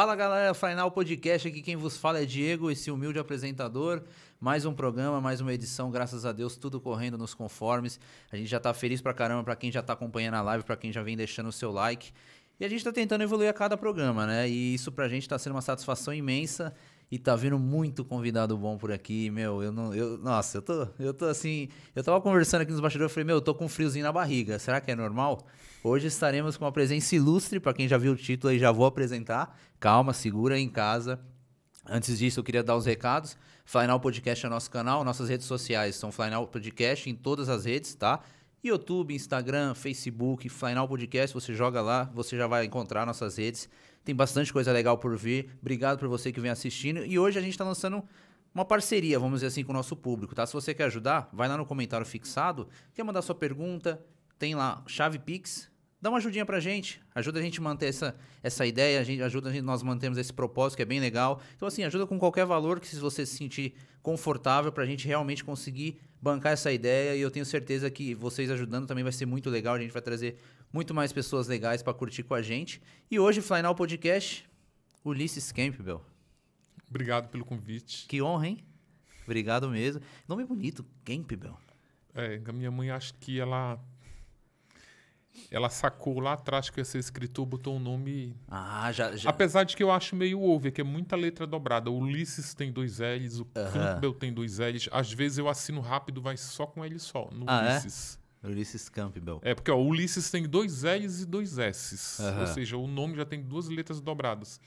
Fala galera, Final Podcast aqui quem vos fala é Diego, esse humilde apresentador. Mais um programa, mais uma edição, graças a Deus, tudo correndo nos conformes. A gente já tá feliz pra caramba pra quem já tá acompanhando a live, pra quem já vem deixando o seu like. E a gente tá tentando evoluir a cada programa, né? E isso pra gente tá sendo uma satisfação imensa. E tá vindo muito convidado bom por aqui, meu. Eu não. Eu, nossa, eu tô. Eu tô assim. Eu tava conversando aqui nos bastidores, eu falei, meu, eu tô com um friozinho na barriga. Será que é normal? Hoje estaremos com uma presença ilustre, para quem já viu o título aí, já vou apresentar. Calma, segura aí em casa. Antes disso, eu queria dar os recados. Final Podcast é nosso canal, nossas redes sociais são Final Podcast em todas as redes, tá? YouTube, Instagram, Facebook, Final Podcast, você joga lá, você já vai encontrar nossas redes. Tem bastante coisa legal por vir. Obrigado por você que vem assistindo. E hoje a gente está lançando uma parceria, vamos dizer assim, com o nosso público, tá? Se você quer ajudar, vai lá no comentário fixado, quer mandar sua pergunta, tem lá chave Pix, dá uma ajudinha pra gente, ajuda a gente a manter essa, essa ideia, a gente, ajuda a gente, nós mantemos esse propósito que é bem legal. Então assim, ajuda com qualquer valor que se você se sentir confortável pra gente realmente conseguir bancar essa ideia e eu tenho certeza que vocês ajudando também vai ser muito legal, a gente vai trazer muito mais pessoas legais para curtir com a gente. E hoje, Final Podcast, Ulisses Campbell. Obrigado pelo convite. Que honra, hein? Obrigado mesmo. Nome bonito, Campbell. É, a minha mãe acho que ela ela sacou lá atrás que eu ia ser escritor, botou um nome. Ah, já, já. Apesar de que eu acho meio over, que é muita letra dobrada. O Ulisses tem dois L's, o uhum. Campbell tem dois L's. Às vezes eu assino rápido, vai só com L só, no ah, é? Ulisses. É? Ulisses Campbell. É, porque ó, o Ulisses tem dois L's e dois S's. Uhum. Ou seja, o nome já tem duas letras dobradas.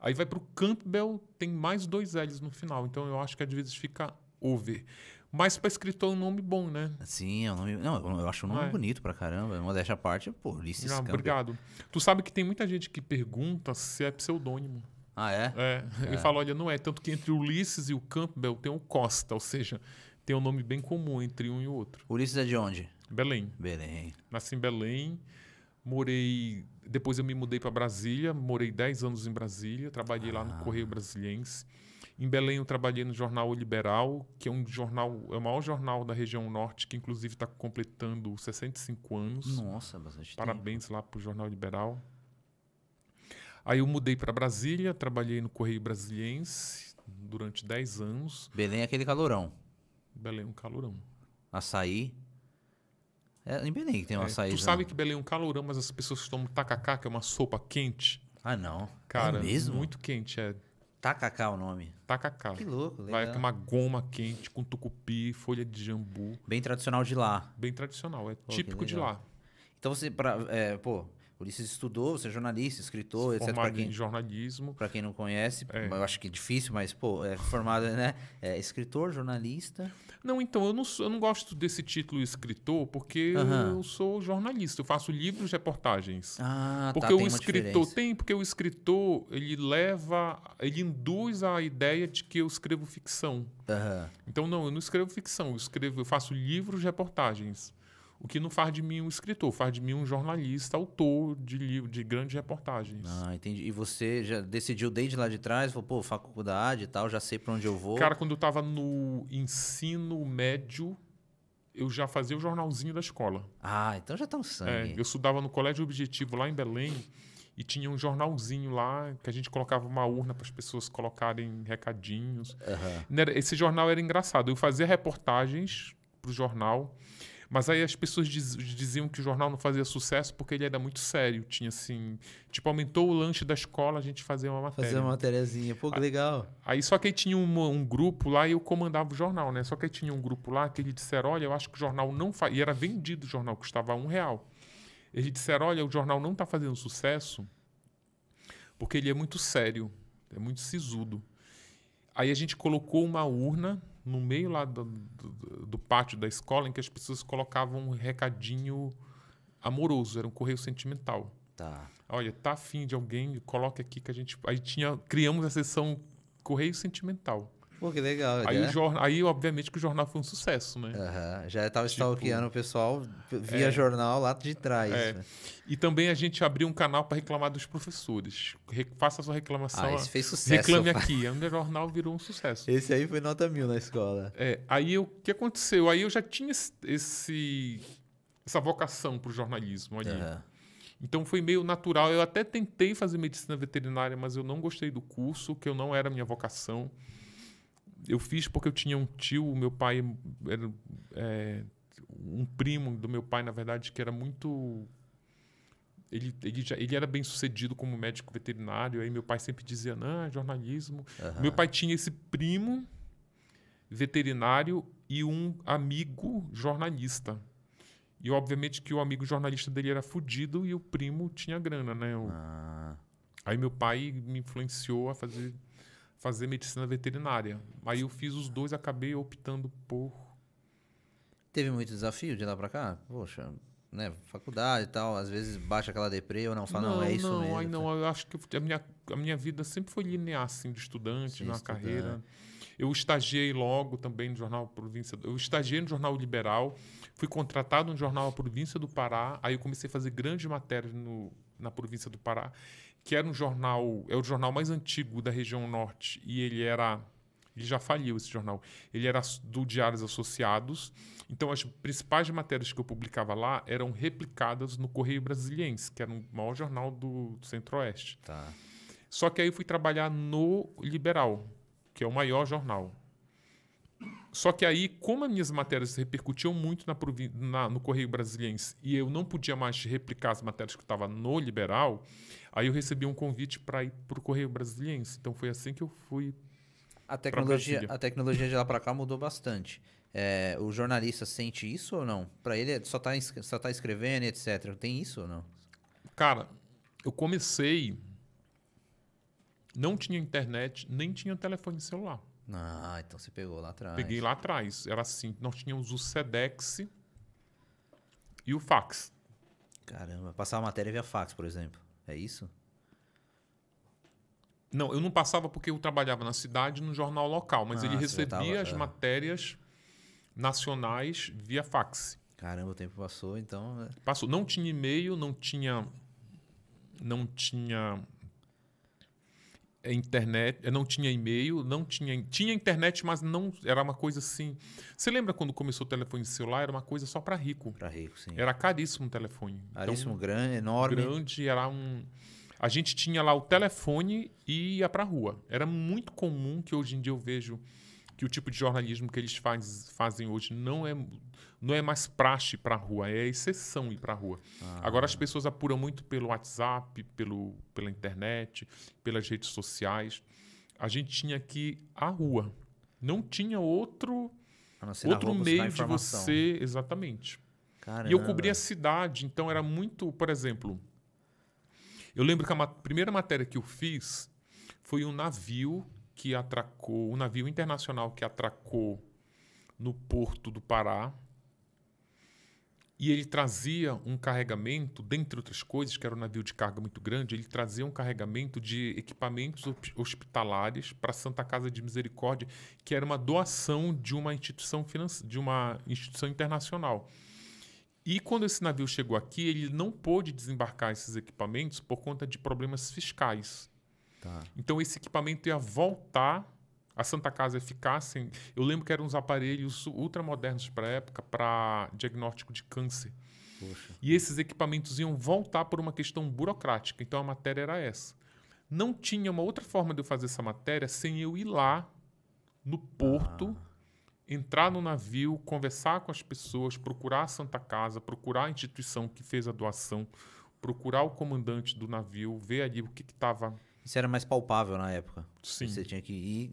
Aí vai para o Campbell, tem mais dois L's no final. Então eu acho que às vezes fica over. Mas para escritor é um nome bom, né? Sim, é um nome. Não, eu acho um nome é. bonito para caramba. Uma dessa parte, pô, Ulisses Não, ah, Campbell. Obrigado. Tu sabe que tem muita gente que pergunta se é pseudônimo. Ah, é? É. é. fala, olha, não é. Tanto que entre Ulisses e o Campbell tem o Costa, ou seja, tem um nome bem comum entre um e o outro. Ulisses é de onde? Belém. Belém. Nasci em Belém, morei. Depois eu me mudei para Brasília, morei 10 anos em Brasília, trabalhei ah. lá no ah. Correio Brasiliense. Em Belém eu trabalhei no jornal o Liberal, que é um jornal, é o maior jornal da região norte, que inclusive está completando 65 anos. Nossa, bastante. Parabéns tempo. lá para o Jornal Liberal. Aí eu mudei para Brasília, trabalhei no Correio Brasiliense durante 10 anos. Belém é aquele calorão. Belém é um calorão. Açaí? É em Belém que tem uma é, açaí. Tu sabe né? que Belém é um calorão, mas as pessoas tomam tacacá, que é uma sopa quente. Ah, não. Cara, é mesmo? muito quente, é. Tacacá é o nome. Tacacá. Que louco, legal. Vai com uma goma quente, com tucupi, folha de jambu. Bem tradicional de lá. Bem tradicional, é pô, típico de lá. Então você, pra, é, pô, Ulisses estudou, você é jornalista, escritor, etc. Formado quem, em jornalismo. Para quem não conhece, é. eu acho que é difícil, mas, pô, é formado, né? É escritor, jornalista. Não, então, eu não, eu não gosto desse título escritor, porque eu sou jornalista, eu faço livros de reportagens. Ah, tá, porque tá, o escritor tem, porque o escritor, ele leva, ele induz a ideia de que eu escrevo ficção. Então, não, eu não escrevo ficção, eu escrevo, eu faço livros de reportagens. O que não faz de mim um escritor, faz de mim um jornalista, autor de livro, de grandes reportagens. Ah, entendi. E você já decidiu desde lá de trás, falou, pô, faculdade e tal, já sei para onde eu vou. Cara, quando eu estava no ensino médio, eu já fazia o jornalzinho da escola. Ah, então já tá um é, sangue. É, eu estudava no Colégio Objetivo lá em Belém e tinha um jornalzinho lá que a gente colocava uma urna para as pessoas colocarem recadinhos. Uhum. Esse jornal era engraçado. Eu fazia reportagens pro jornal. Mas aí as pessoas diz, diziam que o jornal não fazia sucesso porque ele era muito sério. Tinha assim. Tipo, aumentou o lanche da escola, a gente fazia uma matéria. fazia uma matériazinha. Pô, que legal. Aí só que aí tinha um grupo lá e eu comandava o jornal, né? Só que aí tinha um grupo lá que eles disseram: olha, eu acho que o jornal não faz. E era vendido o jornal, custava um real. Eles disseram: olha, o jornal não está fazendo sucesso porque ele é muito sério, é muito sisudo. Aí a gente colocou uma urna no meio lá do, do, do, pátio da escola em que as pessoas colocavam um recadinho amoroso, era um correio sentimental. Tá. Olha, tá afim de alguém, coloque aqui que a gente. Aí tinha, criamos a sessão correio sentimental. Pô, que legal. Aí, né? aí, obviamente, que o jornal foi um sucesso, né? Uhum. Já estava tipo, stalkeando o pessoal via é, jornal lá de trás. É. Né? E também a gente abriu um canal para reclamar dos professores. Re faça sua reclamação. Ah, esse fez sucesso. Reclame aqui. O jornal virou um sucesso. Esse aí foi nota mil na escola. É. Aí o que aconteceu? Aí eu já tinha esse, essa vocação para o jornalismo ali. Uhum. Então foi meio natural. Eu até tentei fazer medicina veterinária, mas eu não gostei do curso, que eu não era minha vocação eu fiz porque eu tinha um tio, o meu pai era é, um primo do meu pai, na verdade, que era muito. Ele, ele, já, ele era bem sucedido como médico veterinário, aí meu pai sempre dizia, não, é jornalismo. Uhum. Meu pai tinha esse primo veterinário e um amigo jornalista. E obviamente que o amigo jornalista dele era fudido e o primo tinha grana, né? Ah. Aí meu pai me influenciou a fazer fazer medicina veterinária. Aí eu fiz os dois, acabei optando por. Teve muito desafio de lá para cá? Poxa, né? Faculdade e tal, às vezes baixa aquela deprê ou não fala, não, é não é isso não, mesmo. Aí não, eu acho que a minha, a minha vida sempre foi linear, assim, de estudante, na carreira. Eu estagiei logo também no Jornal Província. Eu estagiei no Jornal Liberal, fui contratado no Jornal Província do Pará, aí eu comecei a fazer grandes matérias no, na Província do Pará que era um jornal, é o jornal mais antigo da região norte, e ele era. Ele já faliu esse jornal. Ele era do Diários Associados. Então, as principais matérias que eu publicava lá eram replicadas no Correio Brasiliense, que era o maior jornal do Centro-Oeste. Tá. Só que aí eu fui trabalhar no Liberal, que é o maior jornal. Só que aí, como as minhas matérias repercutiam muito na, na, no Correio Brasiliense e eu não podia mais replicar as matérias que estava no Liberal, Aí eu recebi um convite para ir para o Correio Brasiliense. Então foi assim que eu fui. A tecnologia, a tecnologia de lá para cá mudou bastante. É, o jornalista sente isso ou não? Para ele só está só tá escrevendo, etc. Tem isso ou não? Cara, eu comecei. Não tinha internet, nem tinha telefone celular. Ah, então você pegou lá atrás. Peguei lá atrás. Era assim, nós tínhamos o Sedex e o fax. Caramba, passar a matéria via fax, por exemplo. É isso? Não, eu não passava porque eu trabalhava na cidade no jornal local, mas ah, ele recebia tava, as é. matérias nacionais via fax. Caramba, o tempo passou, então. Né? Passou. Não tinha e-mail, não tinha. Não tinha internet, não tinha e-mail, não tinha tinha internet, mas não era uma coisa assim. Você lembra quando começou o telefone celular? Era uma coisa só para rico. Para rico, sim. Era caríssimo o telefone. Então, caríssimo, então, grande, enorme. Grande, era um. A gente tinha lá o telefone e ia para rua. Era muito comum que hoje em dia eu vejo que o tipo de jornalismo que eles faz, fazem hoje não é, não é mais praxe para a rua, é exceção ir para a rua. Ah. Agora as pessoas apuram muito pelo WhatsApp, pelo, pela internet, pelas redes sociais. A gente tinha aqui a rua. Não tinha outro, outro meio é de você. Exatamente. Caramba. E eu cobria a cidade, então era muito. Por exemplo, eu lembro que a primeira matéria que eu fiz foi um navio que atracou, um navio internacional que atracou no porto do Pará. E ele trazia um carregamento, dentre outras coisas, que era um navio de carga muito grande, ele trazia um carregamento de equipamentos hospitalares para a Santa Casa de Misericórdia, que era uma doação de uma instituição finance... de uma instituição internacional. E quando esse navio chegou aqui, ele não pôde desembarcar esses equipamentos por conta de problemas fiscais. Tá. Então esse equipamento ia voltar, a Santa Casa ia ficar sem. Eu lembro que eram uns aparelhos ultramodernos para a época para diagnóstico de câncer. Poxa. E esses equipamentos iam voltar por uma questão burocrática. Então a matéria era essa. Não tinha uma outra forma de eu fazer essa matéria sem eu ir lá no porto. Ah entrar no navio, conversar com as pessoas, procurar a Santa Casa, procurar a instituição que fez a doação, procurar o comandante do navio, ver ali o que estava isso era mais palpável na época. Sim. Você tinha que ir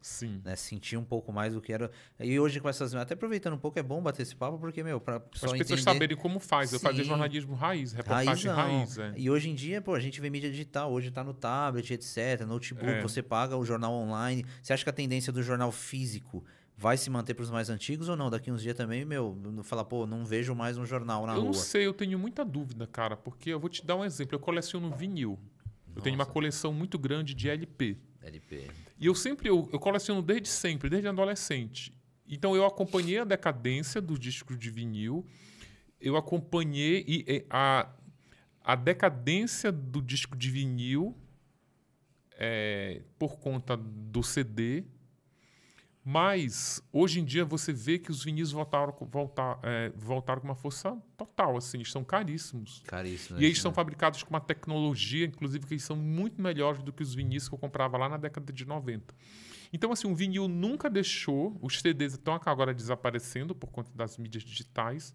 Sim. Né, sentir um pouco mais do que era. E hoje com essas. Até aproveitando um pouco, é bom bater esse papo, porque, meu, para as é pessoas entender... saberem como faz. Eu fazer jornalismo raiz, reportagem raiz. raiz é. E hoje em dia, pô, a gente vê mídia digital, hoje está no tablet, etc., notebook, é. você paga o jornal online. Você acha que a tendência do jornal físico vai se manter para os mais antigos ou não? Daqui uns dias também, meu, falar, pô, não vejo mais um jornal na eu rua. Eu não sei, eu tenho muita dúvida, cara, porque eu vou te dar um exemplo. Eu coleciono vinil. Nossa. Eu tenho uma coleção muito grande de LP. LP. E eu sempre, eu, eu coleciono desde sempre, desde adolescente. Então eu acompanhei a decadência do disco de vinil, eu acompanhei e, e, a, a decadência do disco de vinil é, por conta do CD, mas hoje em dia você vê que os vinis voltaram, voltar, é, voltaram com uma força total, assim, eles são caríssimos. Caríssimos. E eles né? são fabricados com uma tecnologia, inclusive, que eles são muito melhores do que os vinis que eu comprava lá na década de 90. Então, assim, o vinil nunca deixou, os CDs estão agora desaparecendo por conta das mídias digitais,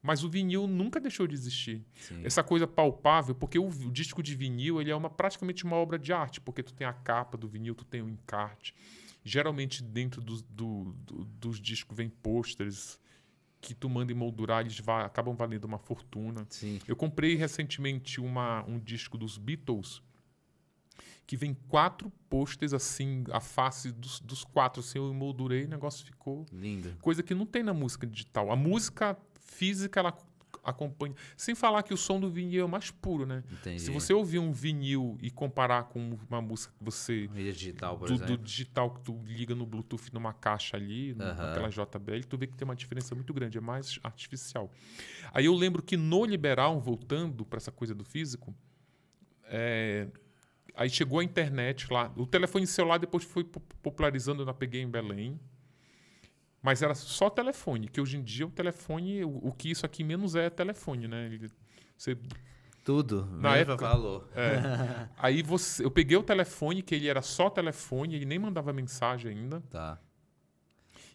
mas o vinil nunca deixou de existir. Sim. Essa coisa palpável, porque o, o disco de vinil ele é uma, praticamente uma obra de arte, porque tu tem a capa do vinil, tu tem o encarte Geralmente dentro do, do, do, dos discos vem pôsteres que tu manda emoldurar, eles va acabam valendo uma fortuna. Sim. Eu comprei recentemente uma, um disco dos Beatles que vem quatro pôsteres assim, a face dos, dos, quatro, assim, eu emoldurei, o negócio ficou... Lindo. Coisa que não tem na música digital. A música física, ela acompanha. Sem falar que o som do vinil é mais puro, né? Entendi. Se você ouvir um vinil e comparar com uma música que você. E digital, por do, digital que tu liga no Bluetooth numa caixa ali, uhum. naquela JBL, tu vê que tem uma diferença muito grande, é mais artificial. Aí eu lembro que no Liberal, voltando para essa coisa do físico, é, aí chegou a internet lá. O telefone celular depois foi popularizando eu Peguei em Belém. Mas era só telefone, que hoje em dia o telefone, o, o que isso aqui menos é telefone, né? Ele, você... Tudo, na época falou. É, aí você, eu peguei o telefone, que ele era só telefone, ele nem mandava mensagem ainda. Tá.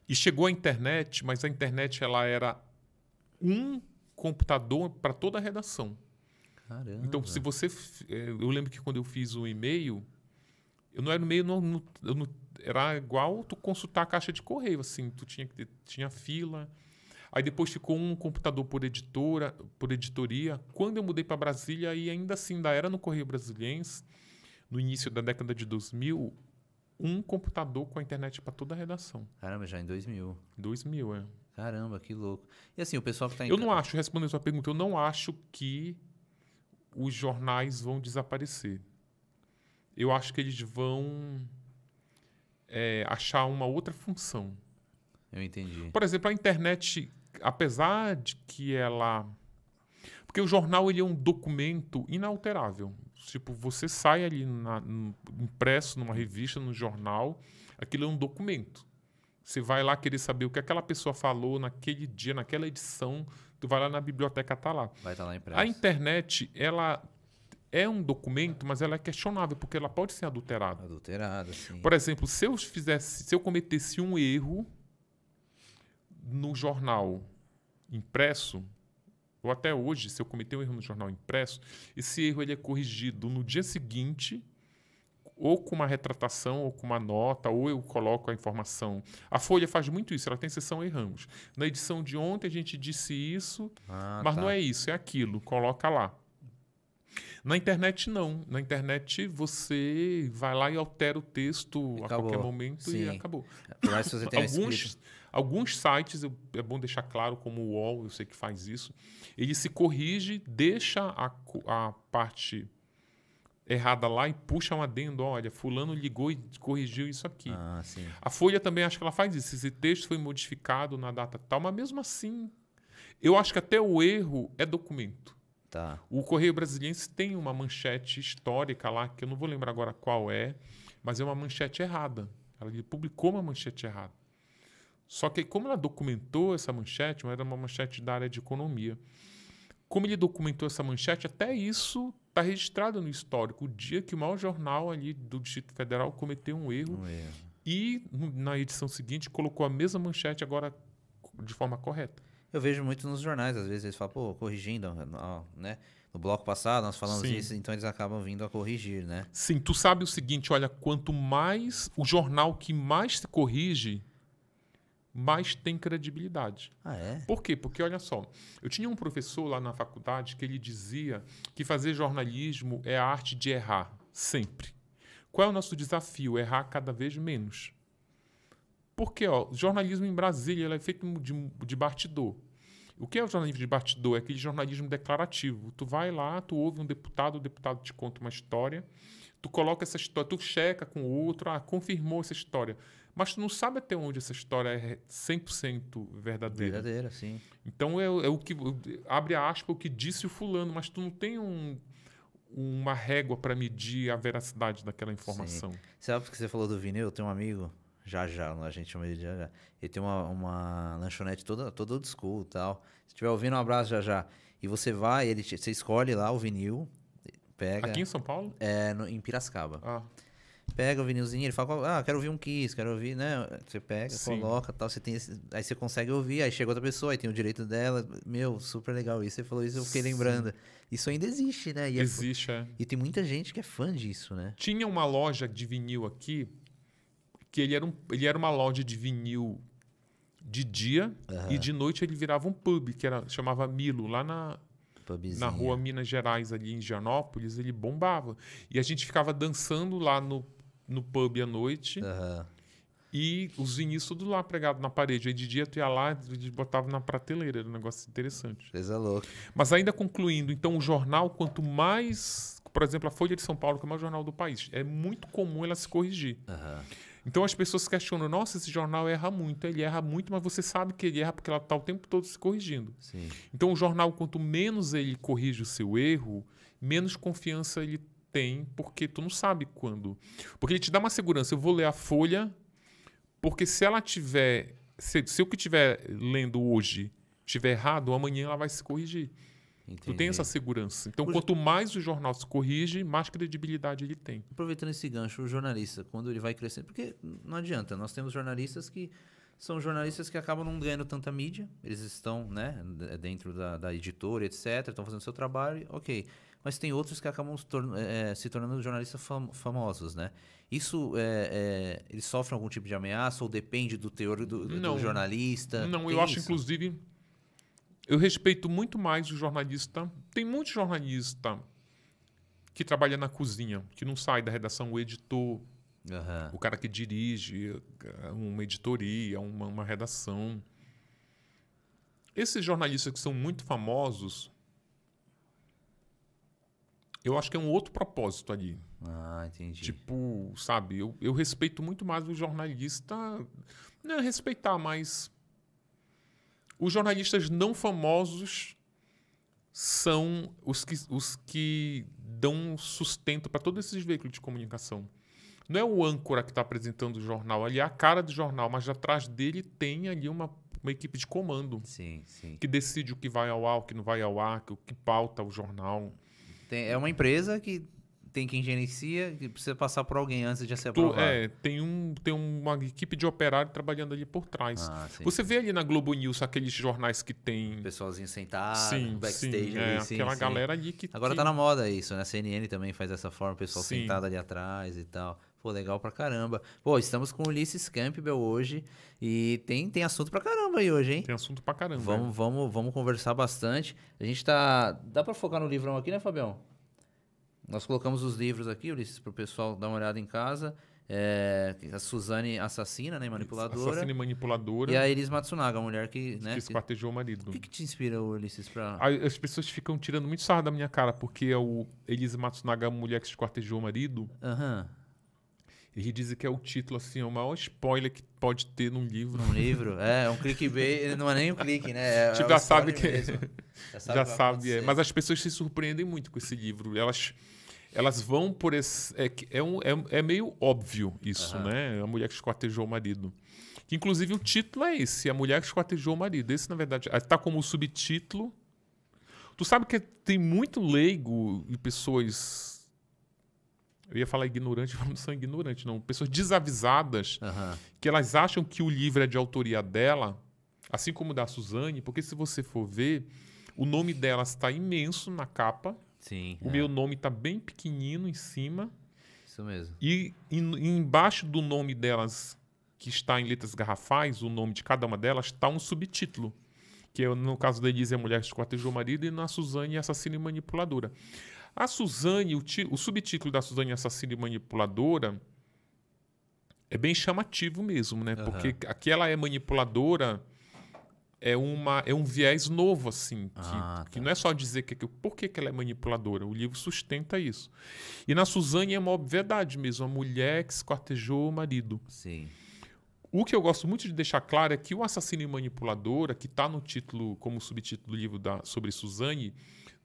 E chegou a internet, mas a internet ela era um computador para toda a redação. Caramba. Então, se você. É, eu lembro que quando eu fiz o e-mail, eu não era no meio, eu não era igual tu consultar a caixa de correio, assim, tu tinha que tinha fila. Aí depois ficou um computador por editora, por editoria. Quando eu mudei para Brasília e ainda assim da era no Correio Brasiliense, no início da década de 2000, um computador com a internet para toda a redação. Caramba, já em 2000. 2000, é. Caramba, que louco. E assim, o pessoal que tá em Eu não acho, respondendo sua pergunta, eu não acho que os jornais vão desaparecer. Eu acho que eles vão é, achar uma outra função. Eu entendi. Por exemplo, a internet, apesar de que ela. Porque o jornal ele é um documento inalterável. Tipo, você sai ali na, no, impresso numa revista, no jornal, aquilo é um documento. Você vai lá querer saber o que aquela pessoa falou naquele dia, naquela edição. Tu vai lá na biblioteca, tá lá. Vai estar tá lá impresso. A internet, ela é um documento, mas ela é questionável, porque ela pode ser adulterada. Adulterada, sim. Por exemplo, se eu fizesse, se eu cometesse um erro no jornal impresso, ou até hoje, se eu cometer um erro no jornal impresso, esse erro ele é corrigido no dia seguinte, ou com uma retratação, ou com uma nota, ou eu coloco a informação. A Folha faz muito isso, ela tem sessão erramos. Na edição de ontem a gente disse isso, ah, mas tá. não é isso, é aquilo, coloca lá. Na internet, não. Na internet, você vai lá e altera o texto acabou. a qualquer momento Sim. e acabou. É, alguns, alguns sites, é bom deixar claro, como o UOL, eu sei que faz isso, ele se corrige, deixa a, a parte errada lá e puxa um adendo. Olha, fulano ligou e corrigiu isso aqui. Ah, a Folha também acho que ela faz isso. Esse texto foi modificado na data tal, mas mesmo assim, eu acho que até o erro é documento. Tá. O Correio Brasiliense tem uma manchete histórica lá, que eu não vou lembrar agora qual é, mas é uma manchete errada. Ela publicou uma manchete errada. Só que como ela documentou essa manchete, mas era uma manchete da área de economia. Como ele documentou essa manchete, até isso está registrado no histórico. O dia que o maior jornal ali do Distrito Federal cometeu um erro, um erro. e na edição seguinte colocou a mesma manchete agora de forma correta eu vejo muito nos jornais, às vezes eles falam, pô, corrigindo, né? No bloco passado nós falamos Sim. isso, então eles acabam vindo a corrigir, né? Sim, tu sabe o seguinte, olha, quanto mais o jornal que mais se corrige, mais tem credibilidade. Ah, é? Por quê? Porque, olha só, eu tinha um professor lá na faculdade que ele dizia que fazer jornalismo é a arte de errar, sempre. Qual é o nosso desafio? Errar cada vez menos. Porque ó, jornalismo em Brasília é feito de, de batidor. O que é o jornalismo de batidor? É aquele jornalismo declarativo. Tu vai lá, tu ouve um deputado, o deputado te conta uma história, tu coloca essa história, tu checa com o outro, ah, confirmou essa história. Mas tu não sabe até onde essa história é 100% verdadeira. Verdadeira, sim. Então é, é o que, abre a aspa, o que disse o fulano, mas tu não tem um, uma régua para medir a veracidade daquela informação. Sim. Sabe que você falou do vinil? Eu tenho um amigo já já, a gente chama ele de Já já. Ele tem uma, uma lanchonete toda, toda old school e tal. Se estiver ouvindo, um abraço já já. E você vai, ele te, você escolhe lá o vinil, pega. Aqui em São Paulo? É, no, em Piracicaba. Ah. Pega o vinilzinho, ele fala, ah, quero ouvir um Kiss, quero ouvir, né? Você pega, Sim. coloca tal, você tem esse, aí você consegue ouvir, aí chega outra pessoa, aí tem o direito dela. Meu, super legal isso. Você falou isso, eu fiquei Sim. lembrando. Isso ainda existe, né? E é existe, é, é. E tem muita gente que é fã disso, né? Tinha uma loja de vinil aqui que ele era, um, ele era uma loja de vinil de dia uhum. e de noite ele virava um pub, que era, chamava Milo, lá na, na rua Minas Gerais, ali em Gianópolis, ele bombava. E a gente ficava dançando lá no, no pub à noite. Uhum. E os vinis tudo lá pregado na parede. Aí de dia tu ia lá e botava na prateleira. Era um negócio interessante. Coisa louca. Mas ainda concluindo, então o jornal, quanto mais... Por exemplo, a Folha de São Paulo, que é o maior jornal do país, é muito comum ela se corrigir. Uhum. Então as pessoas questionam: nossa, esse jornal erra muito. Ele erra muito, mas você sabe que ele erra porque ela está o tempo todo se corrigindo. Sim. Então o jornal, quanto menos ele corrige o seu erro, menos confiança ele tem, porque tu não sabe quando. Porque ele te dá uma segurança. Eu vou ler a Folha, porque se ela tiver. Se, se eu que estiver lendo hoje estiver errado, amanhã ela vai se corrigir. Entendi. Tu tem essa segurança. Então, quanto mais o jornal se corrige, mais credibilidade ele tem. Aproveitando esse gancho, o jornalista, quando ele vai crescendo. Porque não adianta, nós temos jornalistas que são jornalistas que acabam não ganhando tanta mídia, eles estão né, é dentro da, da editora, etc., estão fazendo seu trabalho, ok. Mas tem outros que acabam se, é, é, se tornando jornalistas fam famosos, né? Isso, é, é, eles sofrem algum tipo de ameaça ou depende do teor do, do jornalista? Não, tem eu acho, inclusive, eu respeito muito mais o jornalista. Tem muito jornalista que trabalha na cozinha, que não sai da redação, o editor, uhum. o cara que dirige uma editoria, uma, uma redação. Esses jornalistas que são muito famosos, eu acho que é um outro propósito ali. Ah, entendi. Tipo, sabe, eu, eu respeito muito mais o jornalista. Não é respeitar, mas os jornalistas não famosos são os que, os que dão sustento para todos esses veículos de comunicação. Não é o âncora que está apresentando o jornal, ali é a cara do jornal, mas atrás dele tem ali uma, uma equipe de comando sim, sim. que decide o que vai ao ar, o que não vai ao ar, o que pauta o jornal. Tem, é uma empresa que tem quem gerencia e precisa passar por alguém antes de ser aprovado. É, tem, um, tem uma equipe de operário trabalhando ali por trás. Ah, sim, você sim. vê ali na Globo News aqueles jornais que tem... Pessoalzinho sentado, sim, backstage. Sim, é, ali, é, sim, aquela sim. galera ali que... Agora que... tá na moda isso, né? A CNN também faz dessa forma, o pessoal sentado ali atrás e tal. Pô, legal pra caramba. Pô, estamos com o Ulisses Campbell hoje e tem, tem assunto pra caramba aí hoje, hein? Tem assunto pra caramba. Vamos, é. vamos, vamos conversar bastante. A gente tá. Dá pra focar no livrão aqui, né, Fabião? nós colocamos os livros aqui, Ulisses, para o pessoal dar uma olhada em casa. É, a Suzane assassina, né? Manipuladora. Assassina e manipuladora. E a Elis Matsunaga, a mulher que. Né, que esquartejou o marido. O que, que te inspira, Ulisses, pra. As pessoas ficam tirando muito sarro da minha cara, porque é o Elis Matsunaga, a mulher que esquartejou o marido. Aham. Uhum. Eles dizem que é o título, assim, é o maior spoiler que pode ter num livro. Num livro, é, é um clickbait, não é nem um clique, né? É, tipo, é já, sabe que... já sabe Já sabe, já sabe é. Mas as pessoas se surpreendem muito com esse livro. Elas elas vão por esse. É, é, um, é, é meio óbvio isso, uhum. né? É a mulher que esquartejou o marido. Que, inclusive, o título é esse: A Mulher que Esquartejou o Marido. Esse, na verdade, está é, como subtítulo. Tu sabe que tem muito leigo e pessoas. Eu ia falar ignorante, mas não são ignorantes, não. Pessoas desavisadas uhum. que elas acham que o livro é de autoria dela, assim como da Suzane, porque se você for ver, o nome dela está imenso na capa. Sim. O é. meu nome tá bem pequenino em cima. Isso mesmo. E, e, e embaixo do nome delas, que está em letras garrafais, o nome de cada uma delas, está um subtítulo. Que é, no caso da Elise, é Mulher que o Marido, e na Suzane, Assassina e Manipuladora. A Suzane, o, ti, o subtítulo da Suzane, Assassina e Manipuladora, é bem chamativo mesmo, né? Uhum. Porque aqui ela é manipuladora é, uma, é um viés novo, assim, que, ah, tá. que não é só dizer que, que, por que, que ela é manipuladora. O livro sustenta isso. E na Suzane é uma obviedade mesmo, uma mulher que esquartejou o marido. Sim. O que eu gosto muito de deixar claro é que o assassino e manipuladora, que está no título, como subtítulo do livro da, sobre Suzane,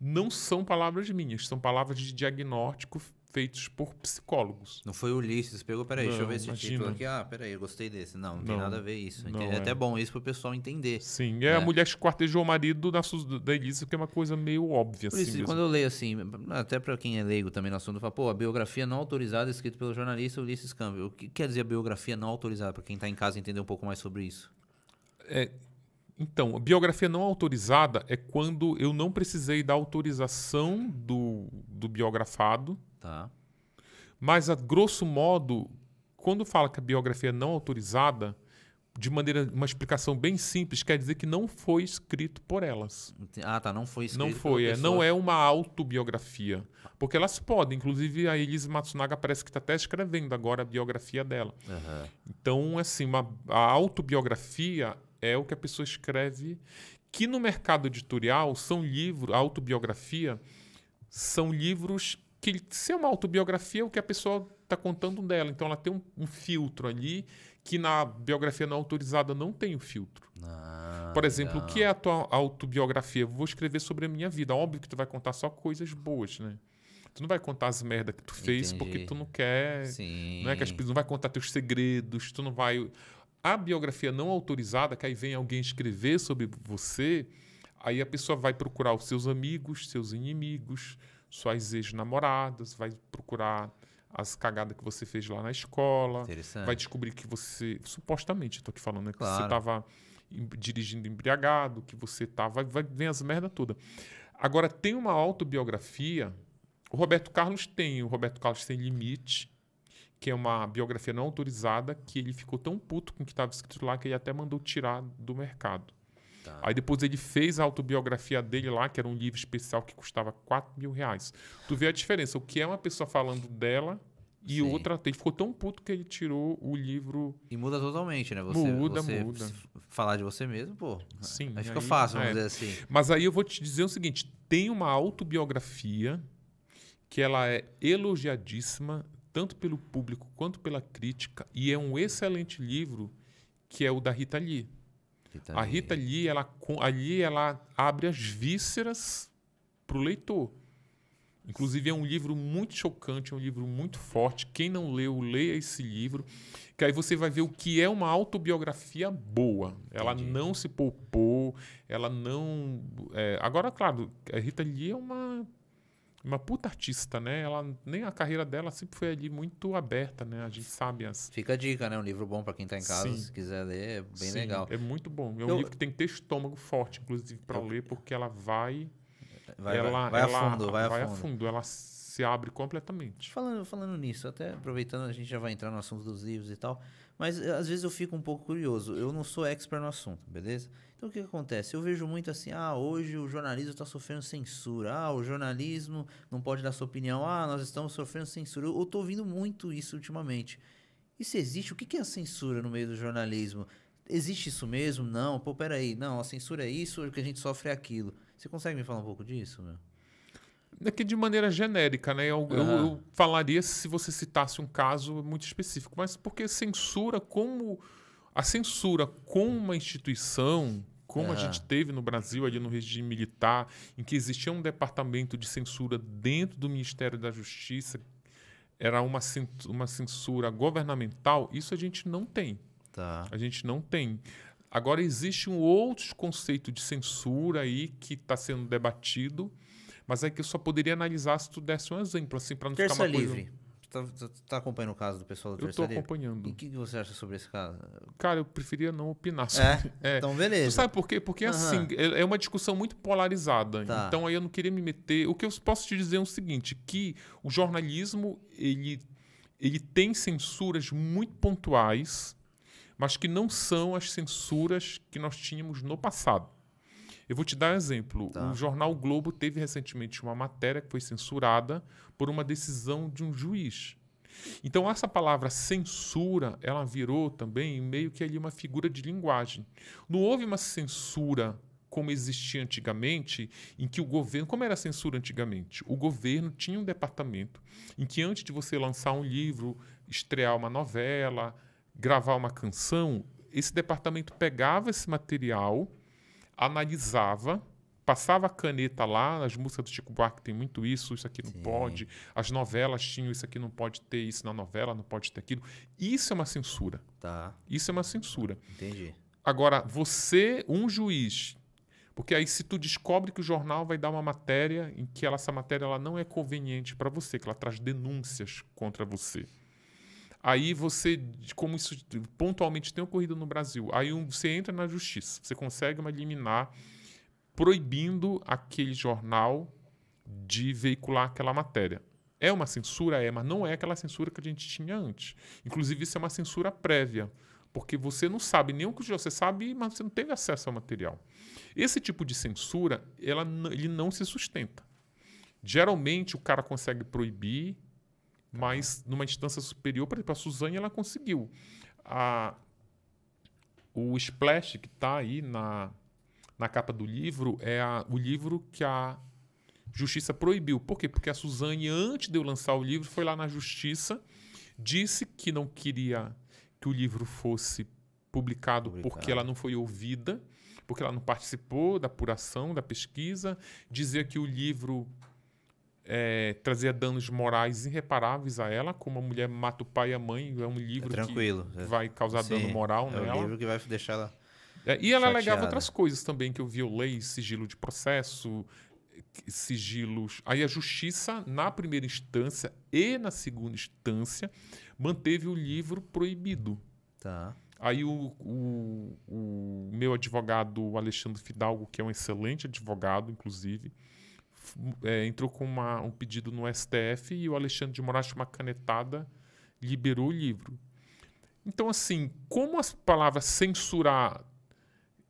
não são palavras minhas, são palavras de diagnóstico feitos por psicólogos. Não foi Ulisses, pegou, peraí, não, deixa eu ver esse título aqui. Ah, peraí, gostei desse. Não, não, não tem nada a ver isso. Não, é, é, até bom isso pro pessoal entender. Sim, é, é. a mulher esquartejou o marido da, da que é uma coisa meio óbvia. Por assim isso, mesmo. quando eu leio assim, até para quem é leigo também no assunto, fala, pô, a biografia não autorizada escrita pelo jornalista Ulisses Campbell. O que quer dizer a biografia não autorizada, para quem tá em casa entender um pouco mais sobre isso? É, então, biografia não autorizada é quando eu não precisei da autorização do, do biografado Tá. Mas, a grosso modo, quando fala que a biografia é não autorizada, de maneira uma explicação bem simples, quer dizer que não foi escrito por elas. Ah, tá, não foi escrito. Não foi, é, não é uma autobiografia, porque elas podem, inclusive a Elise Matsunaga parece que está até escrevendo agora a biografia dela. Uhum. Então, assim, uma, a autobiografia é o que a pessoa escreve, que no mercado editorial são livros, autobiografia são livros que se é uma autobiografia, é o que a pessoa está contando dela. Então ela tem um, um, filtro ali que na biografia não autorizada não tem o um filtro. Ah, Por exemplo, o que é a tua autobiografia? vou escrever sobre a minha vida. Óbvio que tu vai contar só coisas boas, né? Tu não vai contar as merdas que tu fez Entendi. porque tu não quer. Sim. Não é que as pessoas não vai contar teus segredos, tu não vai. A biografia não autorizada, que aí vem alguém escrever sobre você, aí a pessoa vai procurar os seus amigos, seus inimigos, suas ex-namoradas, vai procurar as cagadas que você fez lá na escola, vai descobrir que você, supostamente, estou aqui falando, né, que claro. você estava dirigindo embriagado, que você estava, vai, vem as merda toda. Agora, tem uma autobiografia, o Roberto Carlos tem, o Roberto Carlos tem Limite, que é uma biografia não autorizada, que ele ficou tão puto com o que estava escrito lá que ele até mandou tirar do mercado. Tá. Aí depois ele fez a autobiografia dele lá, que era um livro especial que custava 4 mil reais. Tu vê a diferença, o que é uma pessoa falando dela e Sim. outra ele ficou tão puto que ele tirou o livro. E muda totalmente, né? Você, muda, você muda. Falar de você mesmo, pô. Sim. Aí que aí, fácil, vamos é. dizer assim. Mas aí eu vou te dizer o seguinte: tem uma autobiografia que ela é elogiadíssima, tanto pelo público quanto pela crítica, e é um excelente livro que é o da Rita Lee. Rita a Rita né? Lee, ela, ali ela abre as vísceras para o leitor. Inclusive, é um livro muito chocante, é um livro muito forte. Quem não leu, leia esse livro, que aí você vai ver o que é uma autobiografia boa. Ela não se poupou, ela não. É, agora, claro, a Rita Lee é uma uma puta artista, né? Ela nem a carreira dela sempre foi ali muito aberta, né? A gente sabe as Fica a dica, né? Um livro bom para quem tá em casa, Sim. se quiser ler, é bem Sim, legal. É muito bom. É um Eu... livro que tem que ter estômago forte, inclusive, para Eu... ler, porque ela vai vai ela, vai, ela, a fundo, vai, vai a fundo. fundo. Ela se abre completamente. Falando falando nisso, até aproveitando, a gente já vai entrar no assunto dos livros e tal. Mas eh, às vezes eu fico um pouco curioso. Eu não sou expert no assunto, beleza? Então o que, que acontece? Eu vejo muito assim: ah, hoje o jornalismo está sofrendo censura. Ah, o jornalismo não pode dar sua opinião. Ah, nós estamos sofrendo censura. Eu estou ouvindo muito isso ultimamente. isso existe, o que, que é a censura no meio do jornalismo? Existe isso mesmo? Não, pô, peraí. Não, a censura é isso, o que a gente sofre é aquilo. Você consegue me falar um pouco disso, meu? Aqui de maneira genérica, né? Eu, uhum. eu, eu, falaria se você citasse um caso muito específico, mas porque censura como a censura com uma instituição, como uhum. a gente teve no Brasil ali no regime militar, em que existia um departamento de censura dentro do Ministério da Justiça, era uma censura, uma censura governamental. Isso a gente não tem. Tá. A gente não tem. Agora existe um outro conceito de censura aí que está sendo debatido mas é que eu só poderia analisar se tu desse um exemplo, assim, para não Terça ficar uma livre. coisa... livre. Tu tá, tá, tá acompanhando o caso do pessoal do Eu Terça tô Livre? acompanhando. E o que você acha sobre esse caso? Cara, eu preferia não opinar é? sobre. É? Então, beleza. Tu sabe por quê? Porque Aham. assim, é é uma discussão muito polarizada. Tá. Então aí eu não queria me meter. O que eu posso te dizer é o seguinte, que o jornalismo ele ele tem censuras muito pontuais, mas que não são as censuras que nós tínhamos no passado. Eu vou te dar um exemplo. Tá. O jornal Globo teve recentemente uma matéria que foi censurada por uma decisão de um juiz. Então essa palavra censura, ela virou também meio que ali uma figura de linguagem. Não houve uma censura como existia antigamente, em que o governo, como era a censura antigamente, o governo tinha um departamento em que antes de você lançar um livro, estrear uma novela, gravar uma canção, esse departamento pegava esse material analisava, passava a caneta lá, as músicas do Chico Buarque tem muito isso, isso aqui não Sim. pode, as novelas tinham isso aqui não pode ter isso na novela, não pode ter aquilo. Isso é uma censura. Tá. Isso é uma censura. Entendi. Agora, você, um juiz, porque aí se tu descobre que o jornal vai dar uma matéria em que ela, essa matéria ela não é conveniente para você, que ela traz denúncias contra você. Aí você, como isso pontualmente tem ocorrido no Brasil, aí você entra na justiça, você consegue uma liminar proibindo aquele jornal de veicular aquela matéria. É uma censura? É, mas não é aquela censura que a gente tinha antes. Inclusive, isso é uma censura prévia, porque você não sabe nem o que você sabe, mas você não teve acesso ao material. Esse tipo de censura, ela, ele não se sustenta. Geralmente, o cara consegue proibir mas numa distância superior, por exemplo, a Suzane ela conseguiu. A, o splash que está aí na, na capa do livro é a, o livro que a justiça proibiu. Por quê? Porque a Suzane, antes de eu lançar o livro, foi lá na justiça, disse que não queria que o livro fosse publicado, publicado. porque ela não foi ouvida, porque ela não participou da apuração, da pesquisa, dizia que o livro é, trazia danos morais irreparáveis a ela, como a mulher mata o pai e a mãe, é um livro é que vai causar Sim, dano moral é nela. É um livro que vai deixar ela é, e ela alegava outras coisas também, que eu violei sigilo de processo, sigilos. Aí a justiça, na primeira instância e na segunda instância, manteve o livro proibido. Tá. Aí o, o, o meu advogado Alexandre Fidalgo, que é um excelente advogado, inclusive, é, entrou com uma, um pedido no STF e o Alexandre de Moraes, uma canetada, liberou o livro. Então, assim, como a palavra censurar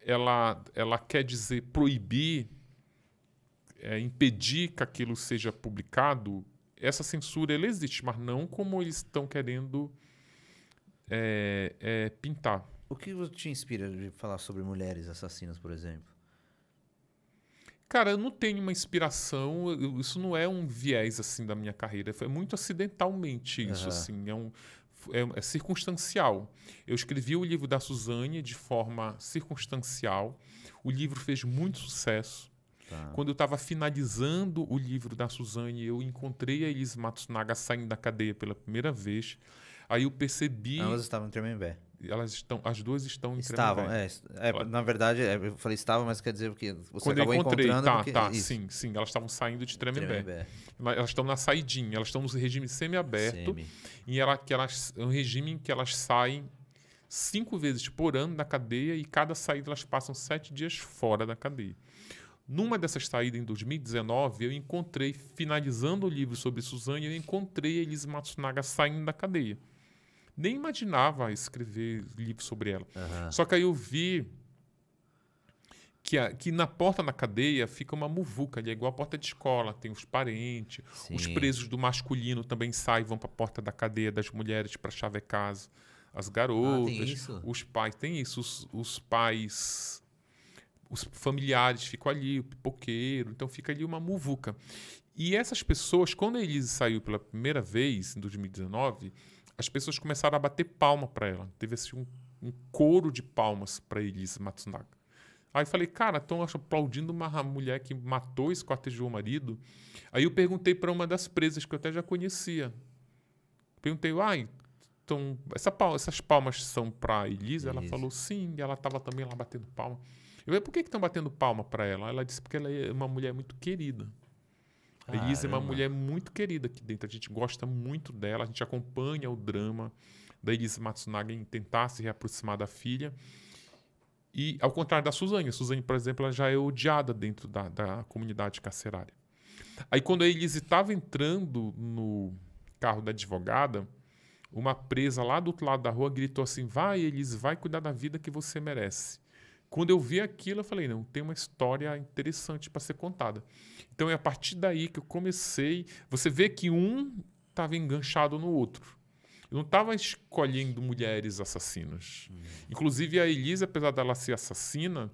ela, ela quer dizer proibir, é, impedir que aquilo seja publicado, essa censura ela existe, mas não como eles estão querendo é, é, pintar. O que te inspira de falar sobre mulheres assassinas, por exemplo? Cara, eu não tenho uma inspiração, isso não é um viés assim da minha carreira, foi muito acidentalmente isso uhum. assim, é um é, é, circunstancial. Eu escrevi o livro da Suzane de forma circunstancial. O livro fez muito sucesso. Tá. Quando eu estava finalizando o livro da Suzane, eu encontrei a Elis Matsunaga saindo da cadeia pela primeira vez. Aí eu percebi. Elas ah, estavam em Tremembé elas estão, as duas estão Estavam, é, é, na verdade, é, eu falei estava, mas quer dizer que você Quando acabou eu encontrei, encontrando... Tá, porque... tá, é sim, sim, elas estavam saindo de Tremembé. Tremembé. Elas estão na saidinha, elas estão no regime semiaberto, Semi. e ela, que elas, é um regime em que elas saem cinco vezes por ano da cadeia e cada saída elas passam sete dias fora da cadeia. Numa dessas saídas, em 2019, eu encontrei, finalizando o livro sobre Suzane, eu encontrei Elise Matsunaga saindo da cadeia nem imaginava escrever livro sobre ela. Uhum. Só que aí eu vi que, a, que na porta da cadeia fica uma muvuca, ali é igual a porta de escola, tem os parentes, Sim. os presos do masculino também saem, vão para a porta da cadeia das mulheres para chavecar as, as garotas, ah, os pais, tem isso, os, os pais os familiares ficam ali, o pipoqueiro, então fica ali uma muvuca. E essas pessoas, quando a Elise saiu pela primeira vez, em 2019, as pessoas começaram a bater palma para ela. Teve assim, um, um coro de palmas para Elise Matsunaga. Aí eu falei, cara, estão aplaudindo uma mulher que matou, e esquartejou o marido. Aí eu perguntei para uma das presas, que eu até já conhecia. Perguntei, ai, então, essa essas palmas são para Elisa? Ela falou, sim. E ela estava também lá batendo palma. Eu falei, por que estão batendo palma para ela? Ela disse, porque ela é uma mulher muito querida. A Elisa é uma mulher muito querida aqui dentro. A gente gosta muito dela, a gente acompanha o drama da Elisa Matsunaga em tentar se reaproximar da filha. E ao contrário da Suzane, a Suzane, por exemplo, ela já é odiada dentro da, da comunidade carcerária. Aí quando a Elise estava entrando no carro da advogada, uma presa lá do outro lado da rua gritou assim: "Vai, Elise, vai cuidar da vida que você merece". Quando eu vi aquilo, eu falei, não, tem uma história interessante para ser contada. Então é a partir daí que eu comecei. Você vê que um estava enganchado no outro. Eu não estava escolhendo mulheres assassinas. Uhum. Inclusive, a Elisa, apesar dela ser assassina,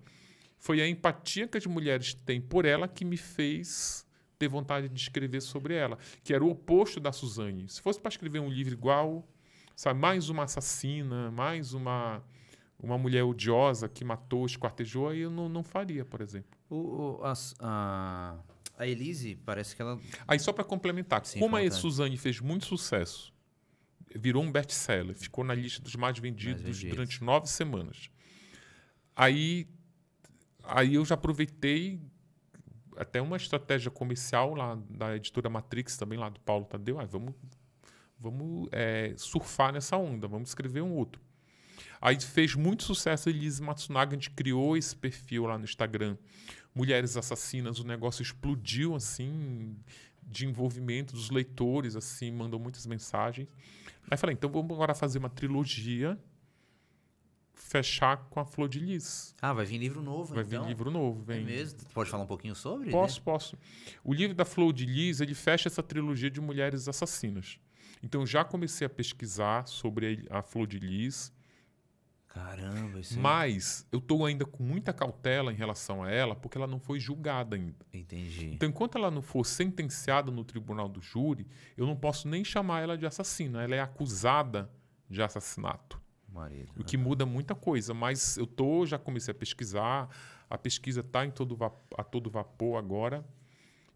foi a empatia que as mulheres têm por ela que me fez ter vontade de escrever sobre ela, que era o oposto da Suzane. Se fosse para escrever um livro igual, sabe, mais uma assassina, mais uma uma mulher odiosa que matou, esquartejou, aí eu não, não faria, por exemplo. O, o a, a, a, Elise, parece que ela. Aí, só para complementar, Sim, como a Suzane fez muito sucesso, virou um best-seller, ficou na lista dos mais vendidos, mais vendidos, durante nove semanas. Aí, aí eu já aproveitei até uma estratégia comercial lá da editora Matrix, também lá do Paulo Tadeu. Ah, vamos vamos é, surfar nessa onda, vamos escrever um outro. Aí fez muito sucesso a Elise Matsunaga, a gente criou esse perfil lá no Instagram. Mulheres Assassinas, o negócio explodiu assim de envolvimento dos leitores, assim, mandou muitas mensagens. Aí falei, então vamos agora fazer uma trilogia fechar com a Flor de Lis. Ah, vai vir livro novo, vai então. vir livro novo, vem. É mesmo? Tu pode falar um pouquinho sobre? Né? Posso, né? posso. O livro da Flor de Lis, ele fecha essa trilogia de mulheres assassinas. Então já comecei a pesquisar sobre a Flor de Lis, Caramba, isso é Mas eu estou ainda com muita cautela em relação a ela, porque ela não foi julgada ainda. Entendi. Então, enquanto ela não for sentenciada no tribunal do júri, eu não posso nem chamar ela de assassina. Ela é acusada de assassinato. Marido, o né, que muda muita coisa, mas eu tô, já comecei a pesquisar, a pesquisa está em a todo vapor agora,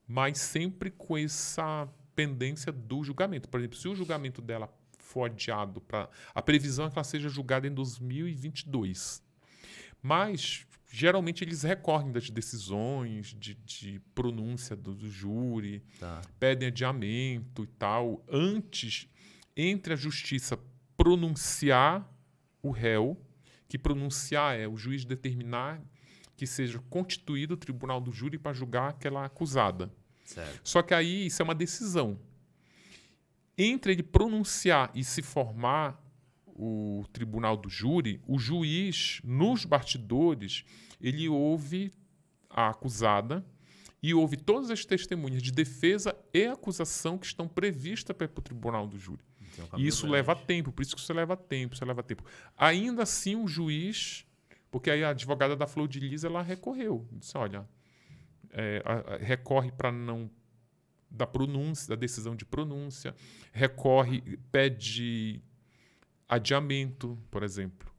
mas sempre com essa pendência do julgamento. Por exemplo, se o julgamento dela for adiado para. A previsão é que ela seja julgada em 2022. Mas, geralmente, eles recorrem das decisões, de, de pronúncia do, do júri, tá. pedem adiamento e tal, antes, entre a justiça pronunciar o réu, que pronunciar é o juiz determinar que seja constituído o tribunal do júri para julgar aquela acusada. Certo. Só que aí isso é uma decisão entre ele pronunciar e se formar o tribunal do júri, o juiz, nos bastidores, ele ouve a acusada e ouve todas as testemunhas de defesa e acusação que estão previstas para o tribunal do júri. Então, é e isso leva tempo, por isso que isso leva tempo, isso leva tempo. Ainda assim, o juiz, porque aí a advogada da Flor de ela recorreu, disse, olha, é, a, a, recorre para não da pronúncia, da decisão de pronúncia, recorre, pede adiamento, por exemplo.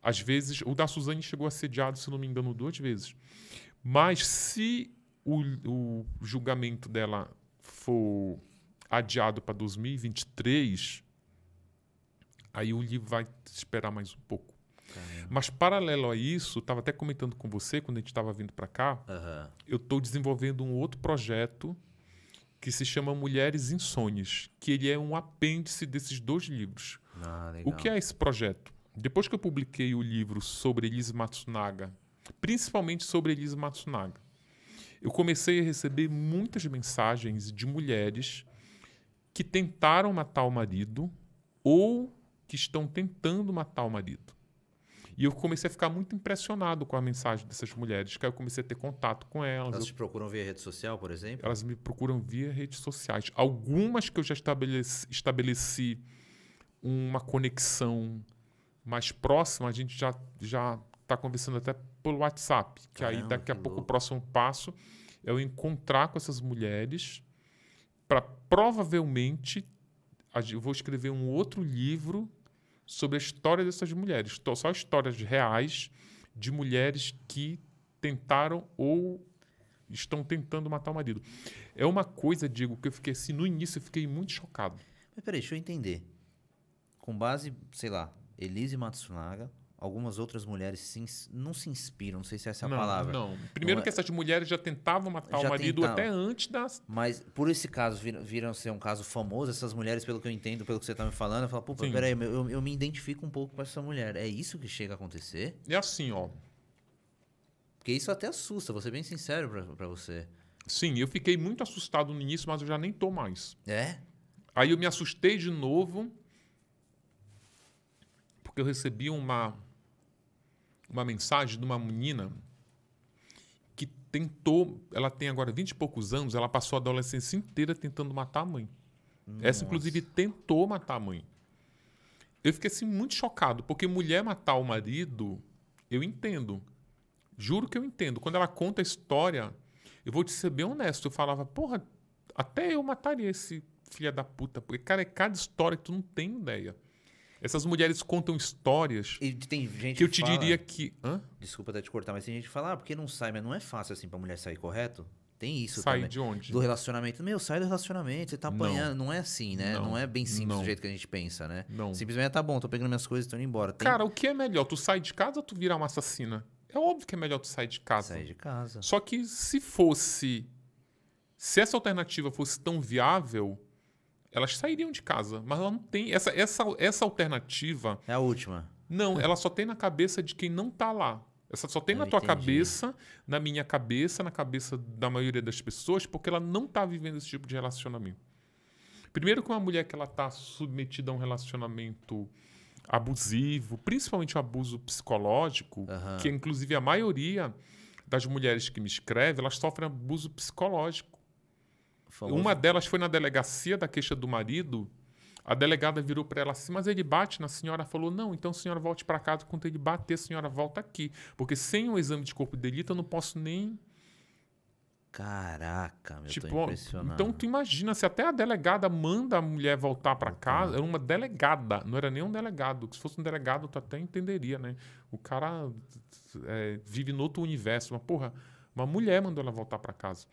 Às vezes, o da Suzane chegou a se não me engano, duas vezes. Mas se o, o julgamento dela for adiado para 2023, aí o livro vai esperar mais um pouco. Caramba. Mas paralelo a isso, estava até comentando com você quando a gente estava vindo para cá, uhum. eu estou desenvolvendo um outro projeto que se chama Mulheres Insônias, que ele é um apêndice desses dois livros. Ah, o que é esse projeto? Depois que eu publiquei o livro sobre Elise Matsunaga, principalmente sobre Elise Matsunaga, eu comecei a receber muitas mensagens de mulheres que tentaram matar o marido ou que estão tentando matar o marido. E eu comecei a ficar muito impressionado com a mensagem dessas mulheres, que aí eu comecei a ter contato com elas. Elas te procuram via rede social, por exemplo? Elas me procuram via redes sociais. Algumas que eu já estabeleci, estabeleci uma conexão mais próxima, a gente já já está conversando até pelo WhatsApp, que Caramba, aí daqui a pouco louco. o próximo passo é eu encontrar com essas mulheres para provavelmente eu vou escrever um outro livro sobre a história dessas mulheres. Só histórias reais de mulheres que tentaram ou estão tentando matar o marido. É uma coisa, digo, que eu fiquei assim, no início eu fiquei muito chocado. Mas peraí, deixa eu entender. Com base, sei lá, Elise Matsunaga, algumas outras mulheres se não se inspiram, não sei se é essa a não, palavra. Não. Primeiro não, que essas mulheres já tentavam matar já o marido até antes das. Mas por esse caso vir, viram ser um caso famoso, essas mulheres, pelo que eu entendo, pelo que você está me falando, eu falo, pô, Sim. peraí, eu, eu me identifico um pouco com essa mulher. É isso que chega a acontecer? É assim, ó. Porque isso até assusta, vou ser bem sincero para você. Sim, eu fiquei muito assustado no início, mas eu já nem tô mais. É? Aí eu me assustei de novo, porque eu recebi uma uma mensagem de uma menina que tentou, ela tem agora vinte e poucos anos, ela passou a adolescência inteira tentando matar a mãe. Nossa. Essa, inclusive, tentou matar a mãe. Eu fiquei assim muito chocado, porque mulher matar o marido, eu entendo. Juro que eu entendo. Quando ela conta a história, eu vou te ser bem honesto. Eu falava, porra, até eu mataria esse filho da puta. Porque, cara, é cada história que tu não tem ideia. Essas mulheres contam histórias. E tem gente que eu te fala, diria que. Hã? Desculpa até te cortar, mas tem gente que fala, ah, porque não sai, mas não é fácil assim pra mulher sair, correto? Tem isso sai também. de onde? Do relacionamento. Meu, sai do relacionamento, você tá apanhando. Não, não é assim, né? Não, não é bem simples não. do jeito que a gente pensa, né? Não. Simplesmente ah, tá bom, tô pegando minhas coisas e tô indo embora. Tem... Cara, o que é melhor? Tu sai de casa ou tu virar uma assassina? É óbvio que é melhor tu sair de casa. Sair de casa. Só que se fosse. Se essa alternativa fosse tão viável, elas sairiam de casa, mas ela não tem. Essa, essa, essa alternativa. É a última. Não, ela só tem na cabeça de quem não tá lá. Essa só tem eu na tua entendi. cabeça, na minha cabeça, na cabeça da maioria das pessoas, porque ela não tá vivendo esse tipo de relacionamento. Primeiro com uma mulher que ela tá submetida a um relacionamento abusivo, principalmente o abuso psicológico, uhum. que inclusive a maioria das mulheres que me escrevem, elas sofrem abuso psicológico. Famoso. Uma delas foi na delegacia da queixa do marido. A delegada virou para ela assim, mas ele bate na senhora. falou, não, então a senhora volte para casa. Quando ele bater, a senhora volta aqui. Porque sem o exame de corpo de delito, eu não posso nem... Caraca, meu, tipo, tô impressionado. Então tu imagina, se até a delegada manda a mulher voltar para casa, era uma delegada, não era nem um delegado. Se fosse um delegado, tu até entenderia, né? O cara é, vive no outro universo, mas porra... Uma mulher mandou ela voltar para casa.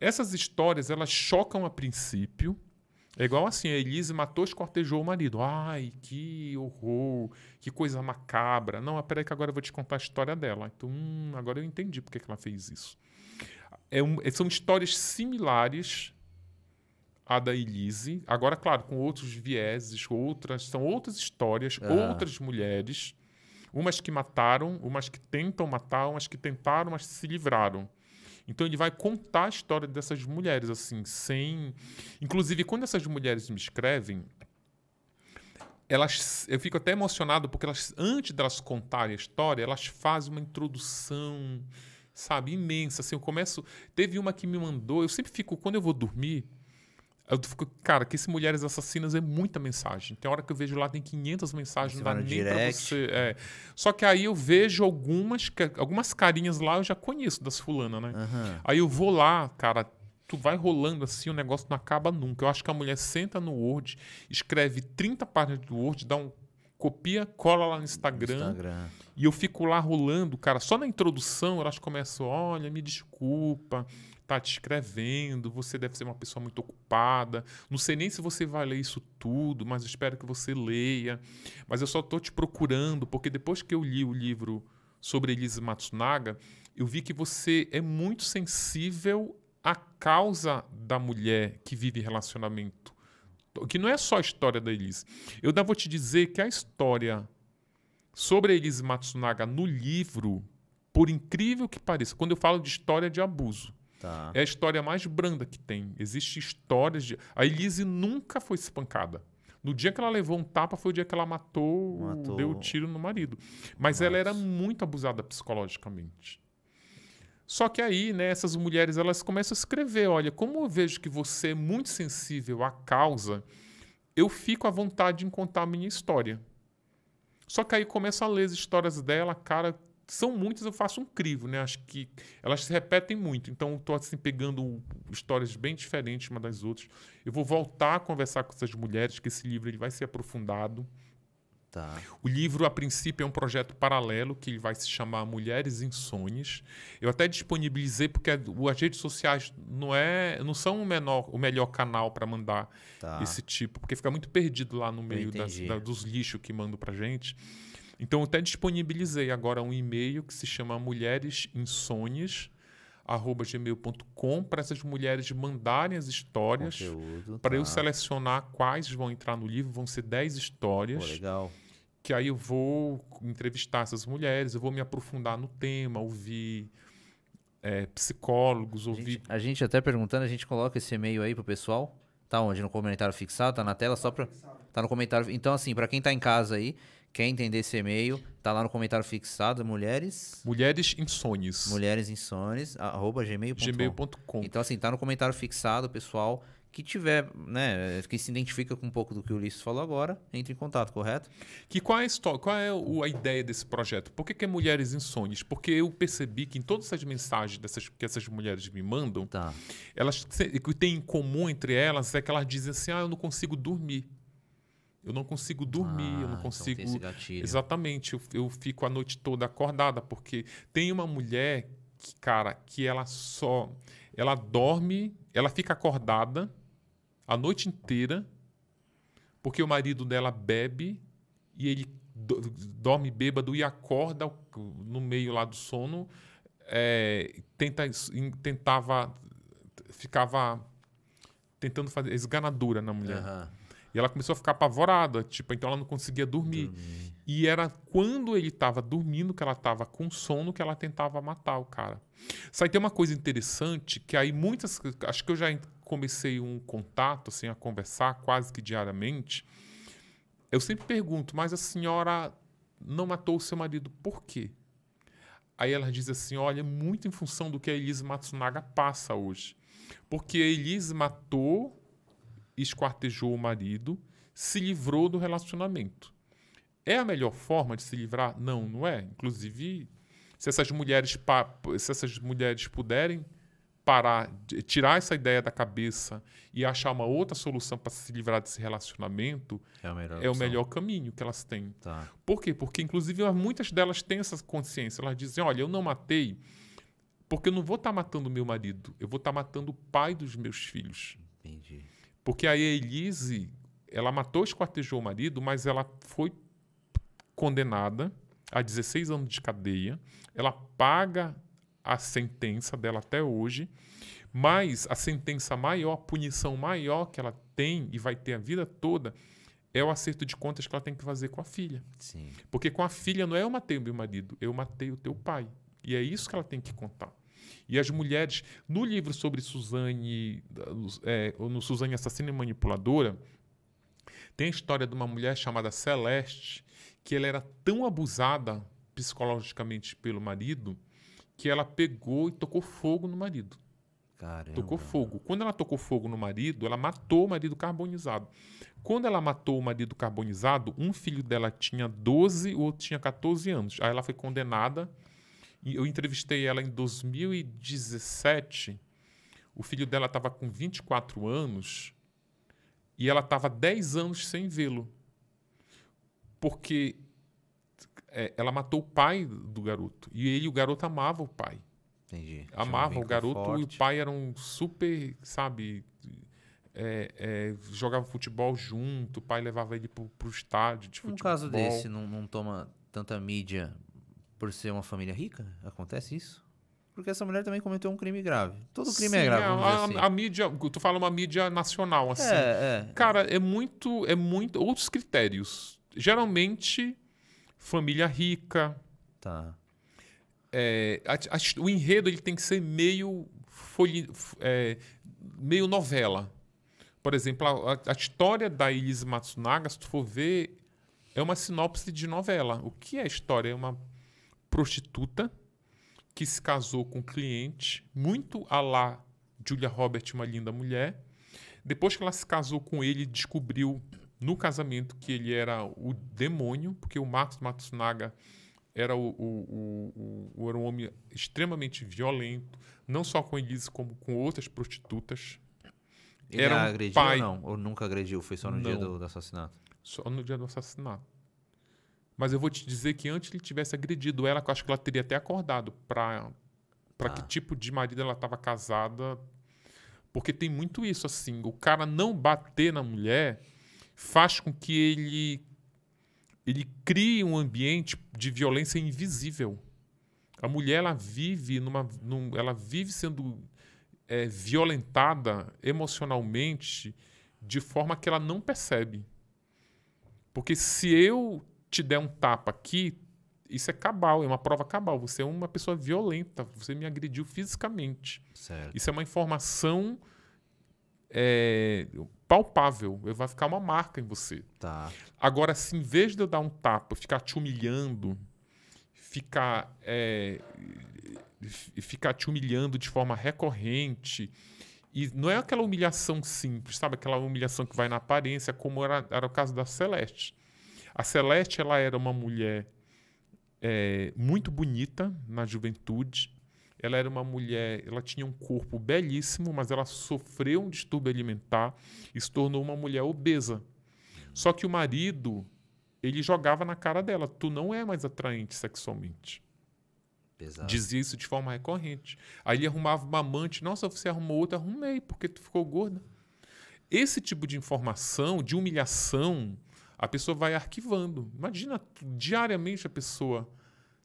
Essas histórias, elas chocam a princípio. É igual assim, a Elise matou, escortejou o marido. Ai, que horror, que coisa macabra. Não, peraí que agora eu vou te contar a história dela. Então, hum, agora eu entendi porque que ela fez isso. É um, é, são histórias similares à da Elise. Agora, claro, com outros vieses, outras, são outras histórias, ah. outras mulheres. Umas que mataram, umas que tentam matar, umas que tentaram, mas se livraram. Então ele vai contar a história dessas mulheres, assim, sem. Inclusive, quando essas mulheres me escrevem, elas, eu fico até emocionado porque elas, antes delas contarem a história, elas fazem uma introdução, sabe, imensa. Assim, eu começo. Teve uma que me mandou, eu sempre fico, quando eu vou dormir, eu fico, cara, que esse Mulheres Assassinas é muita mensagem. Tem hora que eu vejo lá, tem 500 mensagens, você não dá nem direct. pra você. É. Só que aí eu vejo algumas, algumas carinhas lá, eu já conheço das fulana, né? Uhum. Aí eu vou lá, cara, tu vai rolando assim, o negócio não acaba nunca. Eu acho que a mulher senta no Word, escreve 30 páginas do Word, dá um copia, cola lá no Instagram, Instagram, E eu fico lá rolando, cara. Só na introdução elas começam, olha, me desculpa, tá te escrevendo, você deve ser uma pessoa muito ocupada. Não sei nem se você vai ler isso tudo, mas espero que você leia. Mas eu só estou te procurando, porque depois que eu li o livro sobre Elise Matsunaga, eu vi que você é muito sensível à causa da mulher que vive relacionamento. Que não é só a história da Elise. Eu ainda vou te dizer que a história sobre a Elise Matsunaga no livro, por incrível que pareça, quando eu falo de história de abuso, Tá. É a história mais branda que tem. Existem histórias de. A Elise nunca foi espancada. No dia que ela levou um tapa foi o dia que ela matou, matou. deu um tiro no marido. Mas Nossa. ela era muito abusada psicologicamente. Só que aí, né, essas mulheres elas começam a escrever, olha, como eu vejo que você é muito sensível à causa, eu fico à vontade em contar a minha história. Só que aí começa a ler as histórias dela, cara, são muitas, eu faço um crivo, né? Acho que elas se repetem muito. Então, estou assim, pegando histórias bem diferentes uma das outras. Eu vou voltar a conversar com essas mulheres, que esse livro ele vai ser aprofundado. Tá. O livro, a princípio, é um projeto paralelo que ele vai se chamar Mulheres Insônias. Eu até disponibilizei porque as redes sociais não é, não são o, menor, o melhor canal para mandar tá. esse tipo, porque fica muito perdido lá no meio das, da, dos lixos que mando para gente. gente. Então, eu até disponibilizei agora um e-mail que se chama Mulheres gmail.com para essas mulheres mandarem as histórias para tá. eu selecionar quais vão entrar no livro. Vão ser 10 histórias. Pô, legal que aí eu vou entrevistar essas mulheres, eu vou me aprofundar no tema, ouvir é, psicólogos, ouvir. A gente, a gente, até perguntando, a gente coloca esse e-mail aí pro pessoal. Tá onde? No comentário fixado, tá na tela, só para Tá no comentário. Então, assim, para quem tá em casa aí, Quer entender esse e-mail? Tá lá no comentário fixado, mulheres. Mulheres insônias. Mulheres insônias, arroba gmail.com. então, assim, tá no comentário fixado, pessoal. Que tiver, né, que se identifica com um pouco do que o Ulisses falou agora, entre em contato, correto? Que qual é a história, qual é a ideia desse projeto? Por que, que é mulheres insones? Porque eu percebi que em todas essas mensagens dessas, que essas mulheres me mandam, tá. elas, o que tem em comum entre elas é que elas dizem assim: ah, eu não consigo dormir. Eu não consigo dormir, ah, eu não ah, então consigo. Então tem esse Exatamente, eu, eu fico a noite toda acordada, porque tem uma mulher que, cara, que ela só. Ela dorme, ela fica acordada a noite inteira, porque o marido dela bebe e ele do, dorme bêbado e acorda no meio lá do sono, é, tenta, tentava, ficava tentando fazer esganadura na mulher. Uhum. E ela começou a ficar apavorada, tipo, então ela não conseguia dormir. dormir. E era quando ele estava dormindo, que ela estava com sono, que ela tentava matar o cara. Só tem uma coisa interessante, que aí muitas. Acho que eu já comecei um contato, assim, a conversar quase que diariamente. Eu sempre pergunto, mas a senhora não matou o seu marido, por quê? Aí ela diz assim: olha, é muito em função do que a Elise Matsunaga passa hoje. Porque a Elise matou esquartejou o marido, se livrou do relacionamento. É a melhor forma de se livrar? Não, não é. Inclusive, se essas mulheres, se essas mulheres puderem parar, tirar essa ideia da cabeça e achar uma outra solução para se livrar desse relacionamento, é, é o melhor caminho que elas têm. Tá. Por quê? Porque, inclusive, muitas delas têm essa consciência. Elas dizem: olha, eu não matei porque eu não vou estar tá matando meu marido, eu vou estar tá matando o pai dos meus filhos. Entendi. Porque a Elise, ela matou, esquartejou o marido, mas ela foi condenada a 16 anos de cadeia. Ela paga a sentença dela até hoje, mas a sentença maior, a punição maior que ela tem e vai ter a vida toda é o acerto de contas que ela tem que fazer com a filha. Sim. Porque com a filha não é eu matei o meu marido, eu matei o teu pai. E é isso que ela tem que contar. E as mulheres, no livro sobre Suzane, é, no Suzane Assassina e Manipuladora, tem a história de uma mulher chamada Celeste, que ela era tão abusada psicologicamente pelo marido, que ela pegou e tocou fogo no marido. Caramba. Tocou fogo. Quando ela tocou fogo no marido, ela matou o marido carbonizado. Quando ela matou o marido carbonizado, um filho dela tinha 12 outro tinha 14 anos. Aí ela foi condenada eu entrevistei ela em 2017. O filho dela estava com 24 anos e ela estava 10 anos sem vê-lo. Porque é, ela matou o pai do garoto. E ele, o garoto, amava o pai. Entendi. Amava o garoto forte. e o pai era um super, sabe, é, é, jogava futebol junto, o pai levava ele pro, pro estádio de um futebol. Um caso desse não, não toma tanta mídia por ser uma família rica? Acontece isso? Porque essa mulher também cometeu um crime grave. Todo crime é Sim, é grave. A, assim. a, a, mídia, tu fala uma mídia nacional, assim. É, é, Cara, é. é muito, é muito. Outros critérios. Geralmente, família rica. Tá. É, a, a, o enredo ele tem que ser meio folhe, é, meio novela. Por exemplo, a, a, história da Elise Matsunaga, se tu for ver, é uma sinopse de novela. O que é a história? É uma prostituta que se casou com um cliente, muito a lá Julia Roberts, uma linda mulher. Depois que ela se casou com ele, descobriu no casamento que ele era o demônio, porque o Marcos Matsunaga era, o, o, o, era um homem extremamente violento, não só com Elise, como com outras prostitutas. Ele era um agrediu pai... ou não? Ou nunca agrediu? Foi só no não, dia do, do assassinato? Só no dia do assassinato. Mas eu vou te dizer que antes ele tivesse agredido ela, eu acho que ela teria até acordado para para ah. que tá. tipo de marido ela estava casada. Porque tem muito isso, assim. O cara não bater na mulher faz com que ele, ele crie um ambiente de violência invisível. A mulher, ela vive, numa, num, ela vive sendo é, violentada emocionalmente de forma que ela não percebe. Porque se eu te der um tapa aqui, isso é cabal, é uma prova cabal. Você é uma pessoa violenta, você me agrediu fisicamente. Certo. Isso é uma informação é, palpável, vai ficar uma marca em você. Tá. Agora, se em vez de eu dar um tapa, ficar te humilhando, ficar, é, ficar te humilhando de forma recorrente, e não é aquela humilhação simples, sabe? Aquela humilhação que vai na aparência, como era, era o caso da Celeste. A Celeste ela era uma mulher é, muito bonita na juventude. Ela era uma mulher, ela tinha um corpo belíssimo, mas ela sofreu um distúrbio alimentar e se tornou uma mulher obesa. Só que o marido, ele jogava na cara dela: tu não é mais atraente sexualmente. Pesado. Dizia isso de forma recorrente. Aí ele arrumava uma amante: nossa, você arrumou outra, arrumei, porque tu ficou gorda. Esse tipo de informação, de humilhação, a pessoa vai arquivando. Imagina diariamente a pessoa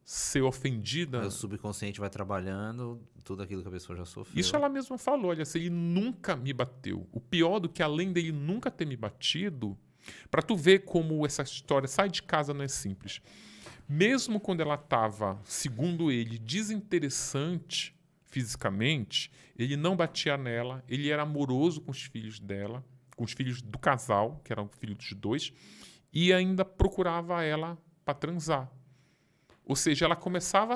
ser ofendida. O subconsciente vai trabalhando tudo aquilo que a pessoa já sofreu. Isso ela mesma falou. Olha, ele nunca me bateu. O pior do que além dele nunca ter me batido, para tu ver como essa história sai de casa não é simples. Mesmo quando ela estava, segundo ele, desinteressante fisicamente, ele não batia nela, ele era amoroso com os filhos dela, com os filhos do casal, que eram filhos dos dois e ainda procurava ela para transar. Ou seja, ela começava.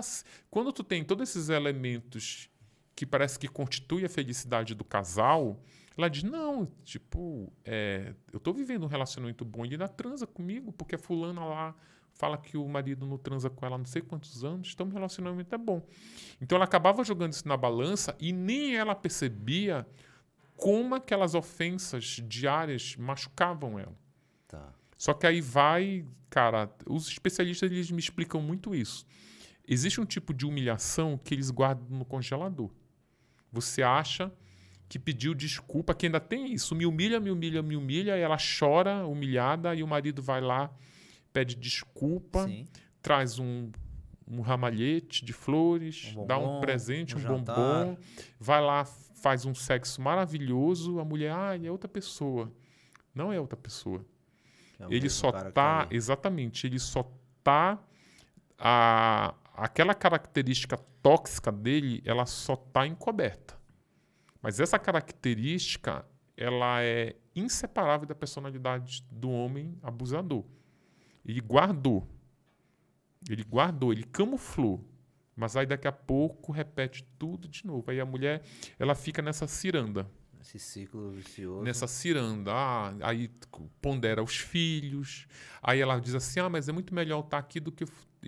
Quando tu tem todos esses elementos que parece que constituem a felicidade do casal, ela diz: Não, tipo, é, eu estou vivendo um relacionamento bom e ainda transa comigo, porque a fulana lá fala que o marido não transa com ela há não sei quantos anos, então o relacionamento é bom. Então ela acabava jogando isso na balança e nem ela percebia como aquelas ofensas diárias machucavam ela. Só que aí vai, cara, os especialistas eles me explicam muito isso. Existe um tipo de humilhação que eles guardam no congelador. Você acha que pediu desculpa, que ainda tem isso, me humilha, me humilha, me humilha, E ela chora humilhada e o marido vai lá, pede desculpa, Sim. traz um, um ramalhete de flores, um bombom, dá um presente, um, um bombom, vai lá, faz um sexo maravilhoso, a mulher, ah, é outra pessoa. Não é outra pessoa é ele só tá é exatamente, ele só tá a aquela característica tóxica dele, ela só tá encoberta. Mas essa característica, ela é inseparável da personalidade do homem abusador. Ele guardou. Ele guardou, ele camuflou. Mas aí daqui a pouco repete tudo de novo. Aí a mulher, ela fica nessa ciranda. Esse ciclo vicioso. Nessa ciranda, ah, aí pondera os filhos. Aí ela diz assim: ah, mas é muito melhor estar aqui do que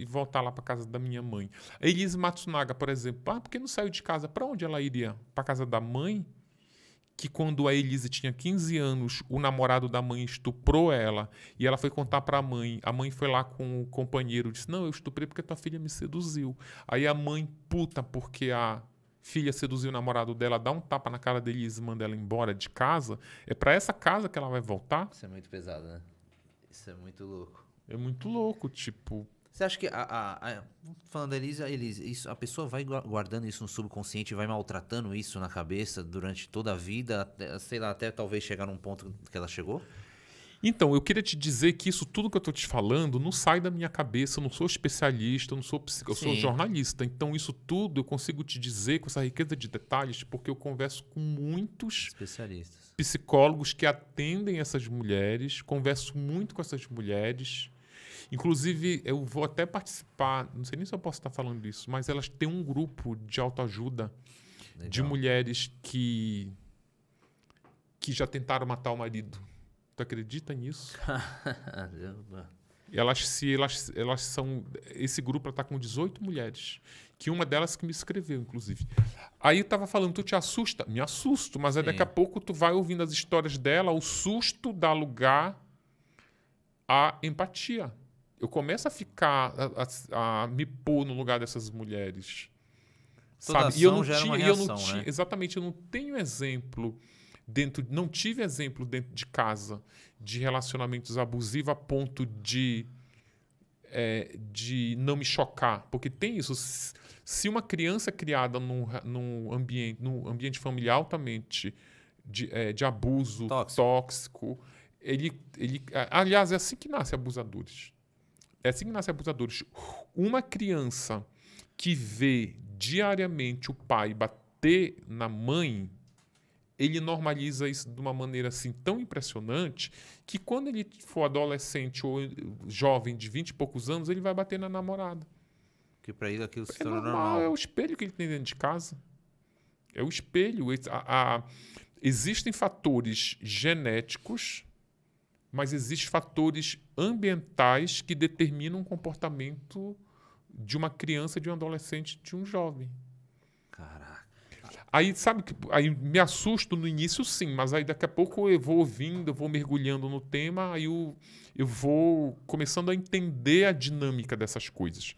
voltar lá para casa da minha mãe. A Elise Matsunaga, por exemplo, ah, porque não saiu de casa? Para onde ela iria? Para casa da mãe? que quando a Elise tinha 15 anos, o namorado da mãe estuprou ela e ela foi contar para a mãe. A mãe foi lá com o companheiro e disse: Não, eu estuprei porque tua filha me seduziu. Aí a mãe, puta, porque a filha seduziu o namorado dela, dá um tapa na cara dele e manda ela embora de casa, é para essa casa que ela vai voltar? Isso é muito pesado, né? Isso é muito louco. É muito louco, tipo. Você acha que a, a, a falando da Elisa, Elisa isso, a pessoa vai guardando isso no subconsciente, vai maltratando isso na cabeça durante toda a vida, até, sei lá, até talvez chegar num ponto que ela chegou? Então, eu queria te dizer que isso tudo que eu estou te falando não sai da minha cabeça, eu não sou especialista, eu não sou psico, eu sou jornalista. Então, isso tudo eu consigo te dizer com essa riqueza de detalhes, porque eu converso com muitos especialistas, psicólogos que atendem essas mulheres, converso muito com essas mulheres. Inclusive, eu vou até participar, não sei nem se eu posso estar falando isso, mas elas têm um grupo de autoajuda Legal. de mulheres que que já tentaram matar o marido Tu acredita nisso? elas, se, elas, elas são. Esse grupo está com 18 mulheres. Que uma delas que me escreveu, inclusive. Aí tava falando, tu te assusta? Me assusto, mas aí daqui a pouco tu vai ouvindo as histórias dela, o susto dá lugar à empatia. Eu começo a ficar, a, a, a me pôr no lugar dessas mulheres. Toda sabe? E eu não, tinha, eu não né? tinha. Exatamente, eu não tenho exemplo dentro, não tive exemplo dentro de casa de relacionamentos abusivos a ponto de é, de não me chocar, porque tem isso. Se uma criança criada num, num ambiente, num ambiente familiar altamente de, é, de abuso tóxico, tóxico ele, ele, aliás, é assim que nasce abusadores. É assim que nasce abusadores. Uma criança que vê diariamente o pai bater na mãe ele normaliza isso de uma maneira assim tão impressionante que quando ele for adolescente ou eh, jovem de 20 e poucos anos, ele vai bater na namorada. Que para ele aquilo se é torna normal, normal. É o espelho que ele tem dentro de casa. É o espelho. A, a, existem fatores genéticos, mas existem fatores ambientais que determinam o comportamento de uma criança, de um adolescente, de um jovem. Aí, sabe, que aí me assusto no início, sim, mas aí daqui a pouco eu vou ouvindo, eu vou mergulhando no tema, aí eu, eu vou começando a entender a dinâmica dessas coisas.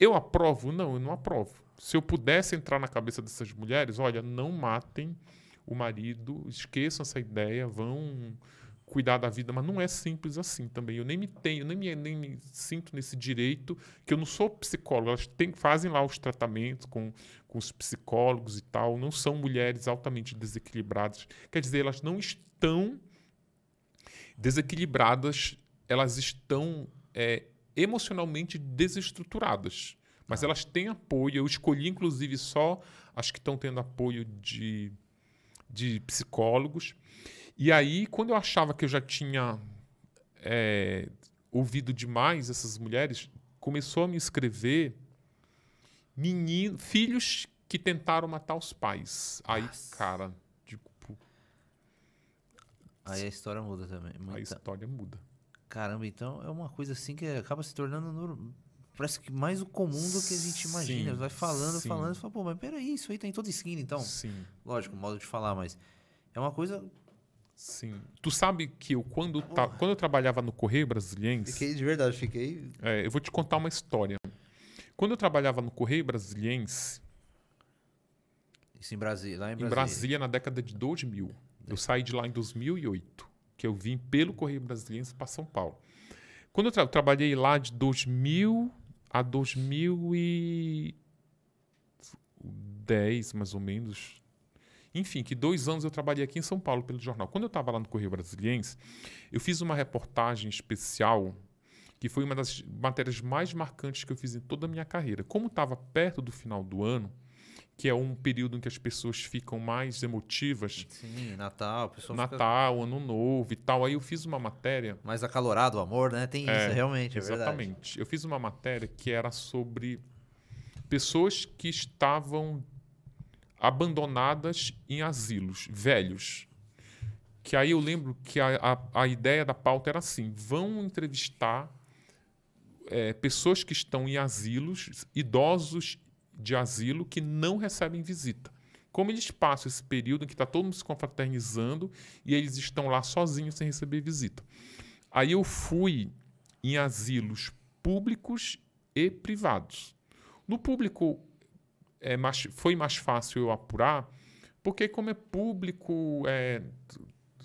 Eu aprovo? Não, eu não aprovo. Se eu pudesse entrar na cabeça dessas mulheres, olha, não matem o marido, esqueçam essa ideia, vão cuidar da vida, mas não é simples assim também. Eu nem me tenho, nem me, nem me sinto nesse direito, que eu não sou psicólogo. Elas têm fazem lá os tratamentos com com os psicólogos e tal, não são mulheres altamente desequilibradas. Quer dizer, elas não estão desequilibradas, elas estão é, emocionalmente desestruturadas. Mas ah. elas têm apoio. Eu escolhi, inclusive, só as que estão tendo apoio de, de psicólogos. E aí, quando eu achava que eu já tinha é, ouvido demais essas mulheres, começou a me escrever menino, filhos que tentaram matar os pais. Aí, Nossa. cara, tipo. Aí a história muda também. Muita... A história muda. Caramba, então é uma coisa assim que acaba se tornando no... parece que mais o comum do que a gente imagina. Sim, Vai falando, sim. falando, e fala, pô, mas peraí, isso aí tá em toda esquina, então. Sim. Lógico, modo de falar, mas é uma coisa Sim. Tu sabe que eu, quando, oh. quando eu trabalhava no Correio Brasiliense. Fiquei de verdade, fiquei. É, eu vou te contar uma história. Quando eu trabalhava no Correio Brasiliense. Isso em Brasília, lá em Brasília. Em Brasília, na década de 2000. Eu saí de lá em 2008, que eu vim pelo Correio Brasiliense para São Paulo. Quando eu, tra eu trabalhei lá de 2000 a 2010, mais ou menos. Enfim, que dois anos eu trabalhei aqui em São Paulo pelo jornal. Quando eu estava lá no Correio Brasiliense, eu fiz uma reportagem especial que foi uma das matérias mais marcantes que eu fiz em toda a minha carreira. Como estava perto do final do ano, que é um período em que as pessoas ficam mais emotivas. Sim, Natal, pessoal Natal, fica... Ano Novo e tal. Aí eu fiz uma matéria. Mais acalorado o amor, né? Tem é, isso, é realmente. É exatamente. Verdade. Eu fiz uma matéria que era sobre pessoas que estavam abandonadas em asilos, velhos. Que aí eu lembro que a, a, a ideia da pauta era assim: vão entrevistar é, pessoas que estão em asilos, idosos de asilo que não recebem visita. Como eles passam esse período em que está todo mundo se confraternizando e eles estão lá sozinhos sem receber visita. Aí eu fui em asilos públicos e privados. No público é, mais, foi mais fácil eu apurar, porque como é público, é,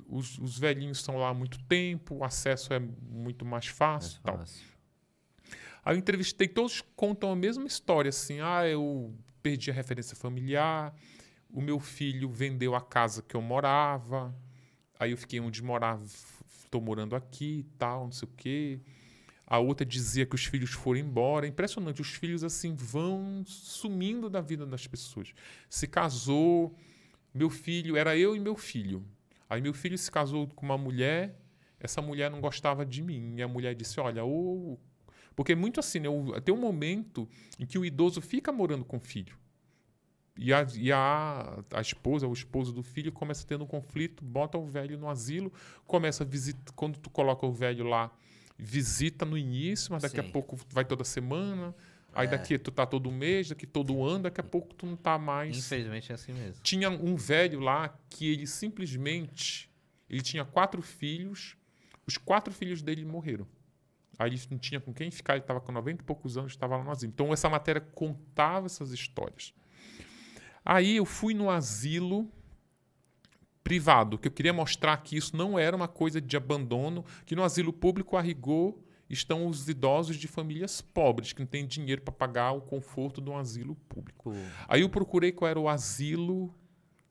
os, os, velhinhos estão lá há muito tempo, o acesso é muito mais fácil. Mais fácil. Aí eu entrevistei, todos contam a mesma história, assim, ah, eu perdi a referência familiar, o meu filho vendeu a casa que eu morava, aí eu fiquei onde morava, estou morando aqui e tal, não sei o quê. A outra dizia que os filhos foram embora. É impressionante, os filhos assim vão sumindo da vida das pessoas. Se casou, meu filho, era eu e meu filho. Aí meu filho se casou com uma mulher, essa mulher não gostava de mim. E a mulher disse: Olha, ou porque é muito assim, né? tem um momento em que o idoso fica morando com o filho. E, a, e a, a esposa, o esposo do filho, começa tendo um conflito, bota o velho no asilo, começa a visitar. Quando tu coloca o velho lá, visita no início, mas daqui Sim. a pouco vai toda semana. Aí é. daqui tu tá todo mês, daqui todo ano, daqui a pouco tu não tá mais. Infelizmente é assim mesmo. Tinha um velho lá que ele simplesmente. Ele tinha quatro filhos, os quatro filhos dele morreram. Aí não tinha com quem ficar, ele estava com 90 e poucos anos, estava lá no asilo. Então essa matéria contava essas histórias. Aí eu fui no asilo privado, que eu queria mostrar que isso não era uma coisa de abandono, que no asilo público, a rigor, estão os idosos de famílias pobres, que não têm dinheiro para pagar o conforto de um asilo público. Aí eu procurei qual era o asilo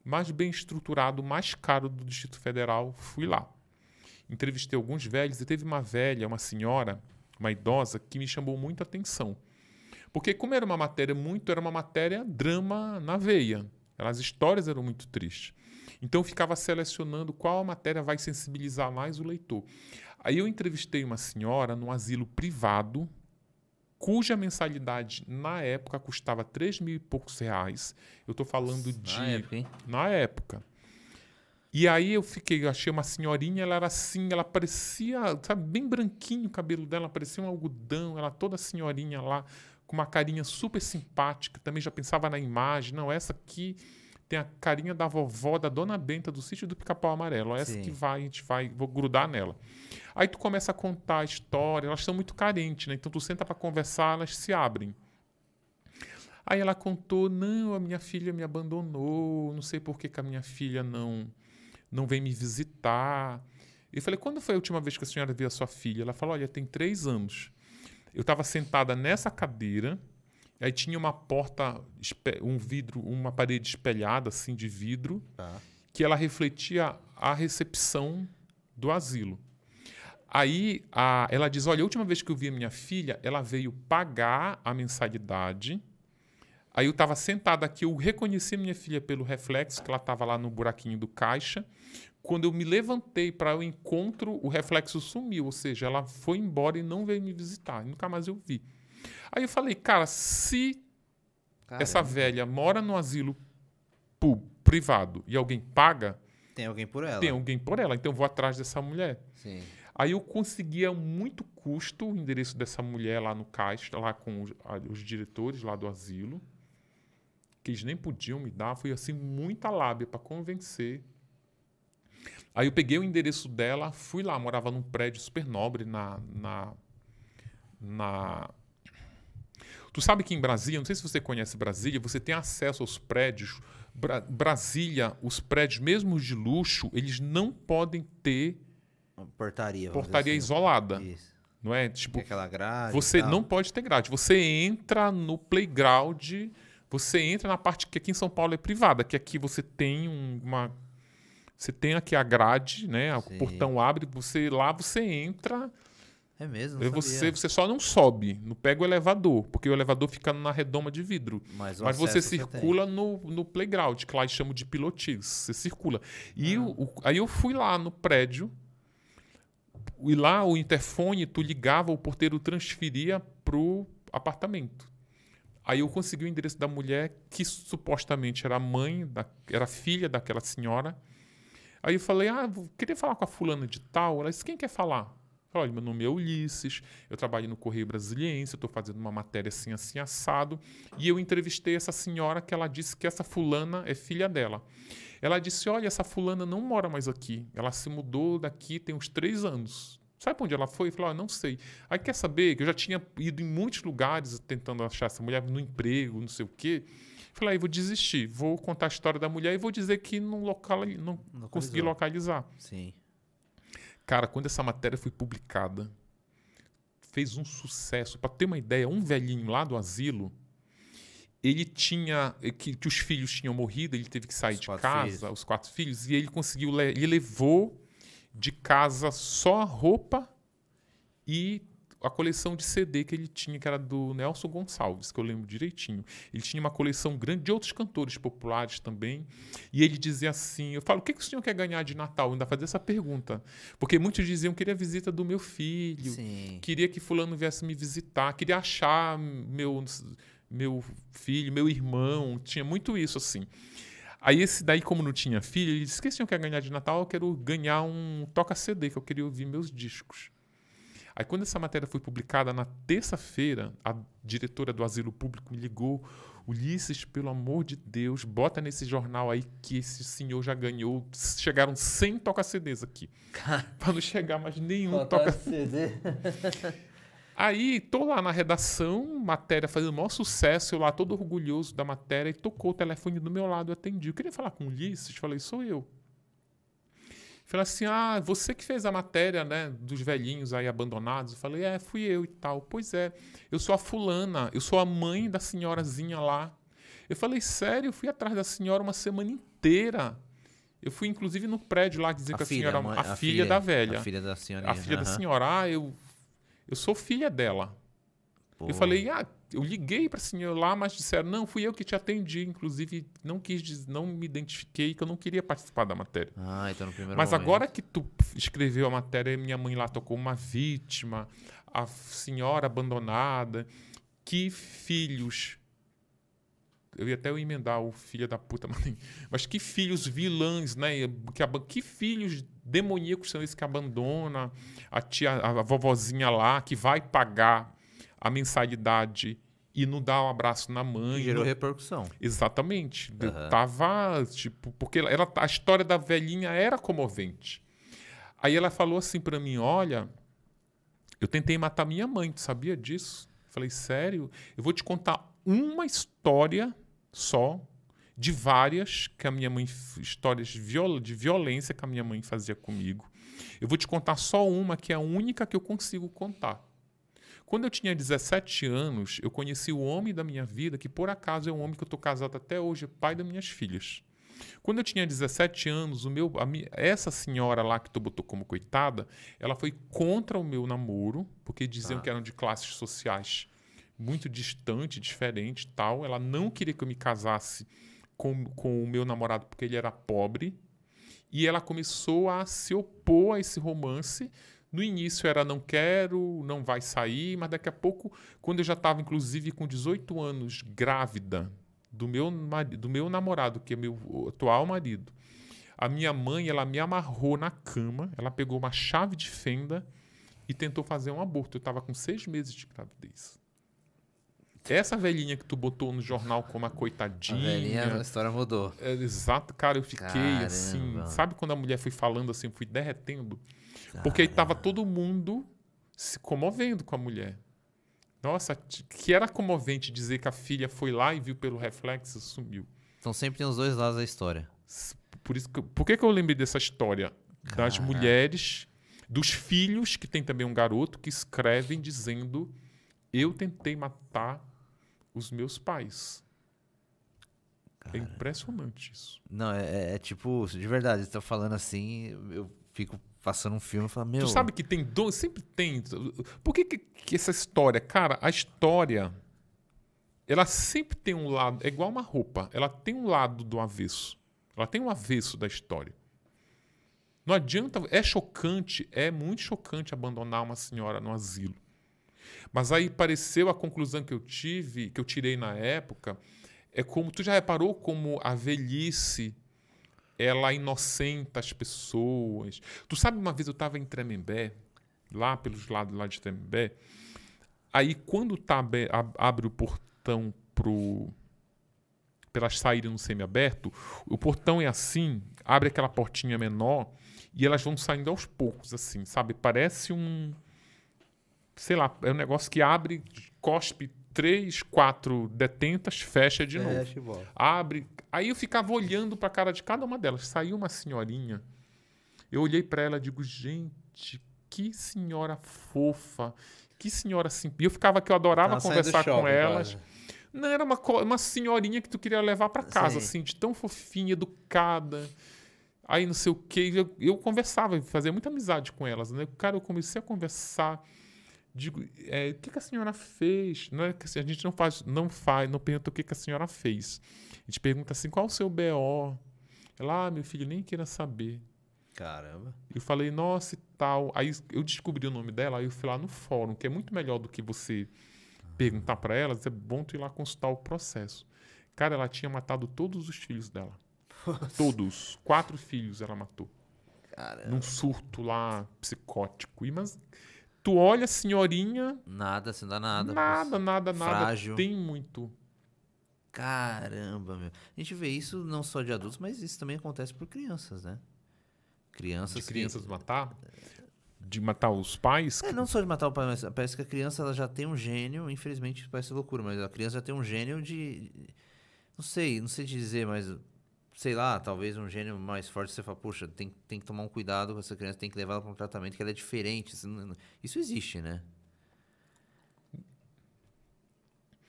mais bem estruturado, mais caro do Distrito Federal, fui lá entrevistei alguns velhos e teve uma velha, uma senhora, uma idosa, que me chamou muito a atenção. Porque como era uma matéria muito, era uma matéria drama na veia. As histórias eram muito tristes. Então eu ficava selecionando qual a matéria vai sensibilizar mais o leitor. Aí eu entrevistei uma senhora num asilo privado, cuja mensalidade na época custava 3 mil e poucos reais. Eu estou falando na de. Época, na época. E aí eu fiquei, eu achei uma senhorinha, ela era assim, ela parecia, sabe, bem branquinho o cabelo dela, parecia um algodão, ela toda senhorinha lá, com uma carinha super simpática, também já pensava na imagem, não, essa aqui tem a carinha da vovó, da dona Benta, do sítio do Pica-Pau Amarelo, essa Sim. que vai, a gente vai, vou grudar nela. Aí tu começa a contar a história, elas são muito carentes, né? Então tu senta para conversar, elas se abrem. Aí ela contou, não, a minha filha me abandonou, não sei por que, que a minha filha não não vem me visitar. Eu falei, quando foi a última vez que a senhora viu a sua filha? Ela falou, olha, tem três anos. Eu estava sentada nessa cadeira, aí tinha uma porta, um vidro, uma parede espelhada, assim, de vidro, tá. que ela refletia a recepção do asilo. Aí a, ela diz, olha, a última vez que eu vi a minha filha, ela veio pagar a mensalidade Aí eu estava sentado aqui, eu reconheci minha filha pelo reflexo, que ela estava lá no buraquinho do caixa. Quando eu me levantei para o encontro, o reflexo sumiu, ou seja, ela foi embora e não veio me visitar, nunca mais eu vi. Aí eu falei, cara, se Caramba. essa velha mora no asilo privado e alguém paga. Tem alguém por ela. Tem alguém por ela, então eu vou atrás dessa mulher. Sim. Aí eu conseguia muito custo o endereço dessa mulher lá no caixa, lá com os, os diretores lá do asilo que eles nem podiam me dar. fui assim muita lábia para convencer. Aí eu peguei o endereço dela, fui lá, morava num prédio super nobre na na, na... Tu sabe que em Brasília, não sei se você conhece Brasília, você tem acesso aos prédios. Bra Brasília, os prédios, mesmo de luxo, eles não podem ter portaria, portaria assim. isolada. Isso. Não é? Tipo, aquela grade. Você não pode ter grade. Você entra no playground você entra na parte que aqui em São Paulo é privada, que aqui você tem uma. Você tem aqui a grade, né? O portão abre, você lá você entra. É mesmo? Não você, sabia. você só não sobe, não pega o elevador, porque o elevador fica na redoma de vidro. Mas, Mas você circula você no, no playground, que lá eles chamam de pilotis. Você circula. E ah. aí eu fui lá no prédio, e lá o interfone, tu ligava, o porteiro transferia pro apartamento. Aí eu consegui o endereço da mulher que supostamente era mãe, da, era filha daquela senhora. Aí eu falei, ah, eu queria falar com a fulana de tal. Ela disse, quem quer falar? falei, olha, meu nome é Ulisses, eu trabalho no Correio Brasiliense, eu estou fazendo uma matéria assim, assim, assado. E eu entrevistei essa senhora que ela disse que essa fulana é filha dela. Ela disse, olha, essa fulana não mora mais aqui. Ela se mudou daqui tem uns três anos. Sabe para onde ela foi? Eu falei, oh, não sei. Aí quer saber que eu já tinha ido em muitos lugares tentando achar essa mulher no emprego, não sei o quê. Eu falei, aí ah, vou desistir, vou contar a história da mulher e vou dizer que não, local, não consegui localizar. Sim. Cara, quando essa matéria foi publicada, fez um sucesso. Para ter uma ideia, um velhinho lá do asilo, ele tinha eh, que, que os filhos tinham morrido, ele teve que sair os de casa, filhos. os quatro filhos, e ele conseguiu, ele levou de casa só roupa e a coleção de CD que ele tinha, que era do Nelson Gonçalves, que eu lembro direitinho. Ele tinha uma coleção grande de outros cantores populares também. E ele dizia assim: Eu falo, o que, que o senhor quer ganhar de Natal? Eu ainda fazer essa pergunta. Porque muitos diziam: Queria a visita do meu filho, Sim. queria que Fulano viesse me visitar, queria achar meu, meu filho, meu irmão. Tinha muito isso assim. Aí esse daí, como não tinha filho, ele disse que tinha que ganhar de Natal, eu quero ganhar um toca-CD, que eu queria ouvir meus discos. Aí quando essa matéria foi publicada na terça-feira, a diretora do asilo público me ligou, Ulisses, pelo amor de Deus, bota nesse jornal aí que esse senhor já ganhou, chegaram 100 toca-CDs aqui. para não chegar mais nenhum toca-CD. Toca Aí tô lá na redação, matéria fazendo o maior sucesso, eu lá todo orgulhoso da matéria, e tocou o telefone do meu lado, eu atendi. Eu queria falar com o Ulisses, falei, sou eu. Falei assim, ah, você que fez a matéria, né, dos velhinhos aí abandonados. Eu falei, é, fui eu e tal. Pois é, eu sou a fulana, eu sou a mãe da senhorazinha lá. Eu falei, sério, eu fui atrás da senhora uma semana inteira. Eu fui, inclusive, no prédio lá dizer a que a filha, senhora... A, a filha, filha, da velha. A filha da senhora. A filha uhum. da senhora. Ah, eu eu sou filha dela. Pô. Eu falei, ah, eu liguei para a senhora lá, mas disseram, não, fui eu que te atendi. Inclusive, não quis, não me identifiquei, que eu não queria participar da matéria. Ah, então no primeiro Mas momento. agora que tu escreveu a matéria, minha mãe lá tocou uma vítima, a senhora abandonada, que filhos eu ia até emendar o filho da puta, mas, mas que filhos vilãs, né? Que, que filhos demoníacos são esses que abandona a tia, a vovozinha lá, que vai pagar a mensalidade e não dá um abraço na mãe. E gerou não... repercussão. Exatamente. Uhum. Tava, tipo, porque ela, a história da velhinha era comovente. Aí ela falou assim para mim: Olha, eu tentei matar minha mãe, tu sabia disso? Falei, sério? Eu vou te contar uma história só de várias que a minha mãe histórias de, viol, de violência que a minha mãe fazia comigo. Eu vou te contar só uma que é a única que eu consigo contar. Quando eu tinha 17 anos, eu conheci o homem da minha vida, que por acaso é um homem que eu estou casado até hoje, pai das minhas filhas. Quando eu tinha 17 anos, o meu, essa senhora lá que tu botou como coitada, ela foi contra o meu namoro, porque diziam ah. que eram de classes sociais muito distante, diferente tal. Ela não queria que eu me casasse com, com o meu namorado porque ele era pobre. E ela começou a se opor a esse romance. No início era não quero, não vai sair, mas daqui a pouco, quando eu já estava, inclusive, com 18 anos, grávida do meu, marido, do meu namorado, que é meu atual marido, a minha mãe ela me amarrou na cama, ela pegou uma chave de fenda e tentou fazer um aborto. Eu estava com seis meses de gravidez. Essa velhinha que tu botou no jornal como a coitadinha. A velhinha, a história mudou. É, exato, cara, eu fiquei Caramba. assim. Sabe quando a mulher foi falando assim, eu fui derretendo? Caramba. Porque aí tava todo mundo se comovendo com a mulher. Nossa, que era comovente dizer que a filha foi lá e viu pelo reflexo e sumiu. Então sempre tem os dois lados da história. Por, isso que, por que, que eu lembrei dessa história? Caramba. Das mulheres, dos filhos, que tem também um garoto, que escrevem dizendo: Eu tentei matar os meus pais. É cara. É impressionante isso. Não, é, é, é tipo, de verdade, estou tá falando assim, eu fico passando um filme e falo, meu. Tu sabe que tem dois, sempre tem. Por que, que, que essa história, cara, a história, ela sempre tem um lado, é igual uma roupa, ela tem um lado do avesso. Ela tem um avesso da história. Não adianta, é chocante, é muito chocante abandonar uma senhora no asilo. Mas aí pareceu a conclusão que eu tive, que eu tirei na época, é como tu já reparou como a velhice ela inocenta as pessoas. Tu sabe uma vez eu estava em Tremembé, lá pelos lados lá de Tremembé, aí quando tá, abre o portão pro pelas saídas no semiaberto, o portão é assim, abre aquela portinha menor e elas vão saindo aos poucos assim, sabe? Parece um sei lá, é um negócio que abre, cospe três, quatro detentas, fecha de fecha, novo. Volta. Abre. Aí eu ficava olhando para a cara de cada uma delas. Saiu uma senhorinha. Eu olhei para ela e digo, gente, que senhora fofa, que senhora simples. Eu ficava que eu adorava conversar shopping, com elas. Cara. Não, era uma, uma senhorinha que tu queria levar para casa, Sim. assim, de tão fofinha, educada. Aí não sei o quê. Eu, eu conversava, fazia muita amizade com elas, né? Cara, eu comecei a conversar digo, é, o que, que, a senhora fez? Não é que assim, a gente não faz, não faz, não pergunta o que, que a senhora fez. A gente pergunta assim, qual o seu BO? Ela, ah, meu filho, nem queira saber. Caramba. Eu falei, nossa e tal. Aí eu descobri o nome dela, aí eu fui lá no fórum, que é muito melhor do que você perguntar para elas, é bom tu ir lá consultar o processo. Cara, ela tinha matado todos os filhos dela. Todos. Quatro filhos ela matou. Caramba. Num surto lá psicótico. E, mas tu olha senhorinha. Nada, assim, não dá nada. Nada, nada, nada. Frágil. Tem muito. Caramba, meu. A gente vê isso não só de adultos, mas isso também acontece por crianças, né? Crianças. De crianças que... matar? De matar os pais? É, não só de matar o pai, mas parece que a criança ela já tem um gênio, infelizmente parece loucura, mas a criança já tem um gênio de. Não sei, não sei dizer, mas sei lá, talvez um gênio mais forte, você fala, poxa, tem, tem que tomar um cuidado com essa criança, tem que levar ela para um tratamento que ela é diferente. Isso, existe, né?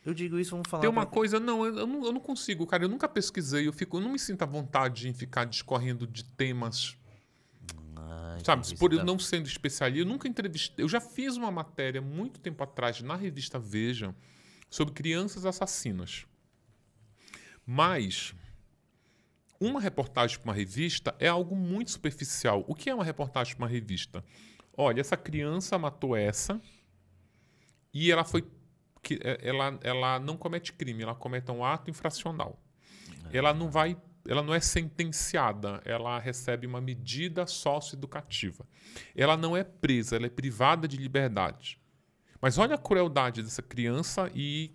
Eu digo isso, vamos falar. Tem uma pra... coisa, não eu, não eu, não, consigo, cara. Eu nunca pesquisei, eu fico, eu não me sinto à vontade em ficar discorrendo de temas. Ah, sabe, por eu tá não sendo especialista, eu nunca entrevistei. Eu já fiz uma matéria muito tempo atrás na revista Veja sobre crianças assassinas. Mas uma reportagem para uma revista é algo muito superficial. O que é uma reportagem para uma revista? Olha, essa criança matou essa e ela foi que é, ela, ela não comete crime, ela comete um ato infracional. É. Ela não vai, ela não é sentenciada, ela recebe uma medida socioeducativa. Ela não é presa, ela é privada de liberdade. Mas olha a crueldade dessa criança e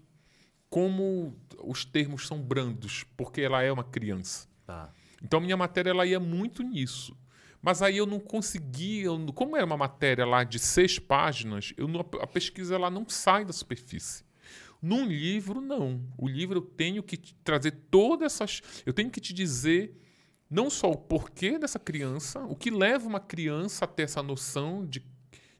como os termos são brandos, porque ela é uma criança. Tá. Então minha matéria ela ia muito nisso. Mas aí eu não conseguia, como era uma matéria lá de seis páginas, eu não, a pesquisa ela não sai da superfície. Num livro, não. O livro eu tenho que trazer todas essas. Eu tenho que te dizer não só o porquê dessa criança, o que leva uma criança a ter essa noção de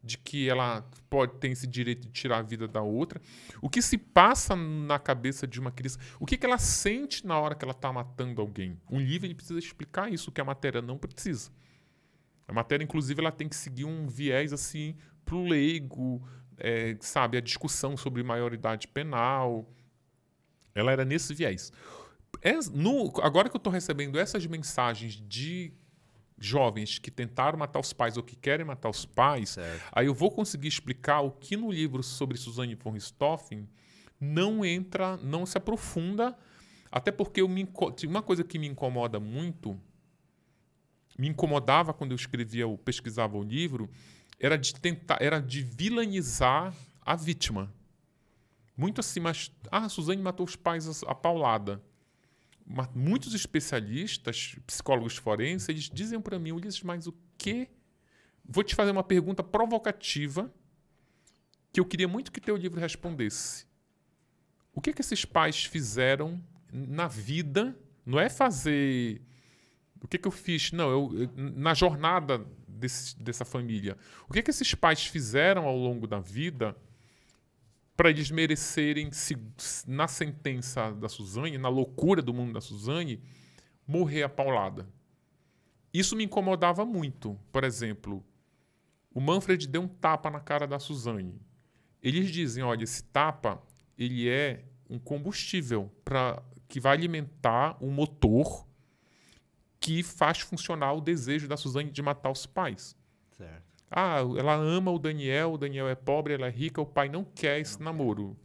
de que ela pode ter esse direito de tirar a vida da outra. O que se passa na cabeça de uma criança? O que, que ela sente na hora que ela está matando alguém? O livro ele precisa explicar isso, que a matéria não precisa. A matéria, inclusive, ela tem que seguir um viés assim para o leigo, é, sabe, a discussão sobre maioridade penal. Ela era nesse viés. É, no, agora que eu estou recebendo essas mensagens de jovens que tentaram matar os pais ou que querem matar os pais, certo. aí eu vou conseguir explicar o que no livro sobre Suzanne von Richthofen não entra, não se aprofunda, até porque eu me, uma coisa que me incomoda muito, me incomodava quando eu escrevia ou pesquisava o livro, era de tentar, era de vilanizar a vítima. Muito assim, mas ah, a Suzane matou os pais a, a paulada muitos especialistas, psicólogos forenses, eles dizem para mim, Ulisses, mas o que? Vou te fazer uma pergunta provocativa que eu queria muito que teu livro respondesse. O que, é que esses pais fizeram na vida? Não é fazer o que, é que eu fiz, não, eu, na jornada desse, dessa família. O que, é que esses pais fizeram ao longo da vida para eles merecerem, na sentença da Suzane, na loucura do mundo da Suzane, morrer a paulada. Isso me incomodava muito. Por exemplo, o Manfred deu um tapa na cara da Suzane. Eles dizem, olha, esse tapa ele é um combustível para que vai alimentar um motor que faz funcionar o desejo da Suzane de matar os pais. Certo. Ah, ela ama o Daniel, o Daniel é pobre, ela é rica, o pai não quer esse namoro.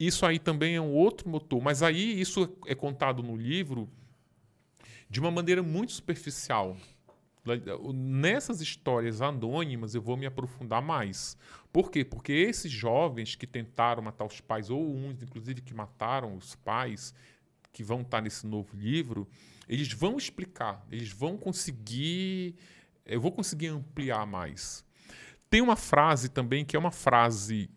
Isso aí também é um outro motor, mas aí isso é contado no livro de uma maneira muito superficial. Nessas histórias anônimas eu vou me aprofundar mais. Por quê? Porque esses jovens que tentaram matar os pais, ou uns, inclusive, que mataram os pais, que vão estar nesse novo livro, eles vão explicar, eles vão conseguir eu vou conseguir ampliar mais. Tem uma frase também que é uma frase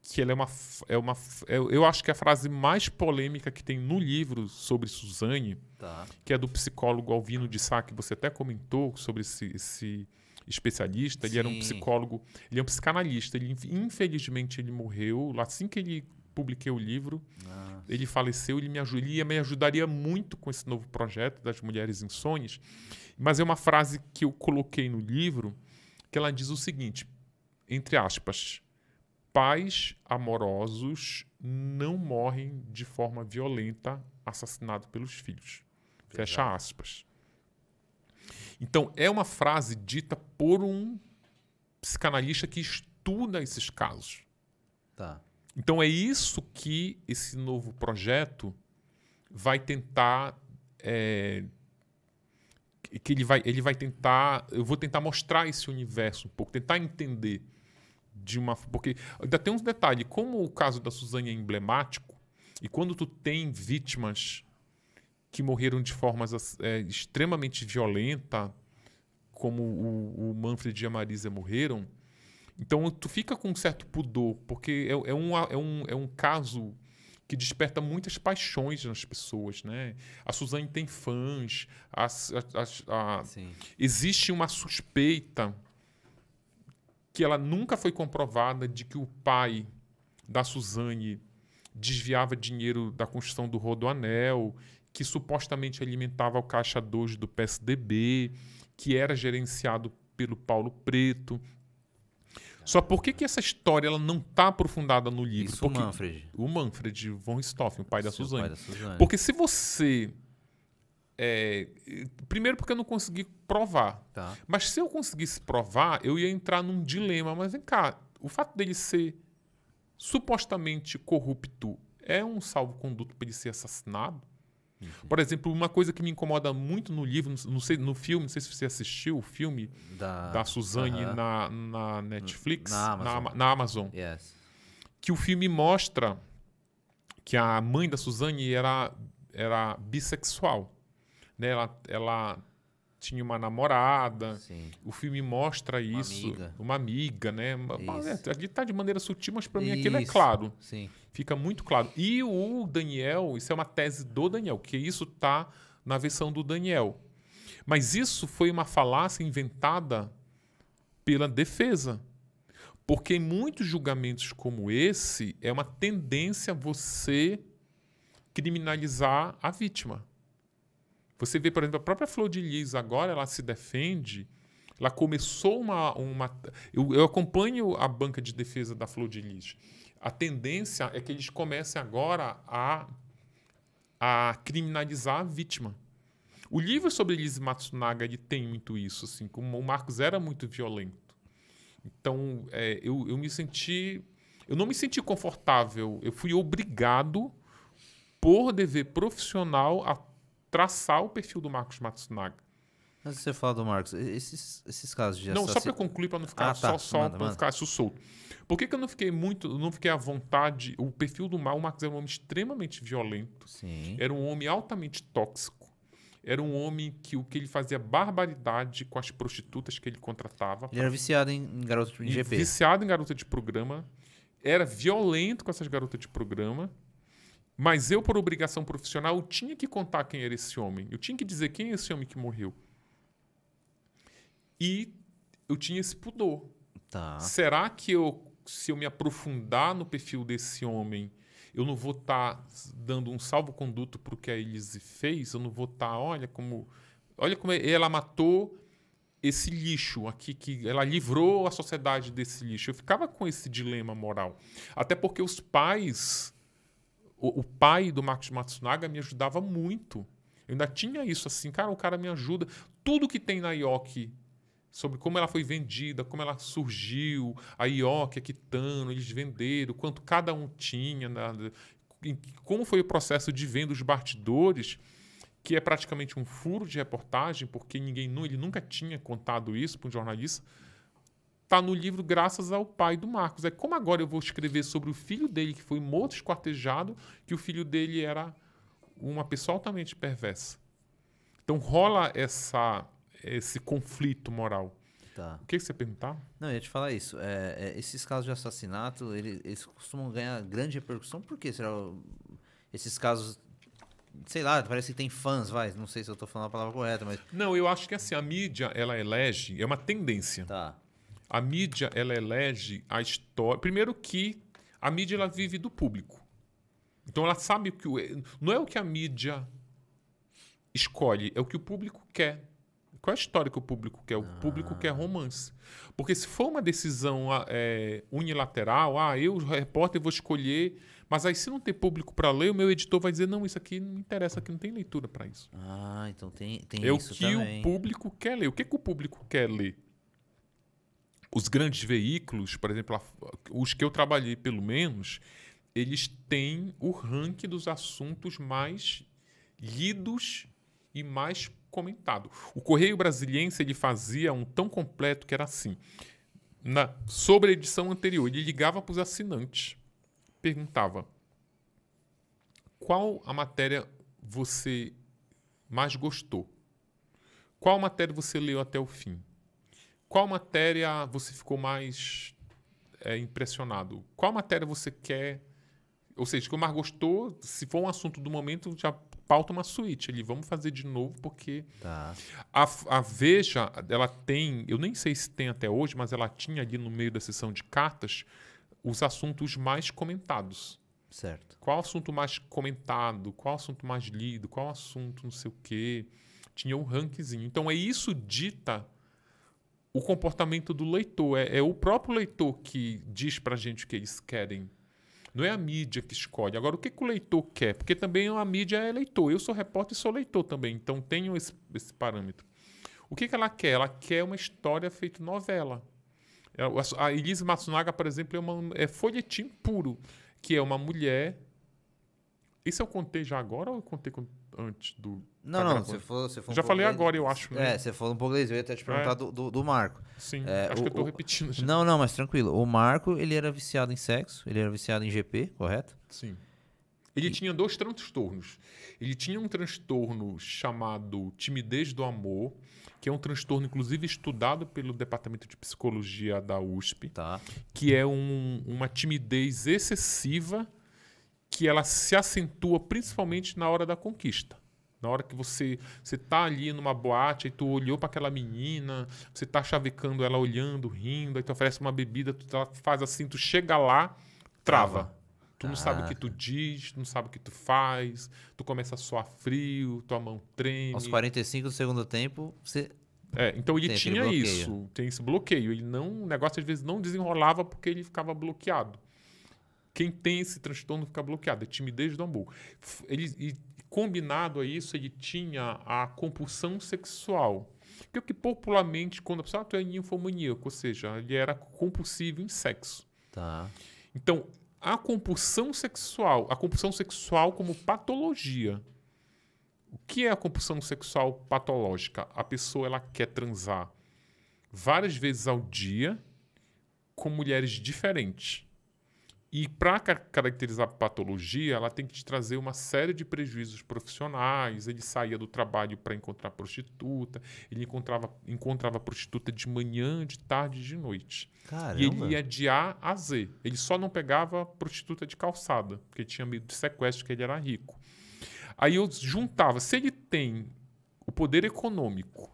que ela é uma, é uma é, eu acho que é a frase mais polêmica que tem no livro sobre Suzane, tá. que é do psicólogo Alvino de Sá, que você até comentou sobre esse, esse especialista. Sim. Ele era um psicólogo, ele é um psicanalista. Ele, infelizmente ele morreu assim que ele publiquei o livro. Nossa. Ele faleceu, ele me, ele me ajudaria muito com esse novo projeto das Mulheres em sonhos. Mas é uma frase que eu coloquei no livro que ela diz o seguinte, entre aspas, pais amorosos não morrem de forma violenta assassinados pelos filhos. Verdade. Fecha aspas. Então, é uma frase dita por um psicanalista que estuda esses casos. Tá. Então é isso que esse novo projeto vai tentar. É, que ele vai, ele vai tentar. Eu vou tentar mostrar esse universo um pouco, tentar entender de uma. Porque ainda tem uns detalhes. Como o caso da Suzane é emblemático, e quando tu tem vítimas que morreram de formas é, extremamente violenta, como o, o Manfred e a Marisa morreram, então tu fica com um certo pudor, porque é, é, um, é, um, é um caso que desperta muitas paixões nas pessoas, né? A Suzane tem fãs, a, a, a, existe uma suspeita que ela nunca foi comprovada de que o pai da Suzane desviava dinheiro da construção do Rodoanel, que supostamente alimentava o caixa 2 do PSDB, que era gerenciado pelo Paulo Preto. Só por que, que essa história ela não está aprofundada no livro? Isso, Porque o Manfred. O Manfred von Richthofen, o pai da, Suzane. pai da Suzane. Porque se você é, primeiro porque eu não consegui provar. Tá. Mas se eu conseguisse provar, eu ia entrar num dilema. Mas vem cá, o fato dele ser supostamente corrupto é um salvo-conduto para ele ser assassinado? Uhum. Por exemplo, uma coisa que me incomoda muito no livro, não sei, no filme, não sei se você assistiu o filme da, da Suzane uhum. na, na Netflix, na Amazon, na, na Amazon yes. que o filme mostra que a mãe da Suzane era, era bissexual. Né? Ela, ela tinha uma namorada. Sim. O filme mostra uma isso. Amiga. Uma amiga, né? É, a gente tá de maneira sutil, mas para mim aquilo é claro. Sim. Fica muito claro. E o Daniel, isso é uma tese do Daniel, que isso tá na versão do Daniel. Mas isso foi uma falácia inventada pela defesa. Porque em muitos julgamentos como esse, é uma tendência você criminalizar a vítima. Você vê, por exemplo, a própria Flor de Lis agora, ela se defende. Ela começou uma. uma eu, eu acompanho a banca de defesa da Flor de Lis. A tendência é que eles comecem agora a, a criminalizar a vítima. O livro sobre Elise Matsunaga ele tem muito isso, assim, como o Marcos era muito violento. Então, é, eu, eu me senti. Eu não me senti confortável. Eu fui obrigado, por dever profissional, a traçar o perfil do Marcos Matsunaga. Mas você fala do Marcos, esses, esses casos de Não, só para concluir, para não ficar ah, só, tá. só para não ficar solto. Por que, que eu não fiquei muito, não fiquei à vontade? O perfil do mal, o Marcos era um homem extremamente violento. Sim. Era um homem altamente tóxico. Era um homem que o que ele fazia barbaridade com as prostitutas que ele contratava. Ele era viciado em, em garota de GP. Viciado em garota de programa. Era violento com essas garotas de programa. Mas eu, por obrigação profissional, tinha que contar quem era esse homem. Eu tinha que dizer quem é esse homem que morreu. E eu tinha esse pudor. Tá. Será que eu, se eu me aprofundar no perfil desse homem, eu não vou estar tá dando um salvo-conduto para o que a Elise fez? Eu não vou estar, tá, olha como. Olha como ela matou esse lixo aqui que ela livrou a sociedade desse lixo. Eu ficava com esse dilema moral. Até porque os pais o, o pai do Marcos Matsunaga me ajudava muito. Eu ainda tinha isso assim, cara, o cara me ajuda. Tudo que tem na IOC sobre como ela foi vendida, como ela surgiu, a IOC, a Quitano, eles venderam, quanto cada um tinha, na, em, como foi o processo de venda dos bastidores, que é praticamente um furo de reportagem, porque ninguém ele nunca tinha contado isso para um jornalista está no livro graças ao pai do Marcos. É como agora eu vou escrever sobre o filho dele que foi morto esquartejado, que o filho dele era uma pessoa altamente perversa. Então rola essa esse conflito moral. Tá. O que, que você ia perguntar? Não, eu ia te falar isso. É, é, esses casos de assassinato, eles, eles, costumam ganhar grande repercussão. Por quê? será? Esses casos, sei lá, parece que tem fãs, vai. Não sei se eu estou falando a palavra correta, mas... Não, eu acho que assim, a mídia, ela elege... É uma tendência. Tá a mídia, ela elege a história. Primeiro que a mídia ela vive do público. Então ela sabe que o... não é o que a mídia escolhe, é o que o público quer. Qual é a história que o público quer? O ah. público quer romance. Porque se for uma decisão ah, é, unilateral, ah, eu, repórter, vou escolher. Mas aí, se não tem público para ler, o meu editor vai dizer: não, isso aqui não interessa, aqui não tem leitura para isso. Ah, então tem, tem é isso também. É o que o público quer ler. O que, que o público quer ler? os grandes veículos, por exemplo, os que eu trabalhei pelo menos, eles têm o ranking dos assuntos mais lidos e mais comentado. O Correio Brasiliense ele fazia um tão completo que era assim. Na, sobre a edição anterior, ele ligava para os assinantes, perguntava qual a matéria você mais gostou? Qual matéria você leu até o fim? Qual matéria você ficou mais é, impressionado? Qual matéria você quer? Ou seja, que o gostou, se for um assunto do momento, já pauta uma suíte ali. Vamos fazer de novo, porque. Tá. A, a, Veja, ela tem. Eu nem sei se tem até hoje, mas ela tinha ali no meio da sessão de cartas os assuntos mais comentados. Certo. Qual assunto mais comentado? Qual assunto mais lido? Qual assunto não sei o quê? Tinha um rankzinho. Então é isso dita o comportamento do leitor. É, é o próprio leitor que diz para a gente o que eles querem. Não é a mídia que escolhe. Agora, o que, que o leitor quer? Porque também a mídia é leitor. Eu sou repórter e sou leitor também, então tenho esse, esse parâmetro. O que, que ela quer? Ela quer uma história feita novela. É, a Elise Matsunaga, por exemplo, é, uma, é folhetim puro, que é uma mulher esse eu contei já agora ou eu contei antes do. Tá não, não, você falou, você falou. Já um falei agora, eu acho. Né? É, você falou um pouco da eu até te perguntar é. do, do, do, Marco. Sim, é, acho o, que eu tô o... repetindo. Já. Não, não, mas tranquilo. O Marco, ele era viciado em sexo, ele era viciado em GP, correto? Sim. Ele e... tinha dois transtornos. Ele tinha um transtorno chamado timidez do amor, que é um transtorno, inclusive, estudado pelo Departamento de Psicologia da USP, tá. que é um, uma timidez excessiva que ela se acentua principalmente na hora da conquista. Na hora que você você tá ali numa boate e tu olhou para aquela menina, você tá chavecando ela olhando, rindo, aí tu oferece uma bebida, tu faz assim, tu chega lá, trava. trava. Tu não ah. sabe o que tu diz, tu não sabe o que tu faz, tu começa a suar frio, tua mão treme. Aos 45 do segundo tempo, você é, então ele Tem tinha isso, tem esse bloqueio. Ele não, o negócio às vezes não desenrolava porque ele ficava bloqueado quem tem esse transtorno fica bloqueado, é timidez do amor. Ele, e combinado a isso, ele tinha a compulsão sexual. Que é o que popularmente, quando a pessoa ah, tu é ninfomaníaco, ou seja, ele era compulsivo em sexo. Tá. Então, a compulsão sexual, a compulsão sexual como patologia. O que é a compulsão sexual patológica? A pessoa ela quer transar várias vezes ao dia com mulheres diferentes. E para caracterizar patologia, ela tem que te trazer uma série de prejuízos profissionais. Ele saía do trabalho para encontrar prostituta, ele encontrava, encontrava prostituta de manhã, de tarde de noite. Caramba. E ele ia de A a Z. Ele só não pegava prostituta de calçada, porque tinha medo de sequestro, porque ele era rico. Aí eu juntava. Se ele tem o poder econômico,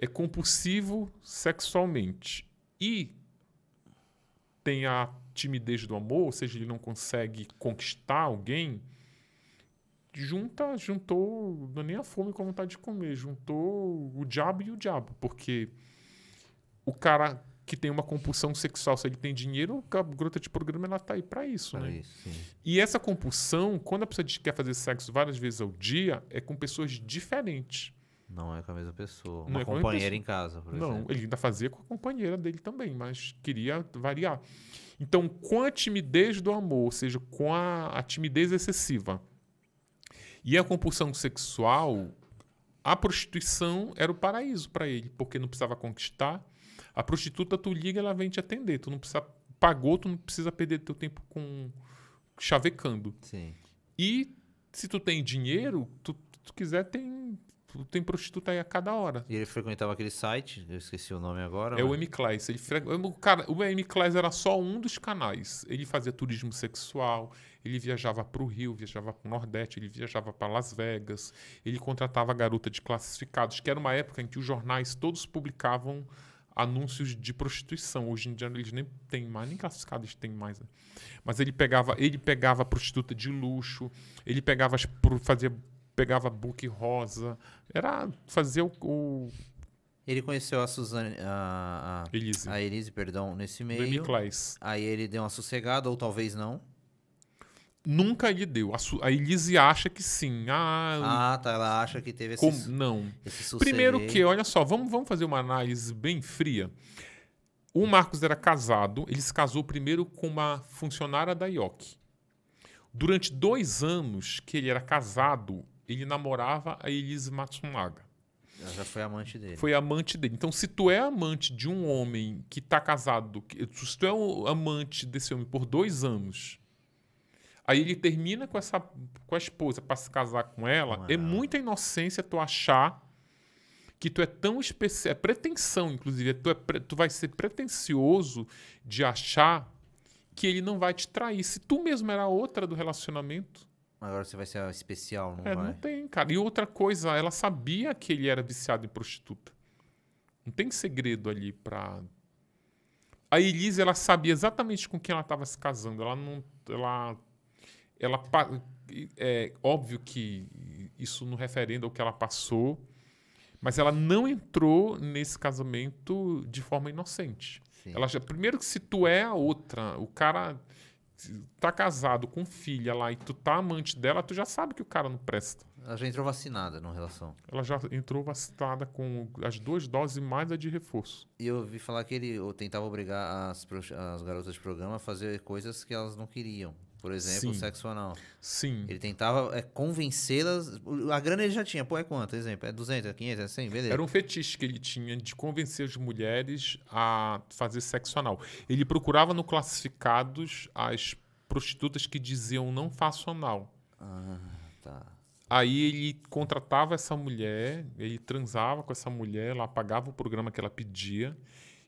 é compulsivo sexualmente e tem a timidez do amor, ou seja, ele não consegue conquistar alguém, junta, juntou, não é nem a fome com a vontade de comer, juntou o diabo e o diabo, porque o cara que tem uma compulsão sexual, se ele tem dinheiro, a grota de programa ela tá aí para isso, né? e essa compulsão, quando a pessoa quer fazer sexo várias vezes ao dia, é com pessoas diferentes. Não é com a mesma pessoa. Uma é companheira pessoa. em casa, por Não, exemplo. ele ainda fazia com a companheira dele também, mas queria variar. Então, com a timidez do amor, ou seja, com a, a timidez excessiva e a compulsão sexual, a prostituição era o paraíso para ele, porque não precisava conquistar. A prostituta, tu liga, ela vem te atender. Tu não precisa. Pagou, tu não precisa perder teu tempo com. chavecando. Sim. E se tu tem dinheiro, tu, tu quiser, tem Tipo, tem prostituta aí a cada hora. E ele frequentava aquele site, eu esqueci o nome agora. É mas... o M-Class. fre... o, cara, o M-Class era só um dos canais. Ele fazia turismo sexual, ele viajava para o Rio, viajava para o Nordeste, ele viajava para Las Vegas, ele contratava garota de classificados, que era uma época em que os jornais todos publicavam anúncios de prostituição. Hoje em dia eles nem têm mais, nem classificados têm mais. Né? Mas ele pegava, ele pegava prostituta de luxo, ele pegava, fazia pegava book rosa. Era fazer o. o... Ele conheceu a Suzane. A, a, Elise. A Elise, perdão, nesse meio. Aí ele deu uma sossegada, ou talvez não. Nunca lhe deu. A, a Elise acha que sim. Ah, ah, tá. Ela acha que teve esse. Com, não. Esse Primeiro que, olha só, vamos, vamos fazer uma análise bem fria. O Marcos era casado, ele se casou primeiro com uma funcionária da IOC. Durante dois anos que ele era casado, ele namorava a Elise Matsunaga. Ela já foi amante dele. Foi amante dele. Então, se tu é amante de um homem que está casado, se tu é um amante desse homem por dois anos, aí ele termina com essa com a esposa para se casar com ela, é muita inocência tu achar que tu é tão especial, é pretensão, inclusive, é tu, é pre... tu vai ser pretensioso de achar que ele não vai te trair. Se tu mesmo era outra do relacionamento, Agora você vai ser especial, não é, vai? Não tem, cara. E outra coisa, ela sabia que ele era viciado em prostituta. Não tem segredo ali pra. A Elise, ela sabia exatamente com quem ela estava se casando. Ela não. Ela. Ela. É óbvio que isso não referendo ao que ela passou, mas ela não entrou nesse casamento de forma inocente. Sim. Ela já, primeiro que se tu é a outra, o cara tá casado com filha lá e tu tá amante dela, tu já sabe que o cara não presta. Ela já entrou vacinada na relação. Ela já entrou vacinada com as duas doses mais a de reforço. E eu ouvi falar que ele tentava obrigar as, as garotas de programa a fazer coisas que elas não queriam. Por exemplo, Sim. sexo anal. Sim. Ele tentava é, convencê-las. A grana ele já tinha. Pô, é quanto? Exemplo, é 200, é 500, é 100, beleza. Era um fetiche que ele tinha de convencer as mulheres a fazer sexo anal. Ele procurava no classificados as prostitutas que diziam não faço anal. Ah, tá. Aí ele contratava essa mulher, ele transava com essa mulher, ela pagava o programa que ela pedia.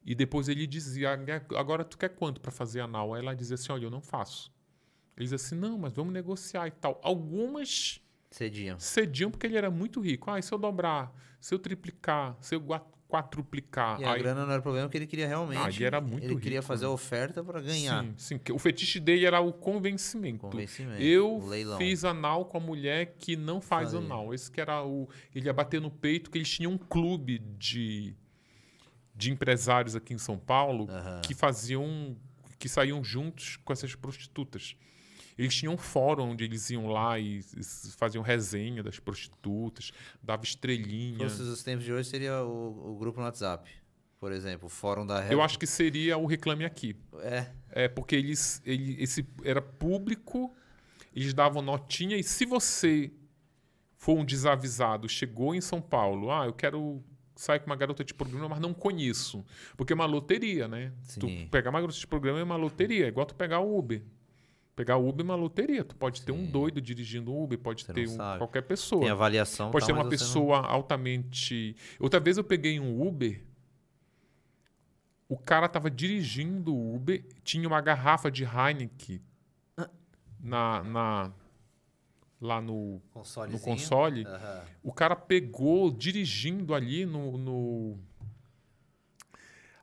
E depois ele dizia: Agora tu quer quanto para fazer anal? Aí ela dizia assim: Olha, eu não faço. Eles assim, não, mas vamos negociar e tal. Algumas cediam. Cediam porque ele era muito rico. Ah, e se eu dobrar, se eu triplicar, se eu quadruplicar. E a grana não era problema que ele queria realmente. Ah, ele era muito Ele rico, queria fazer a né? oferta para ganhar. Sim, sim. O fetiche dele era o convencimento. Convencimento. Eu fiz anal com a mulher que não faz Falei. anal. Esse que era o. Ele ia bater no peito que eles tinham um clube de, de empresários aqui em São Paulo uhum. que faziam. que saíam juntos com essas prostitutas. Eles tinham um fórum onde eles iam lá e, e faziam resenha das prostitutas, dava estrelinha. Se os tempos de hoje seria o, o grupo no WhatsApp por exemplo, o fórum da Eu acho que seria o Reclame Aqui. É. É, porque eles. Ele, esse era público, eles davam notinha, e se você for um desavisado, chegou em São Paulo, ah, eu quero sair com uma garota de programa, mas não conheço. Porque é uma loteria, né? Sim. Tu pegar uma garota de programa é uma loteria, é igual tu pegar o Uber. Pegar Uber é uma loteria. Tu pode Sim. ter um doido dirigindo Uber, pode você ter um, qualquer pessoa. Tem avaliação. Pode tá, ter uma pessoa não... altamente. Outra vez eu peguei um Uber. O cara tava dirigindo o Uber, tinha uma garrafa de Heineken na, na, lá no, no console. Uhum. O cara pegou dirigindo ali no. no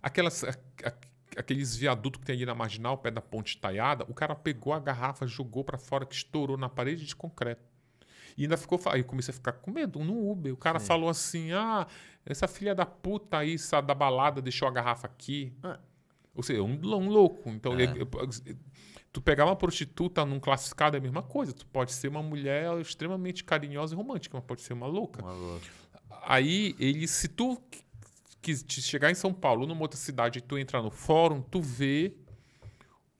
aquelas. A, a, aqueles viadutos que tem ali na marginal, pé da ponte taiada, o cara pegou a garrafa, jogou para fora, que estourou na parede de concreto. E ainda ficou. Aí eu comecei a ficar com medo no Uber. O cara Sim. falou assim: ah, essa filha da puta aí, essa da balada, deixou a garrafa aqui. Ah. Ou seja, um, um louco. Então, é. eu, eu, tu pegar uma prostituta num classificado é a mesma coisa. Tu pode ser uma mulher extremamente carinhosa e romântica, mas pode ser uma louca. Uma louca. Aí ele, se tu que te chegar em São Paulo, numa outra cidade, tu entrar no fórum, tu vê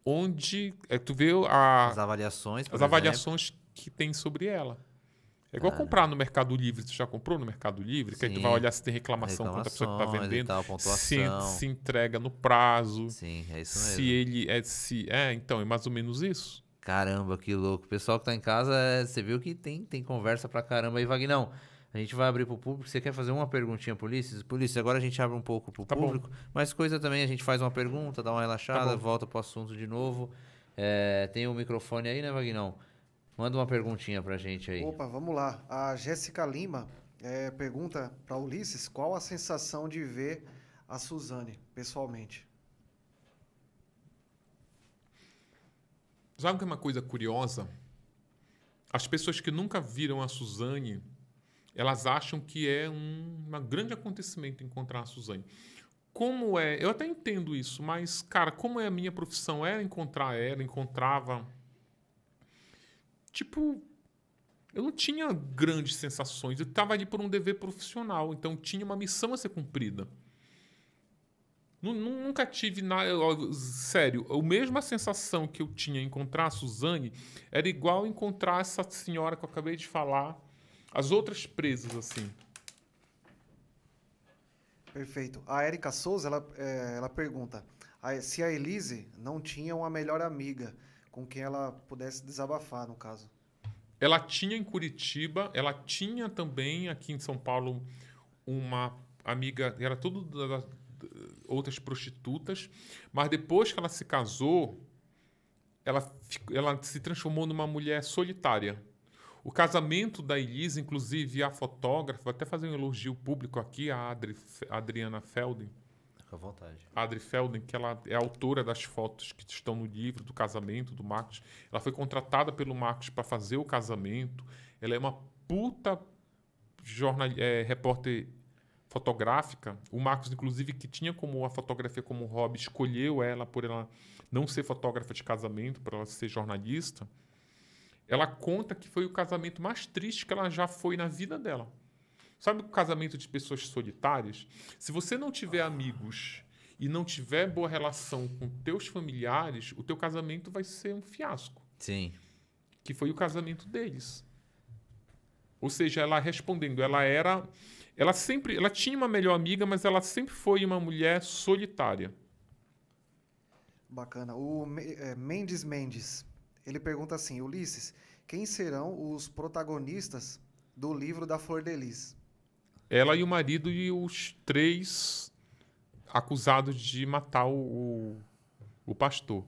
onde. É, tu vê a, as avaliações. As exemplo. avaliações que tem sobre ela. É igual ah, comprar no Mercado Livre. Tu já comprou no Mercado Livre? Sim, que aí tu vai olhar se tem reclamação contra a pessoa que está vendendo. Tal, se, se, entrega no prazo. Sim, é isso mesmo. Se ele. É, se, é, então, é mais ou menos isso. Caramba, que louco. O pessoal que está em casa, é, você viu que tem, tem conversa pra caramba aí, Vagnão. A gente vai abrir para o público. Você quer fazer uma perguntinha, polícia? Ulisses, agora a gente abre um pouco para o tá público. Bom. Mas coisa também, a gente faz uma pergunta, dá uma relaxada, tá volta para o assunto de novo. É, tem o um microfone aí, né, Vagnão? Manda uma perguntinha para a gente aí. Opa, vamos lá. A Jéssica Lima é, pergunta para Ulisses qual a sensação de ver a Suzane pessoalmente. Sabe que é uma coisa curiosa? As pessoas que nunca viram a Suzane elas acham que é um, uma grande acontecimento encontrar a Suzane. Como é? Eu até entendo isso, mas, cara, como é a minha profissão? Era encontrar ela, encontrava. Tipo, eu não tinha grandes sensações. Eu estava ali por um dever profissional, então tinha uma missão a ser cumprida. Nunca tive nada. Sério, a mesma sensação que eu tinha encontrar a Suzane era igual encontrar essa senhora que eu acabei de falar as outras presas, assim. Perfeito. A Erika Souza, ela, é, ela pergunta se a Elise não tinha uma melhor amiga com quem ela pudesse desabafar, no caso. Ela tinha em Curitiba, ela tinha também aqui em São Paulo uma amiga, era tudo da, da, outras prostitutas, mas depois que ela se casou, ela, ela se transformou numa mulher solitária. O casamento da Elisa, inclusive a fotógrafa, vou até fazer um elogio público aqui, a Adri, Adriana Felden. Fica à vontade. Adri Felden, que ela é autora das fotos que estão no livro do casamento do Marcos. Ela foi contratada pelo Marcos para fazer o casamento. Ela é uma puta jornal, é, repórter fotográfica. O Marcos, inclusive, que tinha como a fotografia como hobby, escolheu ela por ela não ser fotógrafa de casamento, para ela ser jornalista. Ela conta que foi o casamento mais triste que ela já foi na vida dela. Sabe o casamento de pessoas solitárias? Se você não tiver amigos e não tiver boa relação com teus familiares, o teu casamento vai ser um fiasco. Sim. Que foi o casamento deles. Ou seja, ela respondendo, ela era, ela sempre, ela tinha uma melhor amiga, mas ela sempre foi uma mulher solitária. Bacana. O é, Mendes Mendes ele pergunta assim: Ulisses, quem serão os protagonistas do livro da Flor de Lis? Ela e o marido e os três acusados de matar o, o pastor.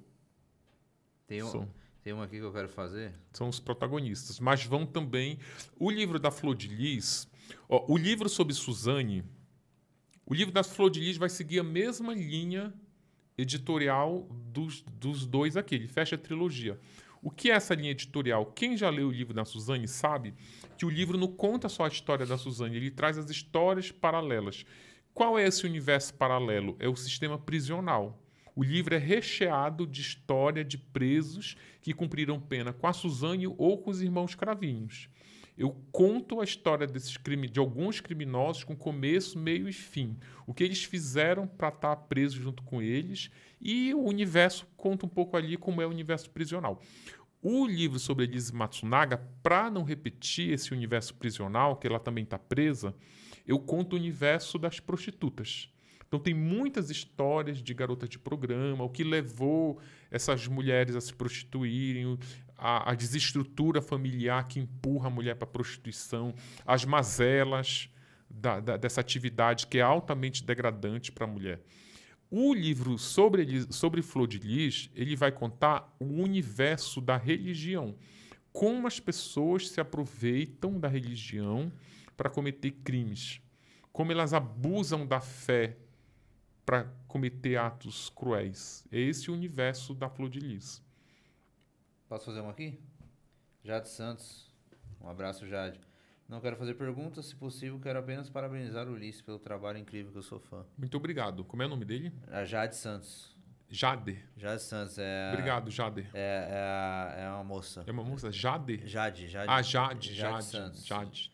Tem um, São. tem um aqui que eu quero fazer. São os protagonistas. Mas vão também. O livro da Flor de Lis. Ó, o livro sobre Suzane. O livro da Flor de Lis vai seguir a mesma linha editorial dos, dos dois aqui. Ele fecha a trilogia. O que é essa linha editorial? Quem já leu o livro da Suzane sabe que o livro não conta só a história da Suzane, ele traz as histórias paralelas. Qual é esse universo paralelo? É o sistema prisional. O livro é recheado de história de presos que cumpriram pena com a Suzane ou com os irmãos Cravinhos. Eu conto a história desses de alguns criminosos com começo, meio e fim. O que eles fizeram para estar tá presos junto com eles e o universo conta um pouco ali como é o universo prisional. O livro sobre Elise Matsunaga, para não repetir esse universo prisional, que ela também está presa, eu conto o universo das prostitutas. Então tem muitas histórias de garota de programa, o que levou essas mulheres a se prostituírem, a, a desestrutura familiar que empurra a mulher para a prostituição, as mazelas da, da, dessa atividade que é altamente degradante para a mulher. O livro sobre, sobre Flor de Lis, ele vai contar o universo da religião. Como as pessoas se aproveitam da religião para cometer crimes. Como elas abusam da fé para cometer atos cruéis. É esse o universo da Flor de Lis. Posso fazer uma aqui? Jade Santos. Um abraço, Jade. Não quero fazer perguntas, se possível, quero apenas parabenizar o Ulisses pelo trabalho incrível que eu sou fã. Muito obrigado. Como é o nome dele? A é Jade Santos. Jade. Jade Santos. É... Obrigado, Jade. É, é, é uma moça. É uma moça? Jade? Jade, Jade. Ah, Jade, Jade. Jade Santos. Jade.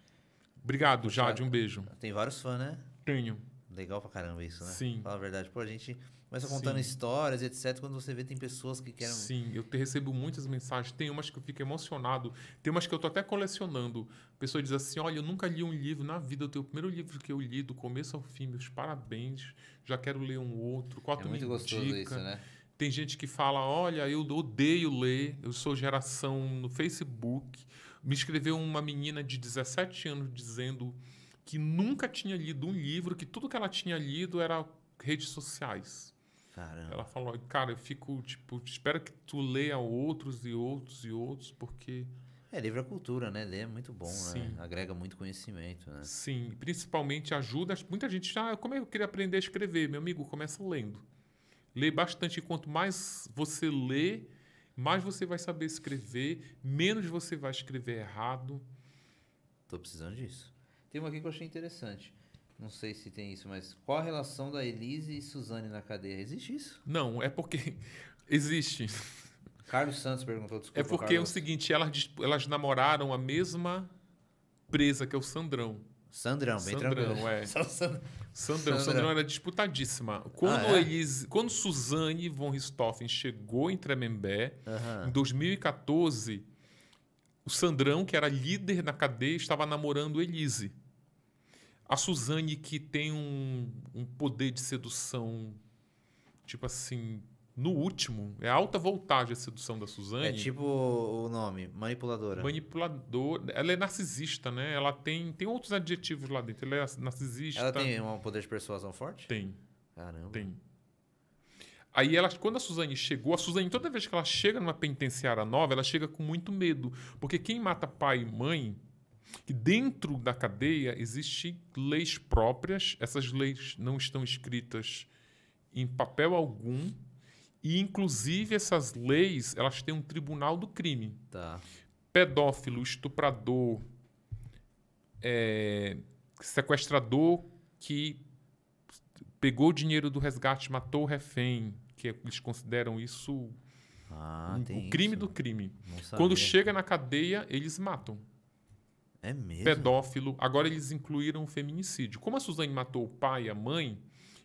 Obrigado, Jade. Jade. Um beijo. Tem vários fãs, né? Tenho. Legal pra caramba isso, né? Sim. Fala a verdade. Pô, a gente começa contando Sim. histórias, etc. Quando você vê, tem pessoas que querem. Sim, eu te recebo muitas mensagens. Tem umas que eu fico emocionado, tem umas que eu tô até colecionando. A pessoa diz assim: Olha, eu nunca li um livro na vida, o primeiro livro que eu li, do começo ao fim, meus parabéns, já quero ler um outro. Quatro é muito gostoso isso, né? Tem gente que fala: Olha, eu odeio ler, eu sou geração no Facebook. Me escreveu uma menina de 17 anos dizendo que nunca tinha lido um livro, que tudo que ela tinha lido era redes sociais. Caramba. Ela falou, cara, eu fico, tipo, espero que tu leia outros e outros e outros, porque... É, livro é cultura, né? Ler é muito bom, né? Sim. né? Agrega muito conhecimento, né? Sim, principalmente ajuda... Muita gente já... Ah, como é que eu queria aprender a escrever? Meu amigo, começa lendo. Lê bastante. Quanto mais você lê, mais você vai saber escrever, menos você vai escrever errado. Tô precisando disso. Tem uma aqui que eu achei interessante. Não sei se tem isso, mas qual a relação da Elise e Suzane na cadeia? Existe isso? Não, é porque. Existe. Carlos Santos perguntou, desculpa. É porque Carlos. é o seguinte, elas, elas namoraram a mesma presa, que é o Sandrão. Sandrão, bem Sandrão, tranquilo. É. Sandrão, Sandrão, Sandrão era disputadíssima. Quando, ah, é? eles, quando Suzane von Richthofen chegou em Tremembé, uh -huh. em 2014, o Sandrão, que era líder na cadeia, estava namorando Elise. A Suzane, que tem um, um poder de sedução, tipo assim, no último. É alta voltagem a sedução da Suzane. É tipo o nome, manipuladora. manipuladora Ela é narcisista, né? Ela tem, tem outros adjetivos lá dentro. Ela é narcisista. Ela tem um poder de persuasão forte? Tem. Caramba. Tem. Aí ela, quando a Suzane chegou, a Suzane, toda vez que ela chega numa penitenciária nova, ela chega com muito medo. Porque quem mata pai e mãe que dentro da cadeia existem leis próprias, essas leis não estão escritas em papel algum, e inclusive essas leis, elas têm um tribunal do crime. Tá. Pedófilo, estuprador, é, sequestrador que pegou o dinheiro do resgate, matou o refém, que é, eles consideram isso ah, um, o crime isso. do crime. Quando chega na cadeia, eles matam. É mesmo? Pedófilo. Agora eles incluíram o feminicídio. Como a Suzane matou o pai e a mãe,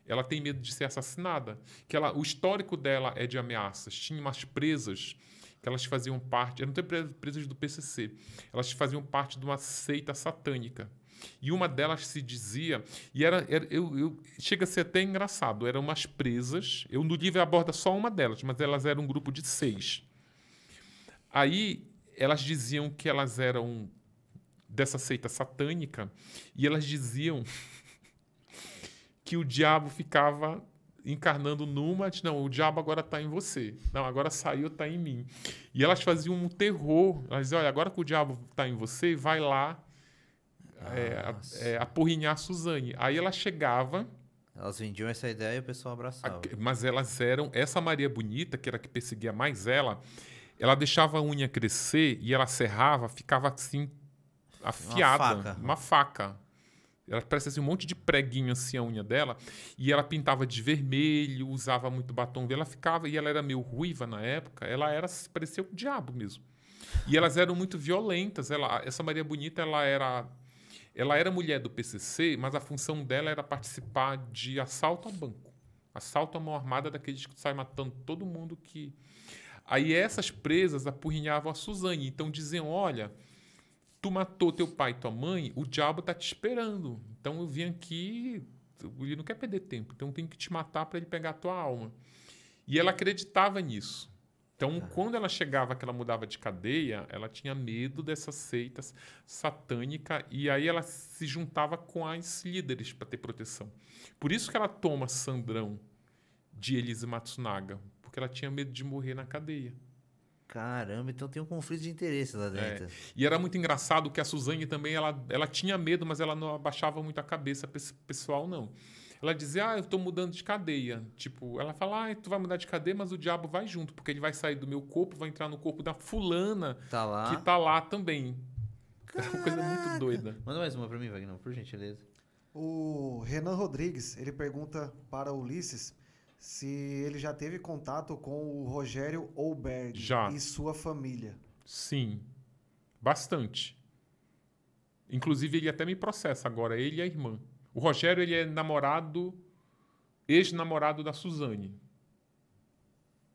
ela tem medo de ser assassinada. Que ela, o histórico dela é de ameaças. Tinha umas presas que elas faziam parte, eram presas do PCC, elas faziam parte de uma seita satânica. E uma delas se dizia, e era, era eu, eu, chega a ser até engraçado, eram umas presas, eu no livro aborda só uma delas, mas elas eram um grupo de seis. Aí elas diziam que elas eram dessa seita satânica, e elas diziam que o diabo ficava encarnando numa, não, o diabo agora está em você. Não, agora saiu, está em mim. E elas faziam um terror. Elas diziam, olha, agora que o diabo está em você, vai lá é, é, apurrinhar a Suzane. Aí ela chegava... Elas vendiam essa ideia e o pessoal abraçava. Mas elas eram... Essa Maria Bonita, que era a que perseguia mais ela, ela deixava a unha crescer e ela serrava, ficava assim afiada, uma faca. Uma faca. Ela parecia assim, um monte de preguinho assim a unha dela. E ela pintava de vermelho, usava muito batom. Ela ficava, e ela era meio ruiva na época, ela era, parecia o diabo mesmo. E elas eram muito violentas. Ela, essa Maria Bonita, ela era. Ela era mulher do PCC, mas a função dela era participar de assalto a banco. Assalto à mão armada daqueles que saem matando todo mundo que. Aí essas presas apurrinhavam a Suzane. Então diziam: olha, tu matou teu pai e tua mãe, o diabo tá te esperando. Então eu vim aqui, ele não quer perder tempo, então tem que te matar para ele pegar a tua alma. E ela acreditava nisso. Então, quando ela chegava, que ela mudava de cadeia, ela tinha medo dessas seitas satânica e aí ela se juntava com as líderes para ter proteção. Por isso que ela toma Sandrão de Elise Matsunaga, porque ela tinha medo de morrer na cadeia. Caramba, então tem um conflito de interesse lá é. dentro. É. E era muito engraçado que a Suzane também, ela, ela tinha medo, mas ela não abaixava muito a cabeça pessoal, não. Ela dizia, ah, eu tô mudando de cadeia. Tipo, ela fala, ah, tu vai mudar de cadeia, mas o diabo vai junto, porque ele vai sair do meu corpo, vai entrar no corpo da fulana tá lá. que tá lá também. Caraca. É uma coisa muito doida. Manda mais uma pra mim, Wagner, por gentileza. O Renan Rodrigues, ele pergunta para o Ulisses se ele já teve contato com o Rogério Olberg já. e sua família. Sim, bastante. Inclusive, ele até me processa agora, ele e a irmã. O Rogério ele é namorado, ex-namorado da Suzane.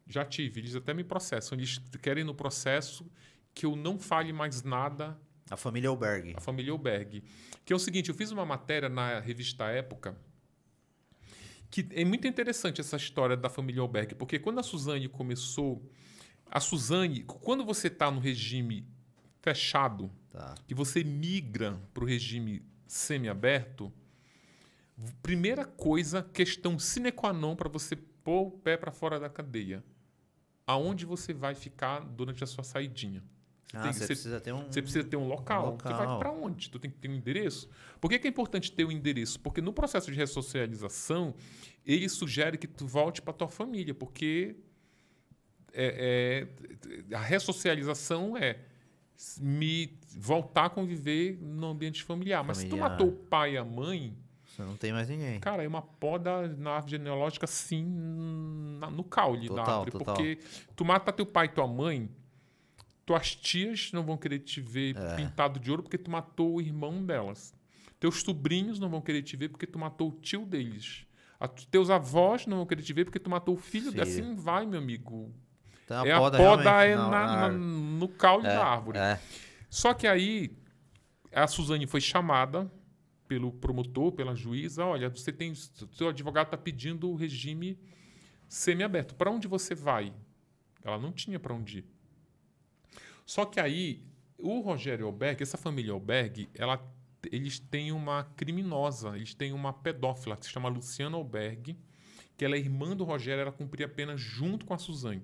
Já tive, eles até me processam. Eles querem no processo que eu não fale mais nada. A família Alberg. A família Alberg. Que é o seguinte, eu fiz uma matéria na revista Época que é muito interessante essa história da família Alberg, porque quando a Suzane começou, a Suzane, quando você está no regime fechado, tá. que você migra para o regime semiaberto, primeira coisa, questão sine qua non para você pôr o pé para fora da cadeia. Aonde você vai ficar durante a sua saidinha? Você, ah, tem, você, precisa ter um... você precisa ter um local. Um local. Você vai para onde? Tu tem que ter um endereço. Por que, que é importante ter um endereço? Porque no processo de ressocialização, ele sugere que tu volte para tua família, porque é, é, a ressocialização é me voltar a conviver no ambiente familiar. familiar. Mas se tu matou o pai e a mãe, você não tem mais ninguém. Cara, é uma poda na árvore genealógica, sim, na, no caule total, da árvore. Total. Porque tu mata teu pai e tua mãe, tuas tias não vão querer te ver é. pintado de ouro porque tu matou o irmão delas. Teus sobrinhos não vão querer te ver porque tu matou o tio deles. A, teus avós não vão querer te ver porque tu matou o filho. deles. Assim vai, meu amigo. Então, é a poda, a poda é na é. na, no caule é, da árvore. É. Só que aí a Suzane foi chamada pelo promotor, pela juíza. Olha, você tem, seu advogado está pedindo o regime semiaberto. Para onde você vai? Ela não tinha para onde ir. Só que aí, o Rogério Alberg, essa família Alberg, ela, eles têm uma criminosa, eles têm uma pedófila que se chama Luciana Alberg, que ela é irmã do Rogério, ela cumpria pena junto com a Suzane.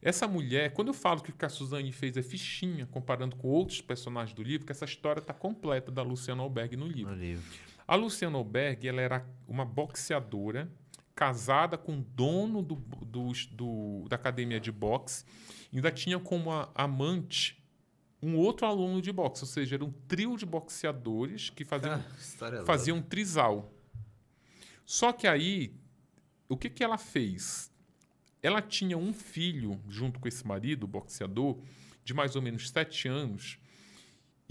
Essa mulher, quando eu falo que o que a Suzane fez é fichinha, comparando com outros personagens do livro, que essa história está completa da Luciana Alberg no livro. no livro. A Luciana Alberg ela era uma boxeadora casada com o dono do, do, do, da academia de boxe, ainda tinha como amante um outro aluno de boxe, ou seja, era um trio de boxeadores que faziam, ah, faziam trisal. Só que aí, o que, que ela fez? Ela tinha um filho, junto com esse marido, boxeador, de mais ou menos sete anos,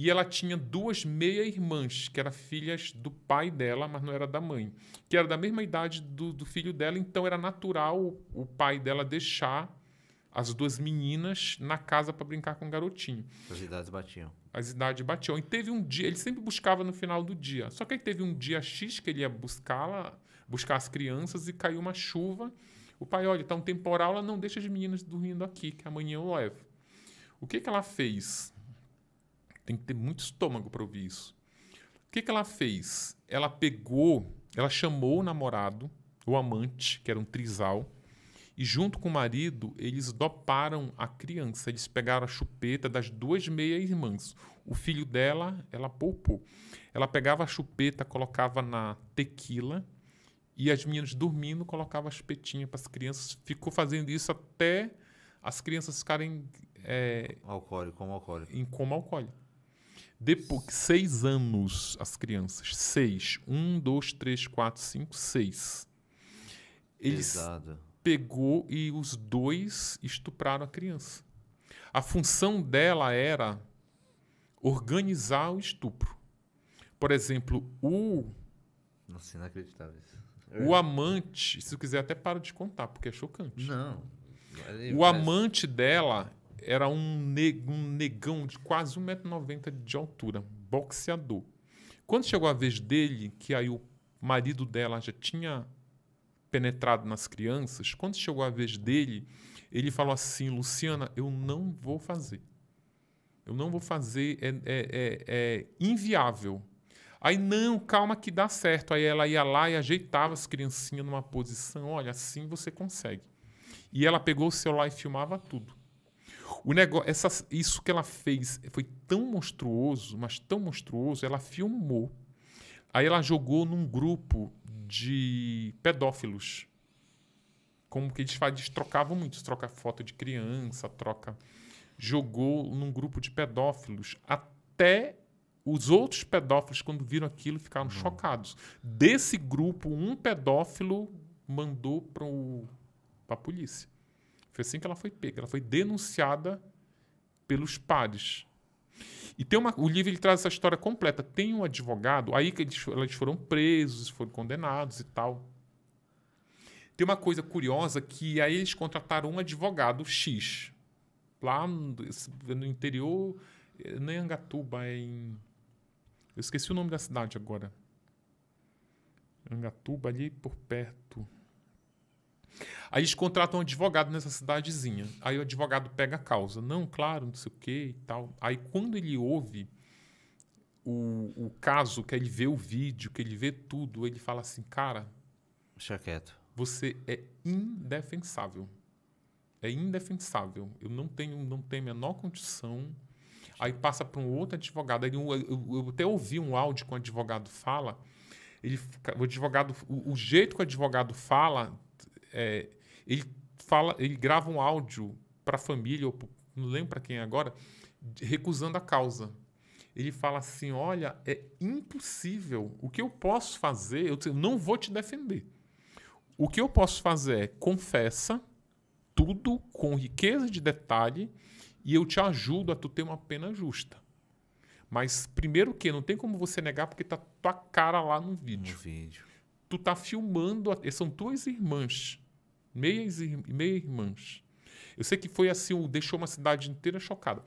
e ela tinha duas meia-irmãs, que eram filhas do pai dela, mas não era da mãe, que era da mesma idade do, do filho dela, então era natural o, o pai dela deixar as duas meninas na casa para brincar com o garotinho. As idades batiam. As idades batiam. E teve um dia, ele sempre buscava no final do dia. Só que aí teve um dia X que ele ia buscá-la, buscar as crianças e caiu uma chuva. O pai, olha, tá um temporal, ela não deixa as meninas dormindo aqui, que amanhã eu levo. O que que ela fez? Tem que ter muito estômago para ouvir isso. O que, que ela fez? Ela pegou, ela chamou o namorado, o amante, que era um trisal, e junto com o marido, eles doparam a criança. Eles pegaram a chupeta das duas meia-irmãs. O filho dela, ela poupou. Ela pegava a chupeta, colocava na tequila e as meninas dormindo, colocava a chupetinha para as crianças. Ficou fazendo isso até as crianças ficarem. É, alcoólico, como alcoólico. Em coma alcoólico. Depois, seis anos, as crianças. Seis. Um, dois, três, quatro, cinco, seis. Eles Pesado. pegou e os dois estupraram a criança. A função dela era organizar o estupro. Por exemplo, o. Nossa, inacreditável isso. O amante, se eu quiser, até para de contar, porque é chocante. Não. O amante dela era um, um negão de quase 1,90m de altura, boxeador. Quando chegou a vez dele, que aí o marido dela já tinha penetrado nas crianças, quando chegou a vez dele, ele falou assim: Luciana, eu não vou fazer. Eu não vou fazer, é, é, é, é inviável. Aí, não, calma que dá certo. Aí ela ia lá e ajeitava as criancinhas numa posição: olha, assim você consegue. E ela pegou o celular e filmava tudo. O negócio, essa, isso que ela fez foi tão monstruoso, mas tão monstruoso, ela filmou. Aí ela jogou num grupo de pedófilos. Como que eles, trocavam muito, troca foto de criança, troca. Jogou num grupo de pedófilos até os outros pedófilos, quando viram aquilo, ficaram uhum. chocados. Desse grupo, um pedófilo mandou para a polícia. Foi assim que ela foi pega. Ela foi denunciada pelos pares. E tem uma, o livro ele traz essa história completa. Tem um advogado, aí que eles, eles foram presos, foram condenados e tal. Tem uma coisa curiosa que aí eles contrataram um advogado X, lá no interior, eh, não é Angatuba, é em. Eu esqueci o nome da cidade agora. Angatuba, ali por perto. Aí eles contratam um advogado nessa cidadezinha. Aí o advogado pega a causa. Não, claro, não sei o quê e tal. Aí quando ele ouve o, o caso, que ele vê o vídeo, que ele vê tudo, ele fala assim, cara... Deixa quieto. Você é indefensável. É indefensável. Eu não tenho, não tenho a menor condição... Aí passa para um outro advogado. Aí eu, eu, eu até ouvi um áudio que o um advogado fala. Ele, o advogado, o, o jeito que o advogado fala é, ele fala, ele grava um áudio para a família, não lembro para quem é agora, recusando a causa. Ele fala assim: olha, é impossível. O que eu posso fazer? Eu não vou te defender. O que eu posso fazer é confessa tudo com riqueza de detalhe e eu te ajudo a tu ter uma pena justa. Mas primeiro que não tem como você negar porque tá tua cara lá no vídeo. No vídeo tu tá filmando, a... são duas irmãs, meias meia irmãs. Eu sei que foi assim, deixou uma cidade inteira chocada.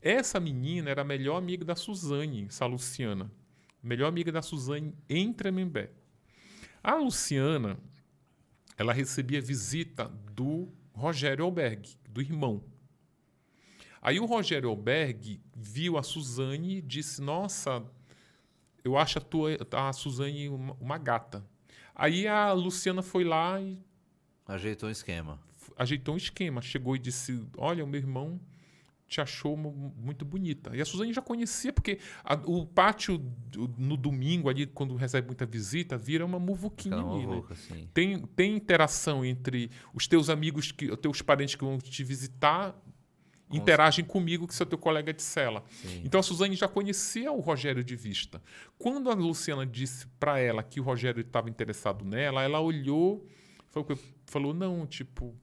Essa menina era a melhor amiga da Suzane, essa Luciana. Melhor amiga da Suzane em Tremembé. A Luciana, ela recebia visita do Rogério Alberg, do irmão. Aí o Rogério Alberg viu a Suzane e disse: Nossa, eu acho a, tua, a Suzane uma, uma gata. Aí a Luciana foi lá e. Ajeitou um esquema. Ajeitou um esquema. Chegou e disse: Olha, o meu irmão te achou muito bonita. E a Suzane já conhecia, porque a, o pátio no domingo, ali, quando recebe muita visita, vira uma muvuquinha ali, né? Sim. Tem, tem interação entre os teus amigos, que, os teus parentes que vão te visitar, interagem comigo, que sou teu colega de cela. Sim. Então a Suzane já conhecia o Rogério de vista. Quando a Luciana disse para ela que o Rogério estava interessado nela, ela olhou, falou, falou: não, tipo,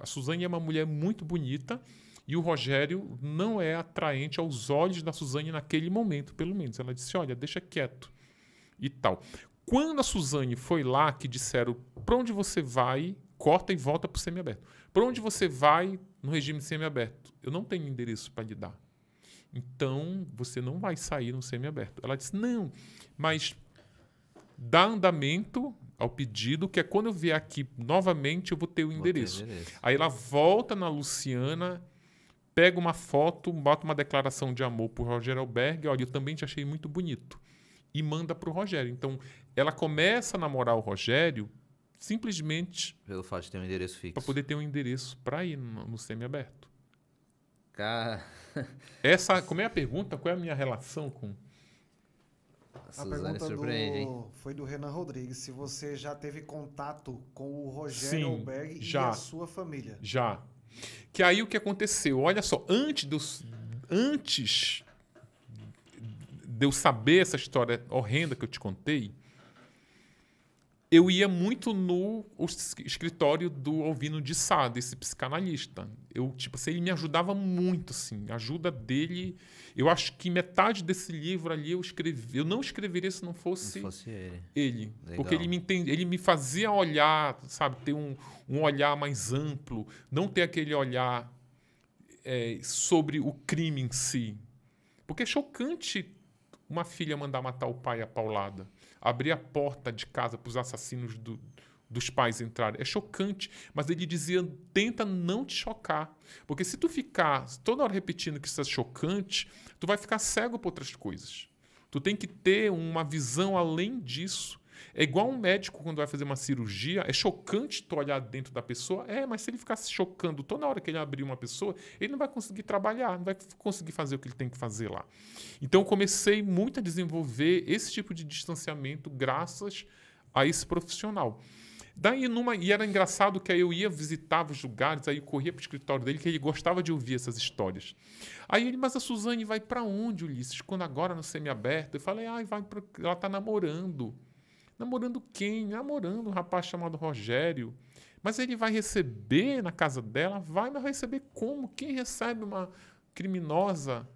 a Suzane é uma mulher muito bonita. E o Rogério não é atraente aos olhos da Suzane naquele momento, pelo menos. Ela disse: olha, deixa quieto e tal. Quando a Suzane foi lá, que disseram: para onde você vai, corta e volta para o semiaberto. Para onde você vai, no regime semiaberto. Eu não tenho endereço para lhe dar. Então, você não vai sair no semiaberto. Ela disse: não, mas dá andamento ao pedido, que é quando eu vier aqui novamente, eu vou ter o endereço. Ter endereço. Aí ela volta na Luciana, pega uma foto, bota uma declaração de amor para Rogério Alberg, olha, eu também te achei muito bonito. E manda para o Rogério. Então, ela começa a namorar o Rogério simplesmente. Pelo fato de ter um endereço fixo. Para poder ter um endereço para ir no, no semiaberto. Cara. Essa, como é a pergunta? Qual é a minha relação com. A Suzane pergunta surpreende, do, hein? foi do Renan Rodrigues. Se você já teve contato com o Rogério Sim, e a sua família. Já. Que aí o que aconteceu? Olha só, antes, dos, antes de eu saber essa história horrenda que eu te contei, eu ia muito no escritório do Alvino de Sá, desse psicanalista. Eu, tipo assim, ele me ajudava muito, assim. A ajuda dele. Eu acho que metade desse livro ali eu escrevi. Eu não escreveria se não fosse, não fosse ele. ele porque ele me, entende, ele me fazia olhar, sabe, ter um, um olhar mais amplo, não ter aquele olhar é, sobre o crime em si. Porque é chocante uma filha mandar matar o pai a paulada. Abrir a porta de casa para os assassinos do, dos pais entrarem. É chocante, mas ele dizia: tenta não te chocar. Porque se tu ficar toda hora repetindo que isso é chocante, tu vai ficar cego para outras coisas. Tu tem que ter uma visão além disso. É igual um médico quando vai fazer uma cirurgia, é chocante tu olhar dentro da pessoa. É, mas se ele ficar se chocando toda hora que ele abrir uma pessoa, ele não vai conseguir trabalhar, não vai conseguir fazer o que ele tem que fazer lá. Então, comecei muito a desenvolver esse tipo de distanciamento graças a esse profissional. Daí numa, e era engraçado que aí eu ia visitar os lugares, aí eu corria para o escritório dele, que ele gostava de ouvir essas histórias. Aí ele, mas a Suzane vai para onde, Ulisses? Quando agora no aberto. Eu falei, ah, vai pra, ela está namorando. Namorando quem? Namorando um rapaz chamado Rogério. Mas ele vai receber na casa dela? Vai, mas vai receber como? Quem recebe uma criminosa?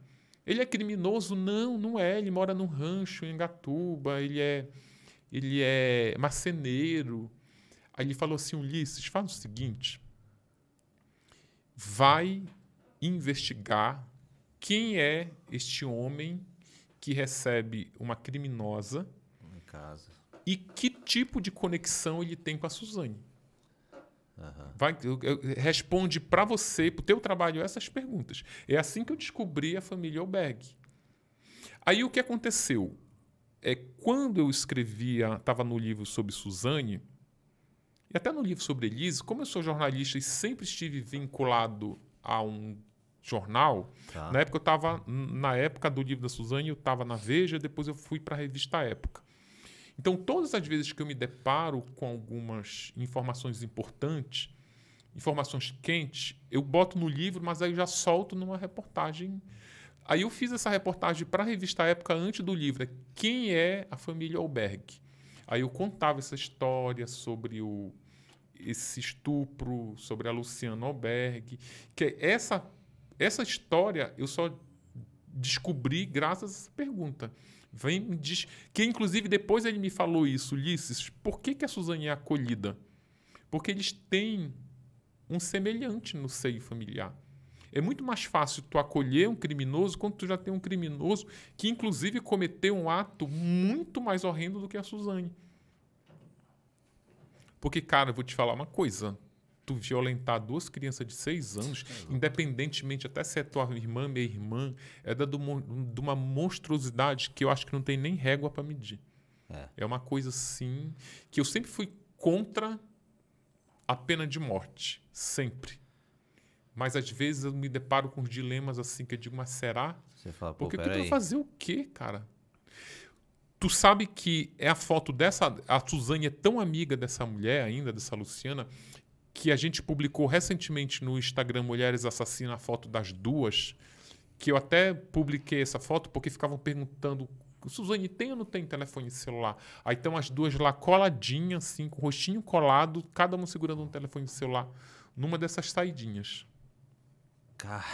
Ele é criminoso? Não, não é. Ele mora num rancho em Gatuba, ele é, ele é marceneiro. Aí ele falou assim: Ulisses, faz o seguinte. Vai investigar quem é este homem que recebe uma criminosa em casa e que tipo de conexão ele tem com a Suzane. Uhum. Vai, eu, eu, responde para você, para o teu trabalho, essas perguntas. É assim que eu descobri a família Alberg. Aí o que aconteceu? É, quando eu escrevia, estava no livro sobre Suzane, e até no livro sobre Elise, como eu sou jornalista e sempre estive vinculado a um jornal, tá. na época eu estava, na época do livro da Suzane, eu estava na Veja, depois eu fui para a revista Época. Então, todas as vezes que eu me deparo com algumas informações importantes, informações quentes, eu boto no livro, mas aí já solto numa reportagem. Aí eu fiz essa reportagem para a revista Época antes do livro, é Quem é a família Alberg? Aí eu contava essa história sobre o esse estupro, sobre a Luciana Alberg, que essa essa história eu só descobri graças a essa pergunta. Vem me diz que inclusive depois ele me falou isso, Ulisses, por que que a Suzane é acolhida? Porque eles têm um semelhante no seio familiar. É muito mais fácil tu acolher um criminoso quando tu já tem um criminoso que inclusive cometeu um ato muito mais horrendo do que a Suzane. Porque cara, eu vou te falar uma coisa, tu violentar duas crianças de seis anos, independentemente até se é tua irmã, minha irmã, é da, do, de uma monstruosidade que eu acho que não tem nem régua para medir. É. é uma coisa assim que eu sempre fui contra a pena de morte, sempre. Mas às vezes eu me deparo com os dilemas assim que eu digo, mas será? Você fala, Pô, Porque tu vai fazer o quê, cara? Tu sabe que é a foto dessa. A Suzane é tão amiga dessa mulher ainda, dessa Luciana, que a gente publicou recentemente no Instagram Mulheres Assassinas a foto das duas, que eu até publiquei essa foto porque ficavam perguntando Suzane, tem ou não tem telefone celular? Aí estão as duas lá coladinhas, assim, com o rostinho colado, cada uma segurando um telefone celular, numa dessas saidinhas. Cara.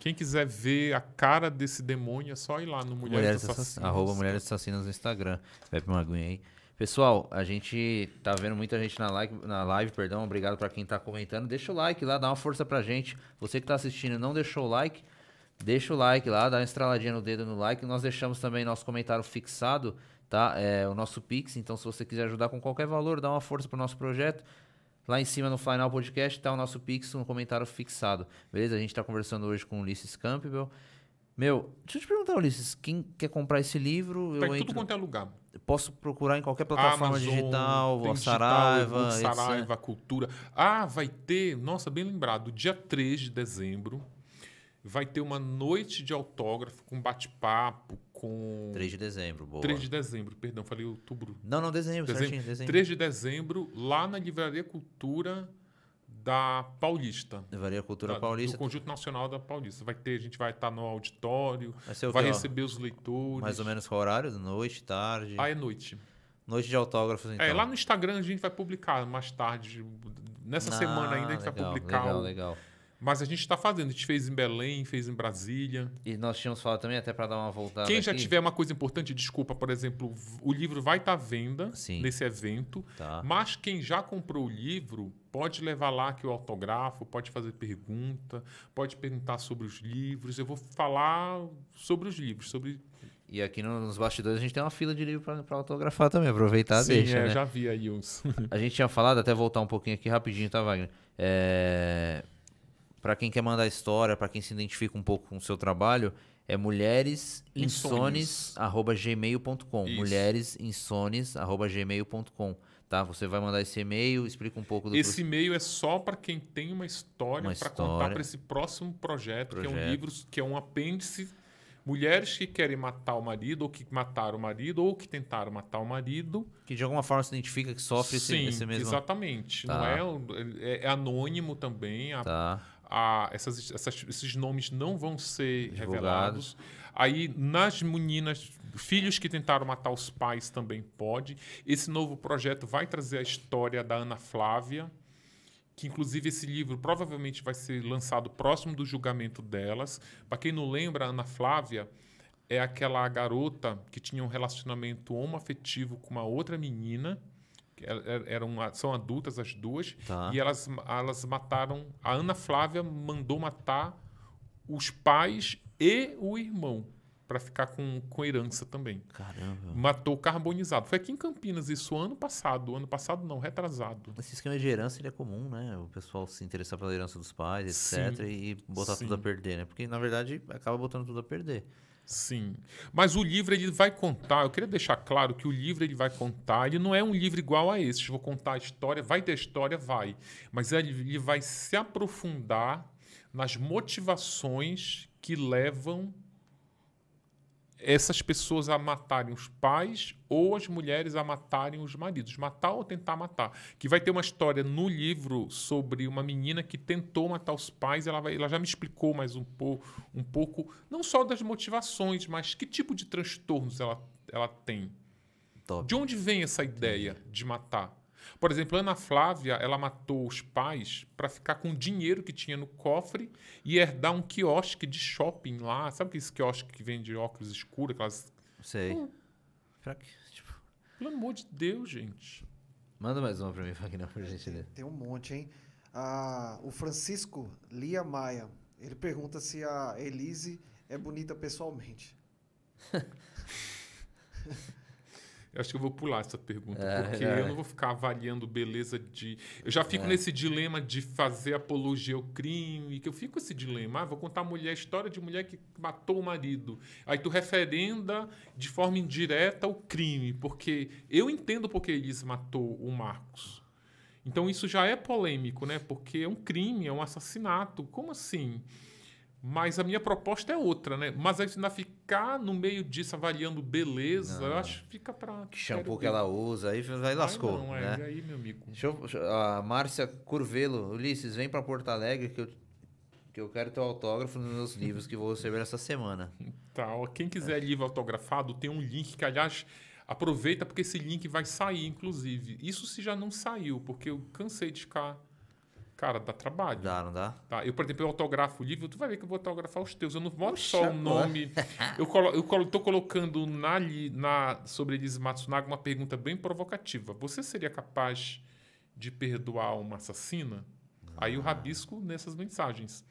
Quem quiser ver a cara desse demônio, é só ir lá no Mulheres, Mulheres Assassinas. Arroba Mulheres Assassinas no Instagram. Pepe uma aguinha aí. Pessoal, a gente tá vendo muita gente na live, na live perdão. Obrigado para quem tá comentando. Deixa o like lá, dá uma força pra gente. Você que tá assistindo e não deixou o like, deixa o like lá, dá uma estraladinha no dedo no like. Nós deixamos também nosso comentário fixado, tá? É o nosso Pix. Então, se você quiser ajudar com qualquer valor, dá uma força pro nosso projeto. Lá em cima no final podcast tá o nosso Pix no comentário fixado. Beleza? A gente tá conversando hoje com o Ulisses Campbell. Meu, deixa eu te perguntar, Ulisses, quem quer comprar esse livro? Tá eu tudo quanto é lugar posso procurar em qualquer plataforma Amazon, digital, tem Saraiva, digital, Saraiva, etc. Cultura. Ah, vai ter, nossa, bem lembrado, dia 3 de dezembro vai ter uma noite de autógrafo com bate-papo com 3 de dezembro, boa. 3 de dezembro, perdão, falei outubro. Não, não, dezembro, dezembro. certinho, dezembro. 3 de dezembro lá na Livraria Cultura da Paulista. Varia Cultura da, Paulista. Do Conjunto Nacional da Paulista. Vai ter, a gente vai estar tá no auditório, vai, vai receber os leitores. Mais ou menos qual horário? Noite, tarde? Ah, é noite. Noite de autógrafos, é, então. É, lá no Instagram a gente vai publicar mais tarde. Nessa ah, semana ainda a gente legal, vai publicar. Legal, legal. Mas a gente está fazendo. A gente fez em Belém, fez em Brasília. E nós tínhamos falado também, até para dar uma voltada. Quem já aqui. tiver uma coisa importante, desculpa, por exemplo, o livro vai estar tá à venda Sim. nesse evento. Tá. Mas quem já comprou o livro Pode levar lá que eu autografo, pode fazer pergunta, pode perguntar sobre os livros. Eu vou falar sobre os livros, sobre. E aqui nos bastidores a gente tem uma fila de livro para autografar também, aproveitar Sim, deixa, é, né? já vi aí uns. a gente tinha falado, até voltar um pouquinho aqui rapidinho, tá, Wagner? É... Para quem quer mandar história, para quem se identifica um pouco com o seu trabalho, é mulheresinsones.gmail.com mulheresinsones.gmail.com Tá, você vai mandar esse e-mail, explica um pouco do Esse e-mail é só para quem tem uma história para contar para esse próximo projeto, projeto, que é um livro, que é um apêndice. Mulheres que querem matar o marido, ou que mataram o marido, ou que tentaram matar o marido. Que de alguma forma se identifica que sofre Sim, esse, esse mesmo. Exatamente. Tá. Não é, é, é, anônimo também. A, tá. a, essas, essas, esses nomes não vão ser Divulgados. revelados Aí, nas meninas, filhos que tentaram matar os pais também pode. Esse novo projeto vai trazer a história da Ana Flávia, que inclusive esse livro provavelmente vai ser lançado próximo do julgamento delas. Para quem não lembra, a Ana Flávia é aquela garota que tinha um relacionamento homoafetivo com uma outra menina. Eram, são adultas as duas. Tá. E elas, elas mataram. A Ana Flávia mandou matar os pais e o irmão para ficar com, com herança também. Caramba. Matou carbonizado. Foi aqui em Campinas isso ano passado. Ano passado não, retrasado. Esse esquema de herança ele é comum, né? O pessoal se interessar pela herança dos pais, etc. Sim. E botar Sim. tudo a perder, né? Porque, na verdade, acaba botando tudo a perder. Sim. Mas o livro ele vai contar, eu queria deixar claro que o livro ele vai contar, ele não é um livro igual a esse, vou contar a história, vai ter história, vai, mas ele vai se aprofundar nas motivações que levam essas pessoas a matarem os pais ou as mulheres a matarem os maridos, matar ou tentar matar. Que vai ter uma história no livro sobre uma menina que tentou matar os pais, ela, vai, ela já me explicou mais um, po, um pouco, não só das motivações, mas que tipo de transtornos ela, ela tem. Top. De onde vem essa ideia de matar? Por exemplo, Ana Flávia, ela matou os pais para ficar com o dinheiro que tinha no cofre e herdar um quiosque de shopping lá. Sabe aqueles quiosque que vende óculos escuros, aquelas... Sei. Hum. Tipo... Pelo amor de Deus, gente. Manda mais uma para mim, Fagner, gente ler. Tem um monte, hein? Ah, o Francisco Lia Maia, ele pergunta se a Elise é bonita pessoalmente. acho que eu vou pular essa pergunta, é, porque é. eu não vou ficar avaliando beleza de. Eu já fico é. nesse dilema de fazer apologia ao crime, que eu fico esse dilema. Ah, vou contar a mulher, a história de mulher que matou o marido. Aí tu referenda de forma indireta o crime, porque eu entendo porque eles matou o Marcos. Então isso já é polêmico, né? Porque é um crime, é um assassinato. Como assim? Mas a minha proposta é outra, né? Mas ainda ficar no meio disso avaliando beleza, não. eu acho que fica para. Que shampoo que ela usa, aí, aí lascou. Não, não, é, né? é, aí, meu amigo. Eu, a Márcia Curvelo, Ulisses, vem para Porto Alegre que eu que eu quero teu autógrafo nos meus livros que vou receber essa semana. Tá, quem quiser é. livro autografado, tem um link que, aliás, aproveita porque esse link vai sair, inclusive. Isso se já não saiu, porque eu cansei de ficar Cara, dá trabalho. Dá, não dá? Tá. Eu, por exemplo, eu autografo o livro, tu vai ver que eu vou autografar os teus. Eu não boto só o nome. eu, colo, eu colo, tô colocando na, na, sobre Elise Matsunaga uma pergunta bem provocativa. Você seria capaz de perdoar uma assassina? Ah. Aí o rabisco nessas mensagens.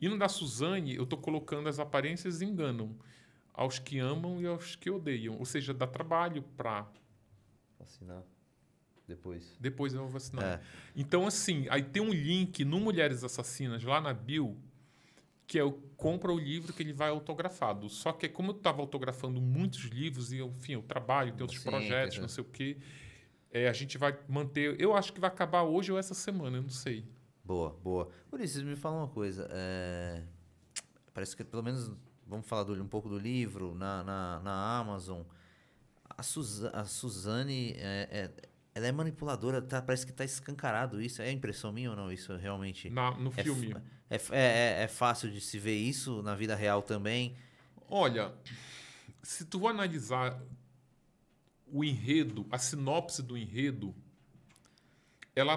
E no da Suzane, eu tô colocando as aparências enganam. Aos que amam e aos que odeiam. Ou seja, dá trabalho para... Assinar. Depois. Depois eu vou assinar. É. Então, assim, aí tem um link no Mulheres Assassinas, lá na Bill, que é eu compra o livro que ele vai autografado. Só que como eu estava autografando muitos livros, e enfim, eu trabalho, tenho outros Sim, projetos, é não sei o quê, é, a gente vai manter. Eu acho que vai acabar hoje ou essa semana, eu não sei. Boa, boa. Ulisses, me fala uma coisa. É... Parece que pelo menos vamos falar do, um pouco do livro na, na, na Amazon. A, Suzane, a Suzane é, é ela é manipuladora, tá, parece que tá escancarado isso. É impressão minha ou não? Isso realmente. Na, no é filme. É, é, é, é, fácil de se ver isso na vida real também. Olha, se tu analisar o enredo, a sinopse do enredo, ela,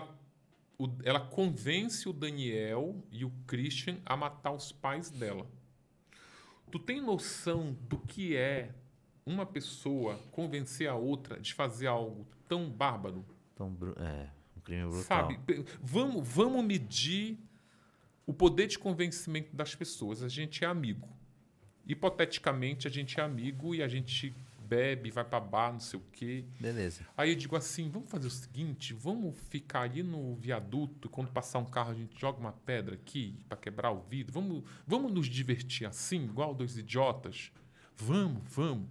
o, ela convence o Daniel e o Christian a matar os pais dela. Tu tem noção do que é uma pessoa convencer a outra de fazer algo tão bárbaro. Tão é, um crime brutal. Sabe, vamos, vamos medir o poder de convencimento das pessoas. A gente é amigo. Hipoteticamente, a gente é amigo e a gente bebe, vai para bar, não sei o quê. Beleza. Aí eu digo assim, vamos fazer o seguinte, vamos ficar ali no viaduto, quando passar um carro a gente joga uma pedra aqui para quebrar o vidro. Vamos, vamos nos divertir assim, igual dois idiotas. Vamos, vamos.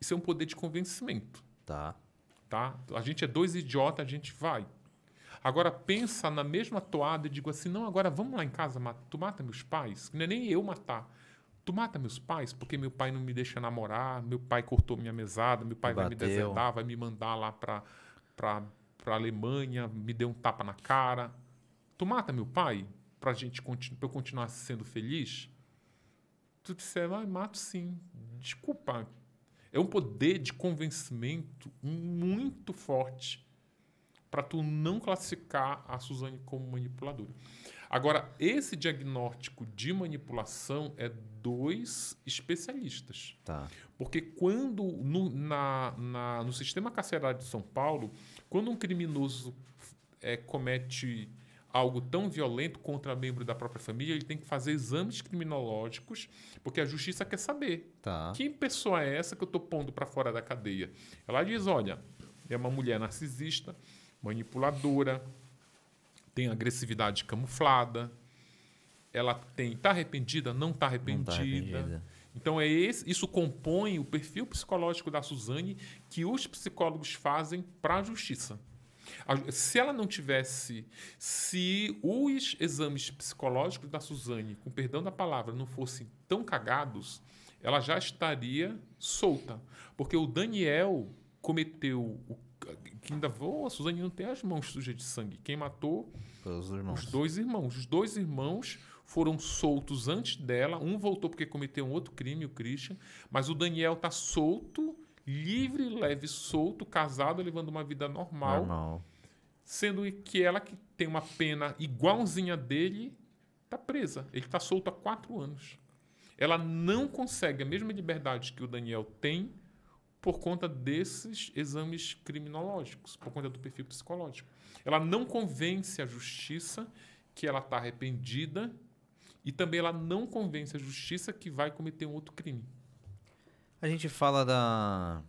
Isso é um poder de convencimento. Tá. Tá? A gente é dois idiotas a gente vai. Agora pensa na mesma toada e digo assim: não, agora vamos lá em casa, tu mata meus pais? Não é nem eu matar. Tu mata meus pais porque meu pai não me deixa namorar, meu pai cortou minha mesada, meu pai Bateu. vai me desertar, vai me mandar lá para para Alemanha, me deu um tapa na cara. Tu mata meu pai pra, gente, pra eu continuar sendo feliz? Tu disser, ah, mato sim. Desculpa, é um poder de convencimento muito forte para tu não classificar a Suzane como manipuladora. Agora, esse diagnóstico de manipulação é dois especialistas. Tá. Porque quando no, na, na, no sistema carcerário de São Paulo, quando um criminoso é, comete algo tão violento contra membro da própria família, ele tem que fazer exames criminológicos, porque a justiça quer saber tá. que pessoa é essa que eu estou pondo para fora da cadeia. Ela diz: olha, é uma mulher narcisista, manipuladora, tem agressividade camuflada, ela tem está arrependida, não está arrependida. Não tá, tá arrependida. Então, é esse, isso compõe o perfil psicológico da Suzane que os psicólogos fazem para a justiça. Se ela não tivesse, se os exames psicológicos da Suzane, com perdão da palavra, não fossem tão cagados, ela já estaria solta. Porque o Daniel cometeu o que ainda vou, a Suzane não tem as mãos sujas de sangue. Quem matou? Os, os dois irmãos. Os dois irmãos foram soltos antes dela. Um voltou porque cometeu um outro crime, o Christian. Mas o Daniel tá solto livre, leve, solto, casado, levando uma vida normal. normal. Sendo que ela que tem uma pena igualzinha dele, está presa. Ele está solto há quatro anos. Ela não consegue a mesma liberdade que o Daniel tem por conta desses exames criminológicos, por conta do perfil psicológico. Ela não convence a justiça que ela está arrependida e também ela não convence a justiça que vai cometer um outro crime. A gente fala da.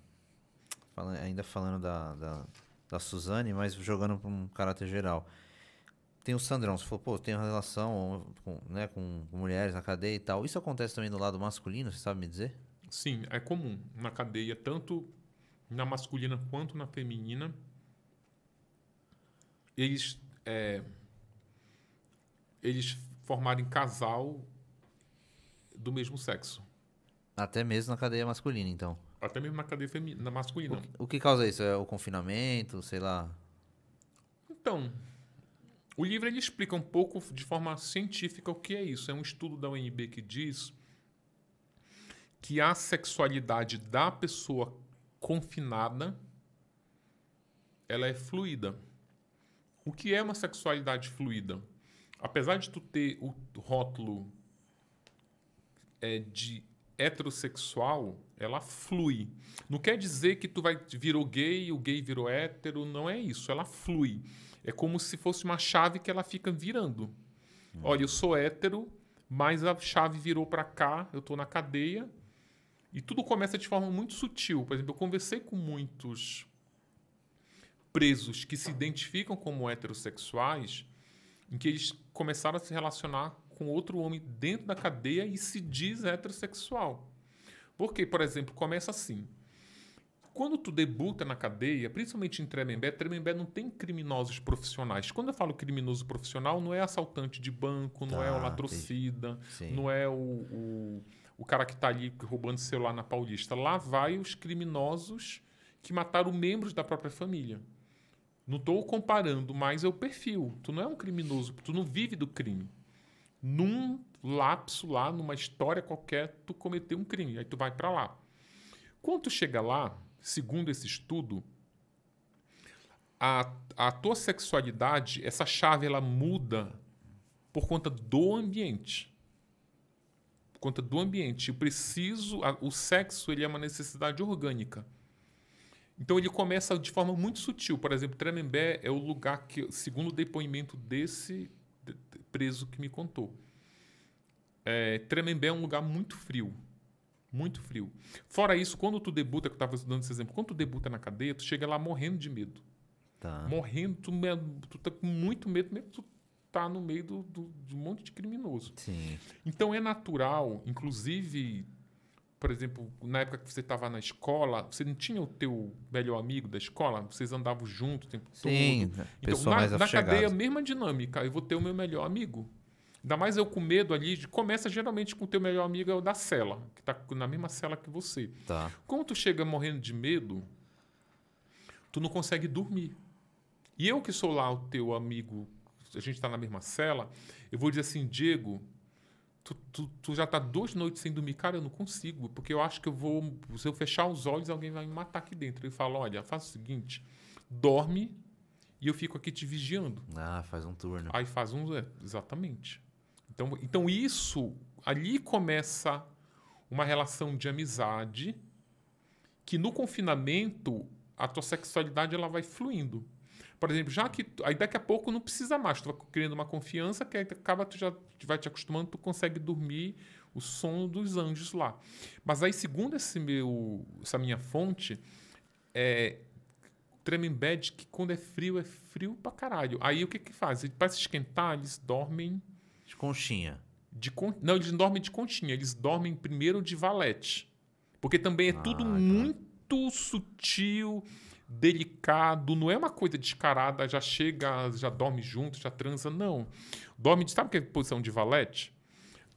Fala, ainda falando da, da, da Suzane, mas jogando para um caráter geral. Tem o Sandrão, você falou, pô, tem uma relação com, né, com mulheres na cadeia e tal. Isso acontece também do lado masculino, você sabe me dizer? Sim, é comum na cadeia, tanto na masculina quanto na feminina. Eles. É, eles formarem casal do mesmo sexo. Até mesmo na cadeia masculina, então. Até mesmo na cadeia feminina, masculina. O que, o que causa isso? É o confinamento, sei lá? Então, o livro ele explica um pouco de forma científica o que é isso. É um estudo da UNB que diz que a sexualidade da pessoa confinada ela é fluida. O que é uma sexualidade fluida? Apesar de tu ter o rótulo é, de heterossexual, ela flui. Não quer dizer que tu vai virou gay, o gay virou hétero, não é isso, ela flui. É como se fosse uma chave que ela fica virando. Uhum. Olha, eu sou hétero, mas a chave virou para cá, eu estou na cadeia. E tudo começa de forma muito sutil. Por exemplo, eu conversei com muitos presos que se identificam como heterossexuais, em que eles começaram a se relacionar com outro homem dentro da cadeia e se diz heterossexual. Porque, por exemplo, começa assim. Quando tu debuta na cadeia, principalmente em Tremembé, Tremembé não tem criminosos profissionais. Quando eu falo criminoso profissional, não é assaltante de banco, não é tá, é o latrocida, não é o, o, o, cara que está ali roubando celular na Paulista. Lá vai os criminosos que mataram membros da própria família. Não estou comparando, mas é o perfil. Tu não é um criminoso, tu não vive do crime num lapso lá, numa história qualquer, tu cometeu um crime. Aí tu vai para lá. Quando tu chega lá, segundo esse estudo, a, a tua sexualidade, essa chave, ela muda por conta do ambiente. Por conta do ambiente. Eu preciso. A, o sexo ele é uma necessidade orgânica. Então ele começa de forma muito sutil. Por exemplo, Tremembé é o lugar que, segundo o depoimento desse preso que me contou. É, Tremembé é um lugar muito frio. Muito frio. Fora isso, quando tu debuta, que eu estava dando esse exemplo, quando tu debuta na cadeia, tu chega lá morrendo de medo. Tá. Morrendo, tu, tu tá com muito medo, mesmo tu tá no meio do, do, de um monte de criminoso. Sim. Então é natural, inclusive por exemplo, na época que você estava na escola, você não tinha o teu melhor amigo da escola? Vocês andavam juntos o tempo Sim, todo? Sim, então, né, na, na cadeia, cadeia, é mesma dinâmica. Eu vou ter o meu melhor amigo. Ainda mais eu com medo ali. De, começa geralmente com o teu melhor amigo é o da cela, que está na mesma cela que você. Tá. Quando tu chega morrendo de medo, tu não consegue dormir. E eu que sou lá o teu amigo, a gente está na mesma cela, eu vou dizer assim, Diego, Tu, tu, tu, já tá duas noites sem dormir. Cara, eu não consigo, porque eu acho que eu vou. Se eu fechar os olhos, alguém vai me matar aqui dentro. Ele fala: olha, faz o seguinte, dorme e eu fico aqui te vigiando. Ah, faz um turno. Aí faz um. É, exatamente. Então, então isso. Ali começa uma relação de amizade que no confinamento a tua sexualidade ela vai fluindo. Por exemplo, já que aí daqui a pouco não precisa mais, tu vai criando uma confiança que acaba tu já vai te acostumando, tu consegue dormir o sono dos anjos lá. Mas aí, segundo esse meu, essa minha fonte, é Tremembé que quando é frio, é frio pra caralho. Aí o que que faz? Para se esquentar, eles dormem... De conchinha. De con... Não, eles dormem de conchinha eles dormem primeiro de valete. Porque também é ah, tudo tá. muito sutil delicado, não é uma coisa descarada, já chega, já dorme junto, já transa, não. Dorme, sabe o que é posição de valete?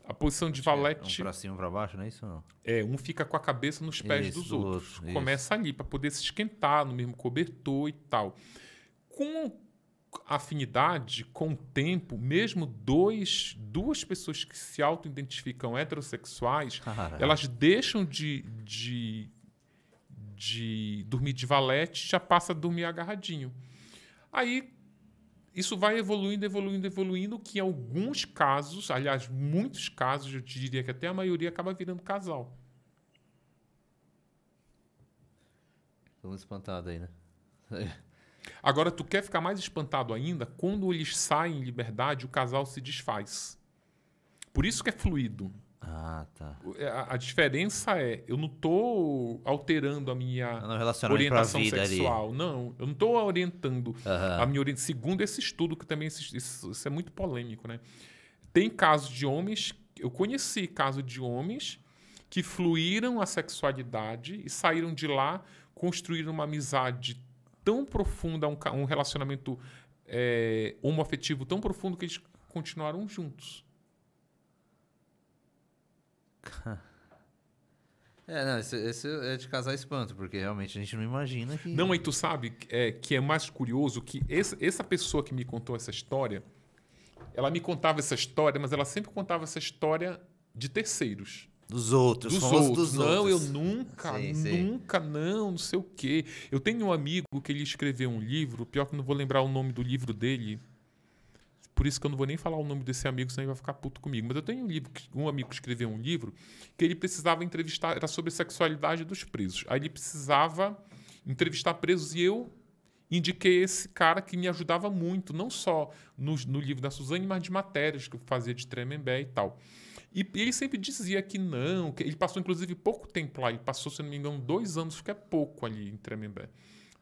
A posição de é valete. É um pra cima pra baixo, não é isso? Não? É, um fica com a cabeça nos pés isso, dos outros. Outro, Começa ali, para poder se esquentar no mesmo cobertor e tal. Com afinidade, com o tempo, mesmo dois, duas pessoas que se auto-identificam heterossexuais, Caralho. elas deixam de, de de dormir de valete, já passa a dormir agarradinho. Aí isso vai evoluindo, evoluindo, evoluindo, que em alguns casos, aliás, muitos casos, eu diria que até a maioria acaba virando casal. Tô espantado aí, né? Agora, tu quer ficar mais espantado ainda? Quando eles saem em liberdade, o casal se desfaz. Por isso que é fluido. Ah, tá. É, a, a, diferença é, eu não tô alterando a minha orientação sexual. Ali. Não, eu não tô orientando uhum. a minha orientação. Segundo esse estudo, que também esse, isso, isso é muito polêmico, né? Tem casos de homens, eu conheci casos de homens que fluíram a sexualidade e saíram de lá, construíram uma amizade tão profunda, um, um relacionamento é, homoafetivo tão profundo que eles continuaram juntos. É, não, esse, esse, é de casar espanto, porque realmente a gente não imagina que. Não, e tu sabe é, que é mais curioso que essa pessoa que me contou essa história, ela me contava essa história, mas ela sempre contava essa história de terceiros. Dos outros, dos outros. Dos não, outros. eu nunca, sim, nunca, não, não sei o quê. Eu tenho um amigo que ele escreveu um livro, pior que não vou lembrar o nome do livro dele, por isso que eu não vou nem falar o nome desse amigo, senão ele vai ficar puto comigo. Mas eu tenho um livro, um amigo que escreveu um livro que ele precisava entrevistar, era sobre a sexualidade dos presos. Aí ele precisava entrevistar presos e eu indiquei esse cara que me ajudava muito, não só no, no livro da Suzane, mas de matérias que eu fazia de Tremembé e tal. E, e ele sempre dizia que não, que ele passou inclusive pouco tempo lá, ele passou, se não me engano, dois anos, que é pouco ali em Tremembé,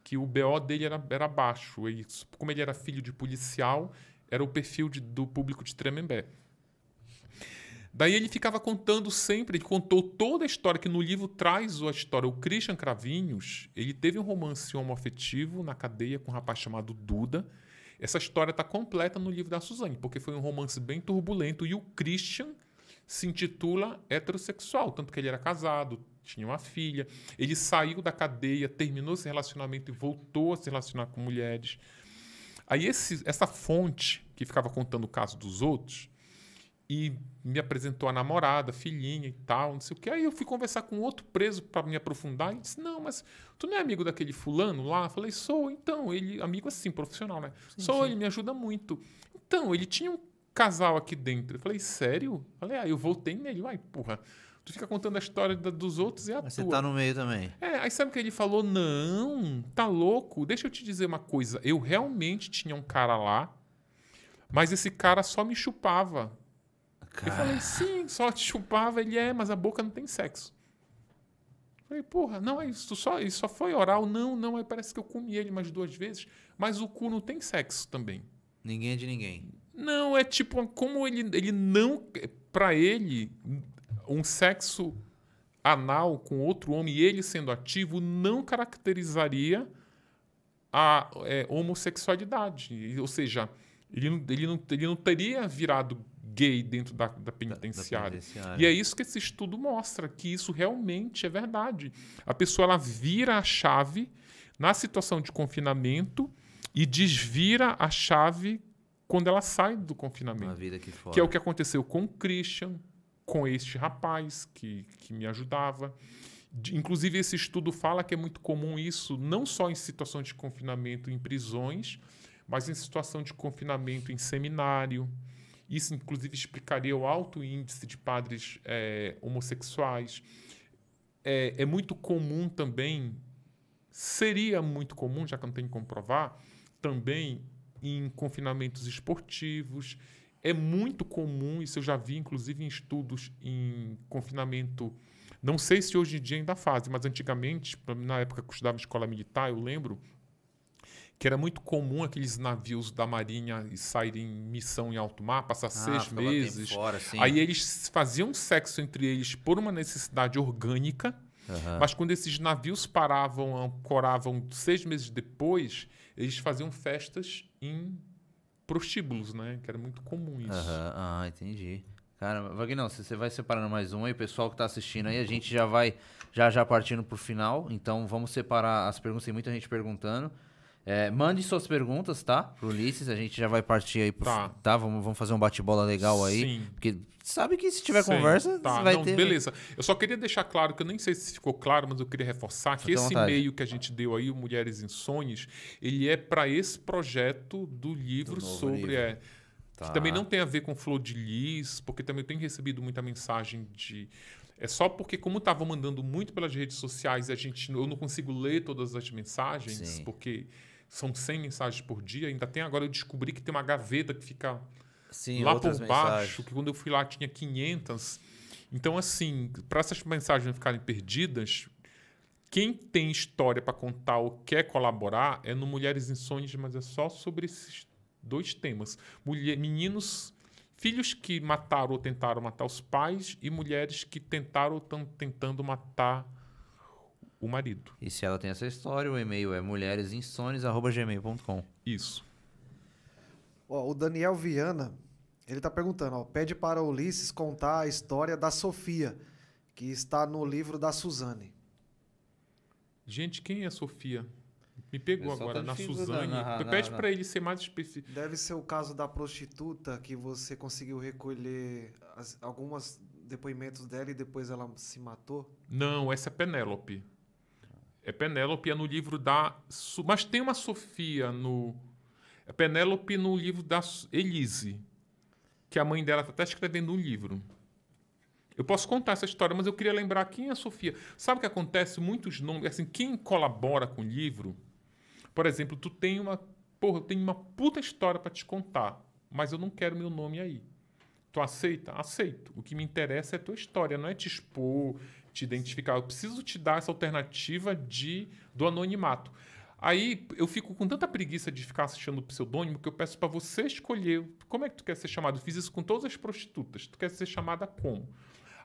que o BO dele era, era baixo, ele, como ele era filho de policial, era o perfil de, do público de Tremembé. Daí ele ficava contando sempre, ele contou toda a história, que no livro traz a história. O Christian Cravinhos, ele teve um romance homoafetivo na cadeia com um rapaz chamado Duda. Essa história está completa no livro da Suzane, porque foi um romance bem turbulento. E o Christian se intitula heterossexual, tanto que ele era casado, tinha uma filha. Ele saiu da cadeia, terminou esse relacionamento e voltou a se relacionar com mulheres. Aí esse, essa fonte que ficava contando o caso dos outros e me apresentou a namorada, filhinha e tal, não sei o que. Aí eu fui conversar com outro preso para me aprofundar e disse: "Não, mas tu não é amigo daquele fulano lá?" Eu falei: "Sou". Então, ele amigo assim, profissional, né? Sim, "Sou, sim. ele me ajuda muito". Então, ele tinha um casal aqui dentro. Eu falei: "Sério?" Eu falei: "Ah, eu voltei nele". Ai, porra. Tu fica contando a história da, dos outros e a Mas tua. Você tá no meio também. É, aí sabe o que ele falou? Não, tá louco. Deixa eu te dizer uma coisa. Eu realmente tinha um cara lá, mas esse cara só me chupava. Cara. Eu falei, sim, só te chupava. Ele é, mas a boca não tem sexo. Eu falei, porra, não é isso. Só, isso só foi oral. Não, não. Aí parece que eu comi ele mais duas vezes, mas o cu não tem sexo também. Ninguém é de ninguém. Não, é tipo, como ele, ele não. para ele, um sexo anal com outro homem e ele sendo ativo não caracterizaria a é, homossexualidade. Ou seja, ele não, ele, não, ele não teria virado gay dentro da, da penitenciária. Da, penitenciária. E é isso que esse estudo mostra, que isso realmente é verdade. A pessoa ela vira a chave na situação de confinamento e desvira a chave quando ela sai do confinamento. Que, que é o que aconteceu com o Christian, com este rapaz que, que me ajudava. De, inclusive, esse estudo fala que é muito comum isso, não só em situação de confinamento em prisões, mas em situação de confinamento em seminário. Isso, inclusive, explicaria o alto índice de padres é, homossexuais. É, é muito comum também, seria muito comum, já que não tem que comprovar, também em confinamentos esportivos, é muito comum, isso eu já vi inclusive em estudos em confinamento. Não sei se hoje em dia ainda fazem, mas antigamente, na época que eu estudava escola militar, eu lembro que era muito comum aqueles navios da marinha saírem em missão em alto mar, passar ah, seis meses. Fora, aí eles faziam sexo entre eles por uma necessidade orgânica, uhum. mas quando esses navios paravam, ancoravam seis meses depois, eles faziam festas em prostíbulos, né? Que era muito comum isso. Ah, entendi. Cara, Vagnão, você vai separando mais um aí, pessoal que tá assistindo aí, a gente já vai já já partindo pro final, então vamos separar as perguntas, tem muita gente perguntando. É, mande suas perguntas, tá? Pro Ulisses, a gente já vai partir aí pro. Tá, tá vamos, vamos fazer um bate-bola legal aí. Sim. Porque sabe que se tiver Sim. conversa, tá, vai não, ter. Beleza. Eu só queria deixar claro, que eu nem sei se ficou claro, mas eu queria reforçar que esse e-mail que a gente deu aí, o Mulheres em Sonhos, ele é para esse projeto do livro do sobre. Livro. É, tá. Que também não tem a ver com Flor de Lis, porque também eu tenho recebido muita mensagem de é só porque, como estava mandando muito pelas redes sociais, a gente, eu não consigo ler todas as mensagens, Sim. porque são 100 mensagens por dia. Ainda tem agora, eu descobri que tem uma gaveta que fica Sim, lá por baixo, mensagens. que quando eu fui lá tinha 500. Então, assim, para essas mensagens não ficarem perdidas, quem tem história para contar ou quer colaborar é no Mulheres em Sonhos, mas é só sobre esses dois temas. Mulher, meninos, filhos que mataram ou tentaram matar os pais e mulheres que tentaram ou estão tentando matar o marido. E se ela tem essa história, o e-mail é mulheresinsones.gmail.com. Isso. Ó, o Daniel Viana, ele está perguntando, ó, pede para Ulisses contar a história da Sofia, que está no livro da Suzane. Gente, quem é Sofia? Me pegou agora, na Suzane. Pede para ele ser mais específico. Deve ser o caso da prostituta que você conseguiu recolher alguns depoimentos dela e depois ela se matou? Não, essa é Penélope. É Penélope é no livro da. Mas tem uma Sofia no. É Penélope no livro da Elise, que a mãe dela está até escrevendo um livro. Eu posso contar essa história, mas eu queria lembrar quem é a Sofia. Sabe o que acontece? Muitos nomes. Assim, quem colabora com o livro. Por exemplo, tu tem uma. Porra, eu tenho uma puta história para te contar, mas eu não quero meu nome aí. Tu aceita? Aceito. O que me interessa é a tua história, não é te expor, te identificar. Eu preciso te dar essa alternativa de do anonimato. Aí eu fico com tanta preguiça de ficar assistindo pseudônimo que eu peço para você escolher como é que tu quer ser chamado. Eu fiz isso com todas as prostitutas. Tu quer ser chamada como?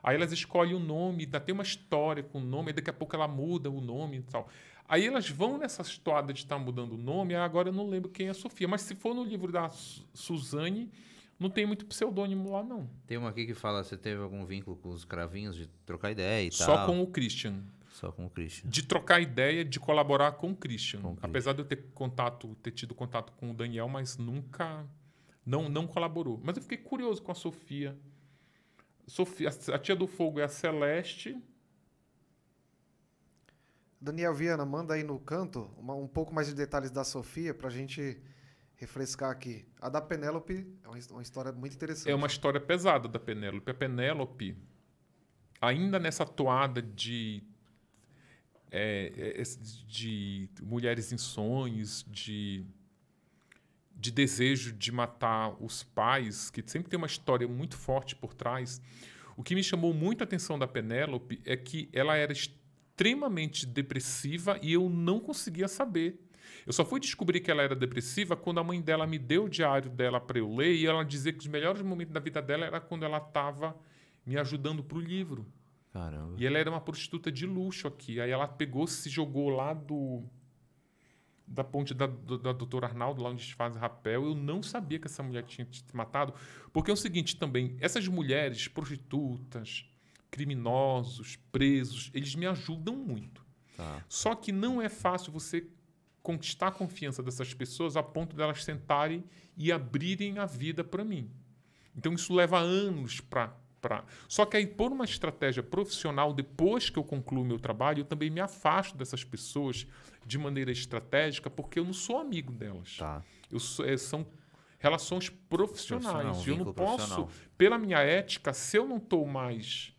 Aí elas escolhem o nome, dá tem uma história com o nome, daqui a pouco ela muda o nome e tal. Aí elas vão nessa história de estar tá mudando o nome, agora eu não lembro quem é a Sofia, mas se for no livro da Suzane, não tem muito pseudônimo lá, não. Tem uma aqui que fala: você teve algum vínculo com os cravinhos de trocar ideia e Só tal? Só com o Christian. Só com o Christian. De trocar ideia, de colaborar com o Christian. Com o Christian. Apesar de eu ter contato, ter tido contato com o Daniel, mas nunca. Não, não colaborou. Mas eu fiquei curioso com a Sofia. Sofia, a tia do fogo é a Celeste. Daniel Viana, manda aí no canto uma, um pouco mais de detalhes da Sofia para a gente refrescar aqui. A da Penélope é uma, história muito interessante. É uma história pesada da Penélope. A Penélope, ainda nessa toada de é, é de mulheres em sonhos, de, de desejo de matar os pais, que sempre tem uma história muito forte por trás. O que me chamou muito a atenção da Penélope é que ela era extremamente depressiva e eu não conseguia saber eu só fui descobrir que ela era depressiva quando a mãe dela me deu o diário dela para eu ler e ela dizia que os melhores momentos da vida dela era quando ela estava me ajudando para o livro. Caramba. E ela era uma prostituta de luxo aqui. Aí ela pegou, se jogou lá do da ponte da, do da doutora Arnaldo, lá onde se faz rapel. Eu não sabia que essa mulher tinha te matado. Porque é o seguinte também, essas mulheres prostitutas, criminosos, presos, eles me ajudam muito. Tá. Só que não é fácil você conquistar a confiança dessas pessoas a ponto delas de sentarem e abrirem a vida para mim. Então isso leva anos para Pra... Só que aí, por uma estratégia profissional, depois que eu concluo meu trabalho, eu também me afasto dessas pessoas de maneira estratégica, porque eu não sou amigo delas. Tá. Eu sou, é, são relações profissionais. Profissional, eu não posso, pela minha ética, se eu não estou mais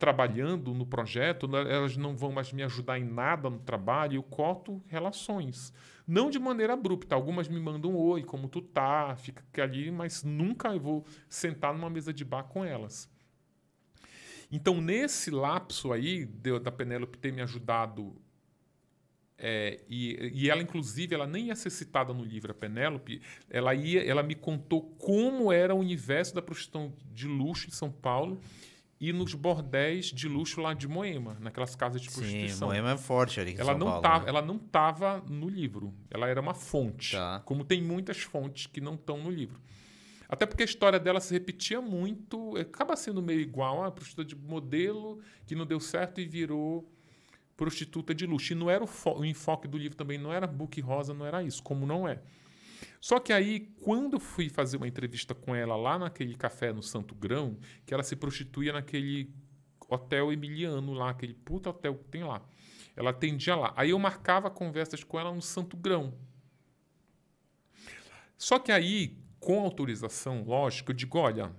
trabalhando no projeto, né, elas não vão mais me ajudar em nada no trabalho, eu corto relações. Não de maneira abrupta, algumas me mandam oi, como tu tá, fica ali, mas nunca eu vou sentar numa mesa de bar com elas. Então, nesse lapso aí, de, da Penélope ter me ajudado, é, e, e ela, inclusive, ela nem ia ser citada no livro, a Penélope, ela, ia, ela me contou como era o universo da prostituição de luxo em São Paulo e nos bordéis de luxo lá de Moema, naquelas casas de prostituição. Sim, Moema é forte ali em ela São não Paulo. Tava, tá, né? Ela não estava no livro, ela era uma fonte, tá. como tem muitas fontes que não estão no livro. Até porque a história dela se repetia muito, é, acaba sendo meio igual, a prostituta de modelo que não deu certo e virou prostituta de luxo. E não era o, o enfoque do livro também, não era book rosa, não era isso, como não é. Só que aí, quando fui fazer uma entrevista com ela lá naquele café no Santo Grão, que ela se prostituía naquele hotel emiliano lá, aquele puta hotel que tem lá. Ela atendia lá. Aí eu marcava conversas com ela no Santo Grão. Só que aí, com autorização, lógico, eu digo, olha,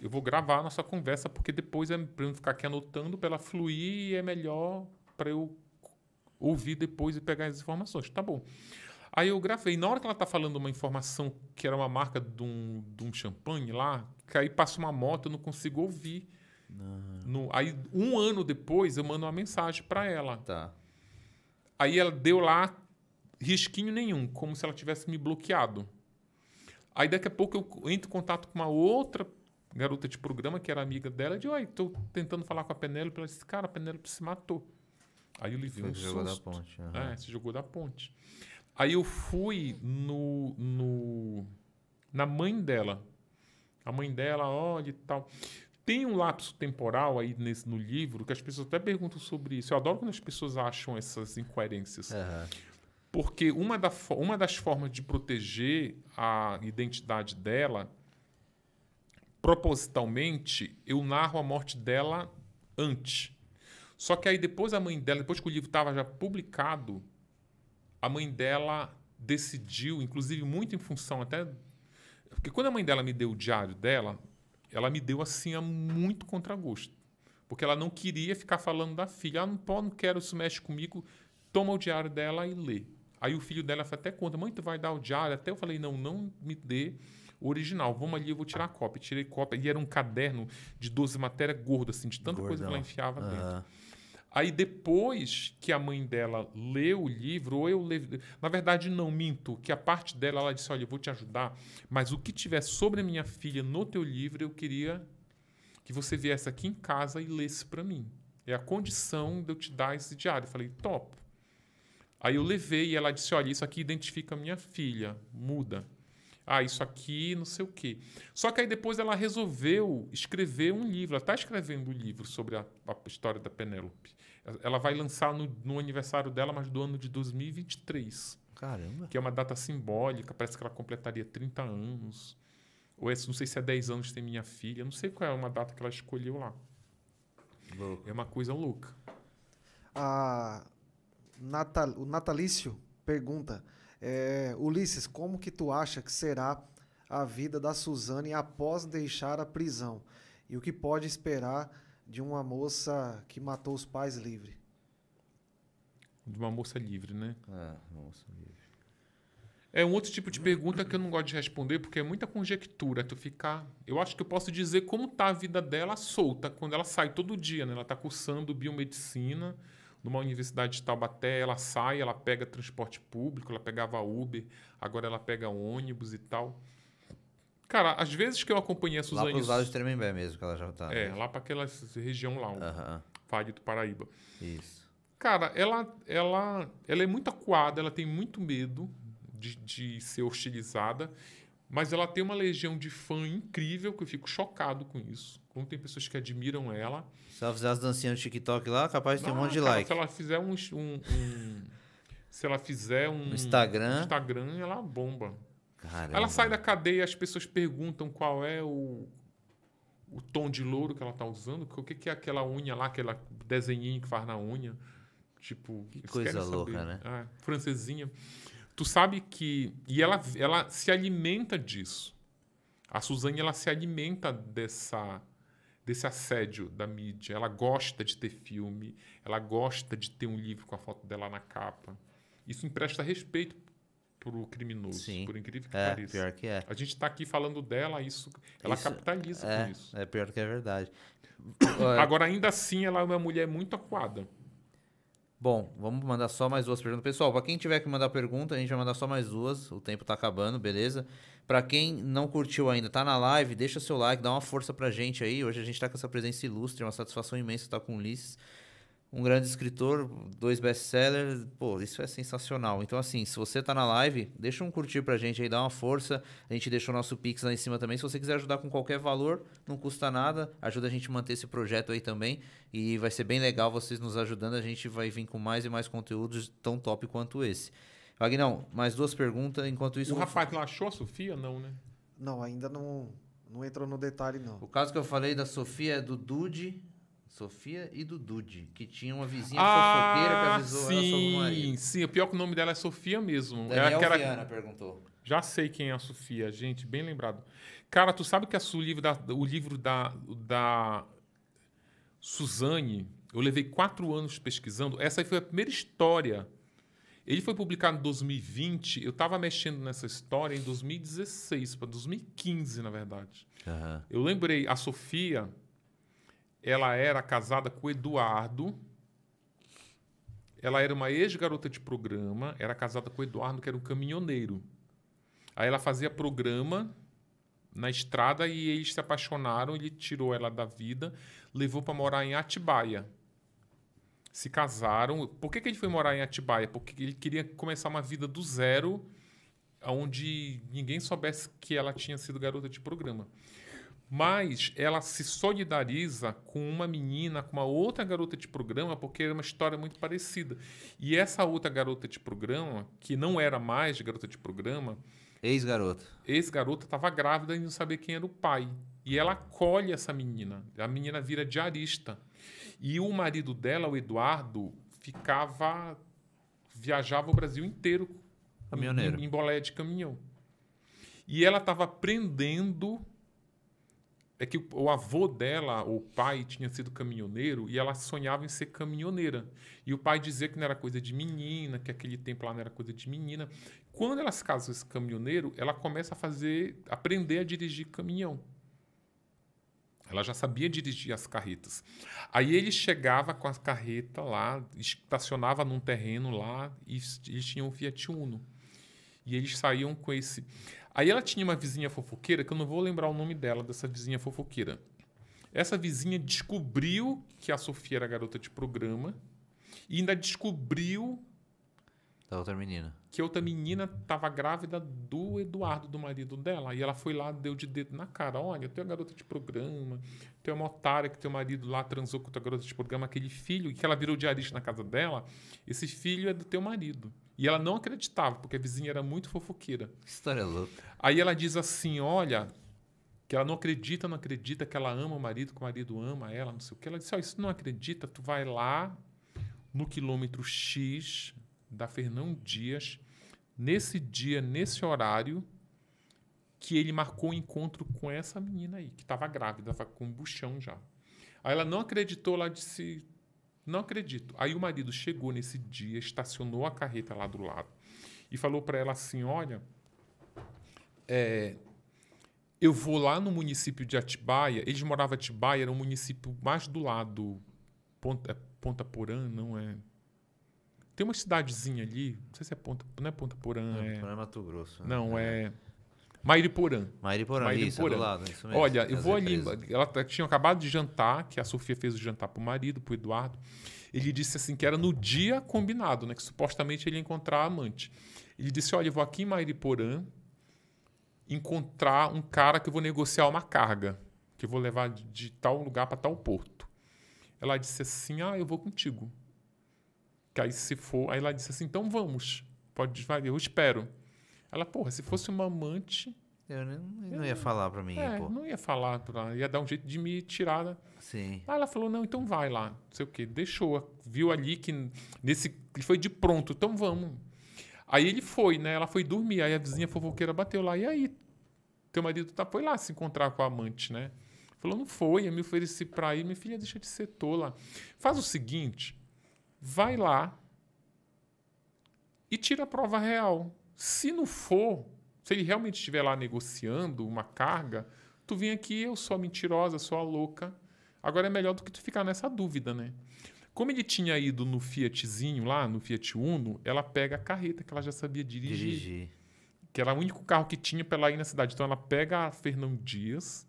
eu vou gravar a nossa conversa porque depois é para não ficar aqui anotando, para ela fluir e é melhor para eu ouvir depois e pegar as informações. Tá bom. Aí eu gravei. Na hora que ela tá falando uma informação que era uma marca de um, de um champanhe lá, que aí passa uma moto, eu não consigo ouvir. No, aí, um ano depois, eu mando uma mensagem para ela. Tá. Aí ela deu lá risquinho nenhum, como se ela tivesse me bloqueado. Aí daqui a pouco eu entro em contato com uma outra garota de programa que era amiga dela, de oi, tô tentando falar com a Penélope, ela disse, cara, a Penélope se matou. Aí eu levei um susto. É, jogou da ponte. Uhum. É, se jogou da ponte. Aí eu fui no, no na mãe dela. A mãe dela, olha e tal. Tem um lapso temporal aí nesse, no livro que as pessoas até perguntam sobre isso. Eu adoro quando as pessoas acham essas incoerências. Uhum. Porque uma, da, uma das formas de proteger a identidade dela, propositalmente, eu narro a morte dela antes. Só que aí depois a mãe dela, depois que o livro estava já publicado, a mãe dela decidiu, inclusive muito em função até. Porque quando a mãe dela me deu o diário dela, ela me deu assim a muito contragosto. Porque ela não queria ficar falando da filha. Ah, não, pô, não quero, isso mexe comigo. Toma o diário dela e lê. Aí o filho dela foi até conta, mãe, tu vai dar o diário? Até eu falei, não, não me dê original. Vamos ali, eu vou tirar a cópia. Tirei cópia. E era um caderno de 12 matérias gordo, assim, de tanta Gordão. coisa que ela enfiava uhum. dentro. Aí depois que a mãe dela leu o livro, ou eu levei. na verdade não minto, que a parte dela ela disse, olha, eu vou te ajudar, mas o que tiver sobre a minha filha no teu livro, eu queria que você viesse aqui em casa e lesse para mim. É a condição de eu te dar esse diário. Eu falei, top. Aí eu levei e ela disse, olha, isso aqui identifica a minha filha, muda. Ah, isso aqui, não sei o quê. Só que aí depois ela resolveu escrever um livro. Ela está escrevendo um livro sobre a, a história da Penélope. Ela vai lançar no, no aniversário dela, mas do ano de 2023. Caramba. Que é uma data simbólica, parece que ela completaria 30 anos. Ou é, não sei se é 10 anos tem minha filha, não sei qual é uma data que ela escolheu lá. Louco. É uma coisa louca. A Natal, o Natalício pergunta: é, Ulisses, como que tu acha que será a vida da Suzane após deixar a prisão? E o que pode esperar de uma moça que matou os pais livre. De uma moça livre, né? Ah, moça livre. É um outro tipo de pergunta que eu não gosto de responder, porque é muita conjectura tu ficar. Eu acho que eu posso dizer como tá a vida dela solta, quando ela sai todo dia, né? Ela tá cursando biomedicina numa universidade de Taubaté, ela sai, ela pega transporte público, ela pegava Uber, agora ela pega ônibus e tal. Cara, às vezes que eu acompanhei a Suzane... Lá os lados de Tremembé mesmo, que ela já tá. É, né? lá para aquela região lá, o uh -huh. Vale do Paraíba. Isso. Cara, ela, ela, ela é muito acuada, ela tem muito medo de, de ser hostilizada, mas ela tem uma legião de fã incrível que eu fico chocado com isso. Como tem pessoas que admiram ela. Se ela fizer as dancinhas no TikTok lá, capaz de ter um monte de cara, like. Se ela fizer um, um, um se ela fizer um Instagram. Instagram, ela bomba. Caramba. Ela sai da cadeia, as pessoas perguntam qual é o, o tom de louro que ela tá usando, o que, que é aquela unha lá, aquele desenhinho que faz na unha. Tipo, que coisa louca, saber. né? Ah, francesinha. Tu sabe que. E ela, ela se alimenta disso. A Suzane ela se alimenta dessa desse assédio da mídia. Ela gosta de ter filme, ela gosta de ter um livro com a foto dela na capa. Isso empresta respeito pro criminoso, Sim. por incrível que é, pareça. Pior que é. A gente está aqui falando dela, isso, ela isso, capitaliza é, com isso. É pior que é verdade. Agora, ainda assim, ela é uma mulher muito acuada. Bom, vamos mandar só mais duas perguntas. Pessoal, para quem tiver que mandar pergunta, a gente vai mandar só mais duas. O tempo está acabando, beleza? Para quem não curtiu ainda, tá na live, deixa seu like, dá uma força pra gente aí. Hoje a gente está com essa presença ilustre, uma satisfação imensa estar com o Ulisses um grande escritor, dois best-sellers, pô, isso é sensacional. Então, assim, se você tá na live, deixa um curtir pra gente aí, dá uma força. A gente deixou nosso Pix lá em cima também. Se você quiser ajudar com qualquer valor, não custa nada, ajuda a gente a manter esse projeto aí também. E vai ser bem legal vocês nos ajudando. A gente vai vir com mais e mais conteúdos tão top quanto esse. Vagnão, mais duas perguntas. Enquanto isso. O rapaz não achou a Sofia, não, né? Não, ainda não, não entrou no detalhe, não. O caso que eu falei da Sofia é do Dude Sofia e do Dude, que tinha uma vizinha ah, fofoqueira que avisou sim, ela sobre o Sim, Sim, pior é que o nome dela é Sofia mesmo. É Daniel é aquela... Viana perguntou. Já sei quem é a Sofia, gente, bem lembrado. Cara, tu sabe que a o livro da, o livro da, da Suzane, eu levei quatro anos pesquisando, essa aí foi a primeira história. Ele foi publicado em 2020, eu estava mexendo nessa história em 2016, para 2015, na verdade. Uhum. Eu lembrei, a Sofia, ela era casada com o Eduardo. Ela era uma ex-garota de programa, era casada com o Eduardo, que era um caminhoneiro. Aí ela fazia programa na estrada e eles se apaixonaram, ele tirou ela da vida, levou para morar em Atibaia. Se casaram. Por que, que ele foi morar em Atibaia? Porque ele queria começar uma vida do zero, onde ninguém soubesse que ela tinha sido garota de programa. Mas ela se solidariza com uma menina, com uma outra garota de programa, porque era uma história muito parecida. E essa outra garota de programa, que não era mais garota de programa. Ex-garota. Ex-garota estava grávida e não sabia quem era o pai. E ela acolhe essa menina. A menina vira diarista. E o marido dela, o Eduardo, ficava. viajava o Brasil inteiro. Caminhoneiro. Em, em, em bolé de caminhão. E ela estava aprendendo é que o avô dela, o pai, tinha sido caminhoneiro e ela sonhava em ser caminhoneira. E o pai dizia que não era coisa de menina, que aquele tempo lá não era coisa de menina. Quando ela se casa com esse caminhoneiro, ela começa a fazer, aprender a dirigir caminhão. Ela já sabia dirigir as carretas. Aí ele chegava com a carreta lá, estacionava num terreno lá e eles tinham um Fiat Uno. E eles saíam com esse. Aí ela tinha uma vizinha fofoqueira, que eu não vou lembrar o nome dela, dessa vizinha fofoqueira. Essa vizinha descobriu que a Sofia era garota de programa e ainda descobriu. Da outra menina. Que a outra menina estava grávida do Eduardo, do marido dela. E ela foi lá, deu de dedo na cara: olha, tu é garota de programa, tu é uma otária que teu marido lá transou com tua garota de programa, aquele filho, que ela virou diarista na casa dela, esse filho é do teu marido. E ela não acreditava, porque a vizinha era muito fofoqueira. história louca. Aí ela diz assim: olha, que ela não acredita, não acredita que ela ama o marido, que o marido ama ela, não sei o que. Ela disse: olha, isso não acredita, tu vai lá no quilômetro X da Fernão Dias, nesse dia, nesse horário, que ele marcou um encontro com essa menina aí, que estava grávida, estava com um buchão já. Aí ela não acreditou, ela disse: não acredito. Aí o marido chegou nesse dia, estacionou a carreta lá do lado e falou para ela assim: Olha, é, eu vou lá no município de Atibaia. Eles moravam em Atibaia, era um município mais do lado. Ponta, é Ponta Porã, não é? Tem uma cidadezinha ali, não sei se é Ponta, não é Ponta Porã. Não, é, é Mato Grosso. Né? Não, é... é... Mairiporã. Mairiporã, isso, é do lado, é isso mesmo. Olha, eu vou ali, ela tá, tinha acabado de jantar, que a Sofia fez o jantar pro marido, pro Eduardo. Ele disse assim que era no dia combinado, né, que supostamente ele ia encontrar a amante. Ele disse: "Olha, eu vou aqui em Mairiporã encontrar um cara que eu vou negociar uma carga, que eu vou levar de, de tal lugar para tal porto". Ela disse assim: "Ah, eu vou contigo". Que aí se for, aí ela disse assim: "Então vamos". Pode, desvaliar, eu espero. Ela, porra, se fosse uma amante. Eu não, eu não ia falar pra mim, é, pô. Não ia falar, pra, ia dar um jeito de me tirar. Né? Sim. Aí ela falou: não, então vai lá, não sei o quê. Deixou, viu ali que nesse. Ele foi de pronto, então vamos. Aí ele foi, né? Ela foi dormir, aí a vizinha fofoqueira bateu lá. E aí? Teu marido tá, foi lá se encontrar com a amante, né? Falou: não foi, eu me ofereci pra ir. Minha filha, deixa de ser tola. Faz o seguinte: vai lá e tira a prova real. Se não for, se ele realmente estiver lá negociando uma carga, tu vem aqui, eu sou a mentirosa, sou a louca. Agora é melhor do que tu ficar nessa dúvida, né? Como ele tinha ido no Fiatzinho lá, no Fiat Uno, ela pega a carreta que ela já sabia dirigir. Dirigir. Que era o único carro que tinha pra ela ir na cidade. Então ela pega a Fernão Dias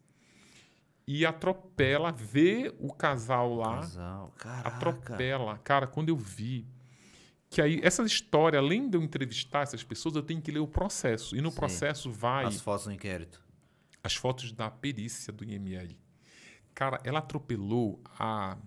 e atropela, vê o casal lá. Casal, caraca. Atropela. Cara, quando eu vi, que aí essa história, além de eu entrevistar essas pessoas, eu tenho que ler o processo. E no Sim. processo vai. As fotos do inquérito. As fotos da perícia do IML. Cara, ela atropelou a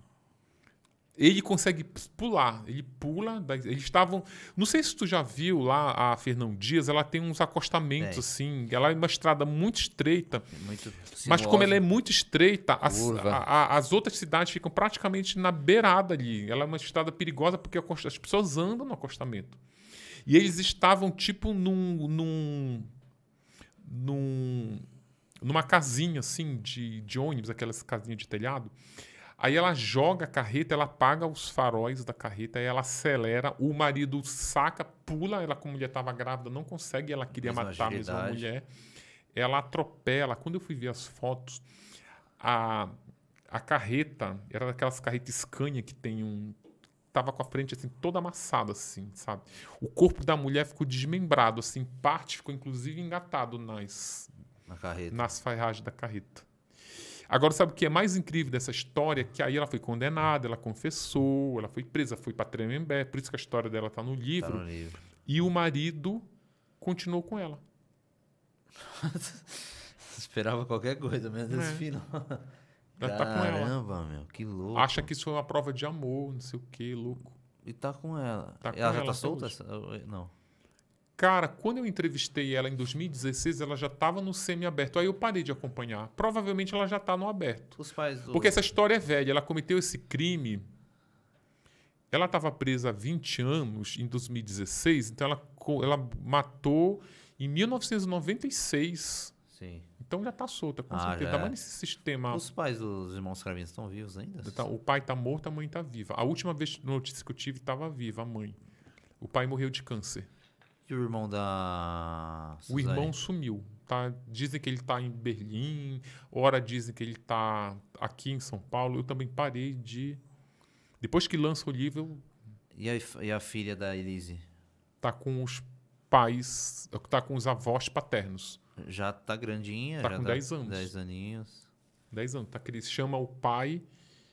ele consegue pular, ele pula. Eles estavam. Não sei se tu já viu lá a Fernão Dias, ela tem uns acostamentos é. assim. Ela é uma estrada muito estreita. É muito mas como ela é muito estreita, as, a, a, as, outras cidades ficam praticamente na beirada ali. Ela é uma estrada perigosa porque as pessoas andam no acostamento. E eles estavam tipo num. num. num numa casinha assim de, de ônibus, aquelas casinhas de telhado. Aí ela joga a carreta, ela apaga os faróis da carreta, aí ela acelera, o marido saca, pula, ela como mulher estava grávida, não consegue, ela queria mesma matar agilidade. a mesma mulher. Ela atropela. Quando eu fui ver as fotos, a, a carreta, era daquelas carretas Scania que tem um... Tava com a frente assim, toda amassada, assim, sabe? O corpo da mulher ficou desmembrado, assim, parte ficou inclusive engatado nas, Na nas ferragens da carreta. Agora, sabe o que é mais incrível dessa história? Que aí ela foi condenada, ela confessou, ela foi presa, foi para Tremembé, por isso que a história dela está no livro. Tá no livro. E o marido continuou com ela. Esperava qualquer coisa, menos é. esse final. Ela Caramba, tá com ela. Caramba, meu, que louco. Acha que isso foi uma prova de amor, não sei o que, louco. E tá com ela. Tá ela com já ela tá solta? Não. Cara, quando eu entrevistei ela em 2016, ela já estava no semi-aberto. Aí eu parei de acompanhar. Provavelmente ela já está no aberto. Os pais do... Porque essa história é velha. Ela cometeu esse crime. Ela estava presa há 20 anos, em 2016. Então ela, ela matou em 1996. Sim. Então já está solta, com ah, certeza. Ainda é. mais nesse sistema. Os pais dos irmãos Cravinhos estão vivos ainda? Tá, o pai está morto, a mãe está viva. A última vez notícia que eu tive estava viva, a mãe. O pai morreu de câncer. E o irmão da. Suzane? O irmão sumiu. Tá? Dizem que ele está em Berlim, ora dizem que ele está aqui em São Paulo. Eu também parei de. Depois que lança o livro. Eu... E, a, e a filha da Elise? Tá com os pais. Tá com os avós paternos. Já tá grandinha? Tá já com tá 10 anos. 10 aninhos. 10 anos. Tá, que chama o pai,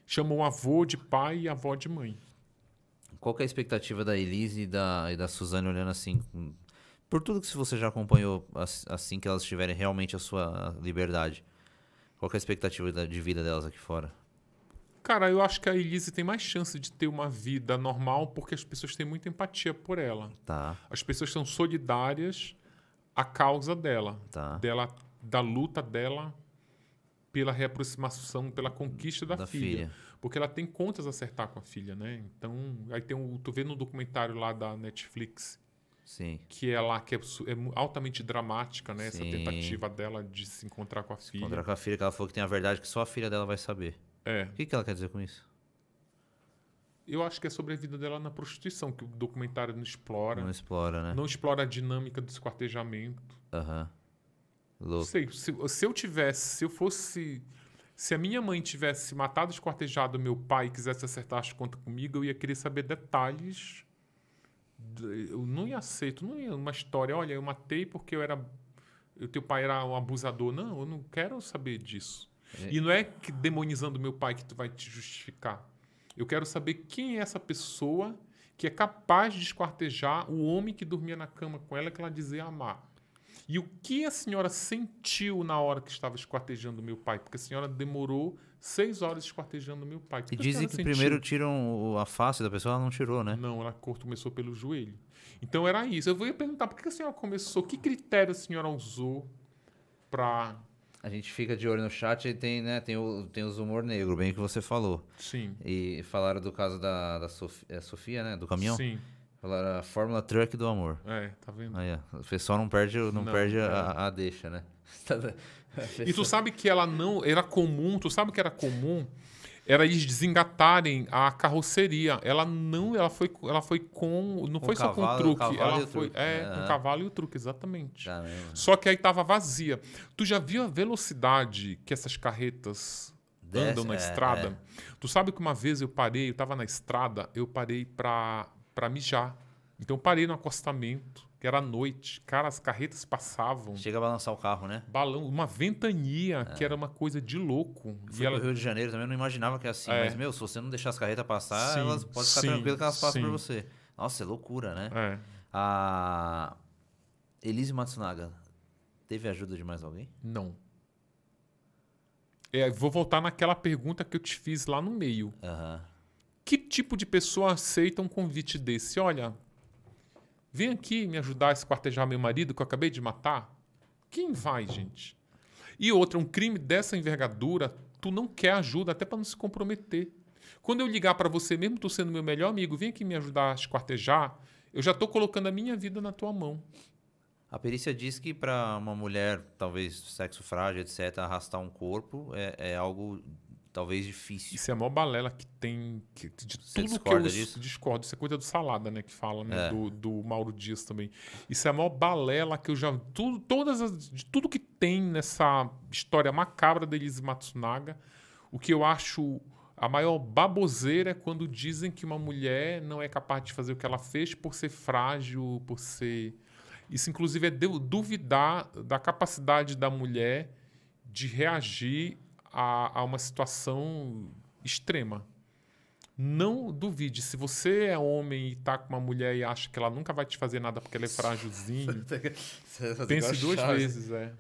chama o avô de pai e a avó de mãe qual é a expectativa da Elise e da, e da Suzane olhando assim? Por tudo que você já acompanhou assim que elas tiverem realmente a sua liberdade, qual é a expectativa de vida delas aqui fora? Cara, eu acho que a Elise tem mais chance de ter uma vida normal porque as pessoas têm muita empatia por ela. Tá. As pessoas são solidárias à causa dela, tá. dela da luta dela pela reaproximação, pela conquista da, da filha, filha, Porque ela tem contas a acertar com a filha, né? Então, aí tem um, tô vendo um documentário lá da Netflix. Sim. Que é lá que é, é altamente dramática, né? Sim. Essa tentativa dela de se encontrar com a filha. Se encontrar com a filha, que ela falou que tem a verdade que só a filha dela vai saber. É. O que, que ela quer dizer com isso? Eu acho que é sobre a vida dela na prostituição, que o documentário não explora. Não explora, né? Não explora a dinâmica do esquartejamento. Aham. Uhum. Louco. Sei, se, se eu tivesse, se eu fosse. Se a minha mãe tivesse matado, esquartejado meu pai e quisesse acertar as contas comigo, eu ia querer saber detalhes. Eu não ia aceito, não ia uma história. Olha, eu matei porque eu era. O teu pai era um abusador. Não, eu não quero saber disso. É. E não é que demonizando meu pai que tu vai te justificar. Eu quero saber quem é essa pessoa que é capaz de esquartejar o homem que dormia na cama com ela que ela dizia amar. E o que a senhora sentiu na hora que estava esquartejando meu pai? Porque a senhora demorou seis horas esquartejando meu pai. e dizem que sentiu? primeiro tiram a face da pessoa, ela não tirou, né? Não, ela começou pelo joelho. Então era isso. Eu vou perguntar por que a senhora começou, que critério a senhora usou para a gente fica de olho no chat e tem, né, tem, o, tem os humor negro, bem que você falou. Sim. E falaram do caso da, da Sofia, é Sofia, né? Do caminhão. Sim. Falaram a Fórmula Truck do Amor. É, tá vendo? Aí, ó, o pessoal não perde, não, não perde a, é. a, deixa, né? Tá e tu sabe que ela não. Era comum, tu sabe que era comum? Era eles desengatarem a carroceria. Ela não, ela foi, ela foi com. Não com foi cavalo, só com o truque. O ela foi. Truque. É, com é. o cavalo e o truque, exatamente. só que aí tava vazia. Tu já viu a velocidade que essas carretas Desce, andam na é, estrada? É. Tu sabe que uma vez eu parei, eu tava na estrada, eu parei pra para mijar. Então eu parei no acostamento, que era noite. Cara, as carretas passavam. Chega a balançar o carro, né? Balão, uma ventania, é. que era uma coisa de louco. fui e ela... Rio de Janeiro também, eu não imaginava que era assim. É. Mas, meu, se você não deixar as carretas passar, sim, elas podem ficar tranquilas que elas passam por você. Nossa, é loucura, né? É. A Elise Matsunaga teve ajuda de mais alguém? Não. É, vou voltar naquela pergunta que eu te fiz lá no meio. Aham. Uhum que tipo de pessoa aceita um convite desse? Olha, vem aqui me ajudar a esquartejar meu marido que eu acabei de matar? Quem vai, gente? E outra, um crime dessa envergadura, tu não quer ajuda até para não se comprometer. Quando eu ligar para você, mesmo tu sendo meu melhor amigo, vem aqui me ajudar a esquartejar, eu já estou colocando a minha vida na tua mão. A perícia diz que para uma mulher, talvez sexo frágil, etc., arrastar um corpo é, é algo talvez difícil. Isso é a maior balela que tem. Que, de Você tudo discorda que eu disso? discordo. Isso é coisa do Salada, né? Que fala, né? É. Do, do Mauro Dias também. Isso é a maior balela que eu já. Tudo, todas as, de tudo que tem nessa história macabra da Elise Matsunaga, o que eu acho. A maior baboseira é quando dizem que uma mulher não é capaz de fazer o que ela fez por ser frágil, por ser. Isso, inclusive, é duvidar da capacidade da mulher de reagir a, a uma situação extrema. Não duvide. Se você é homem e tá com uma mulher e acha que ela nunca vai te fazer nada porque ela é frágilzinho, pense duas chave. vezes, é.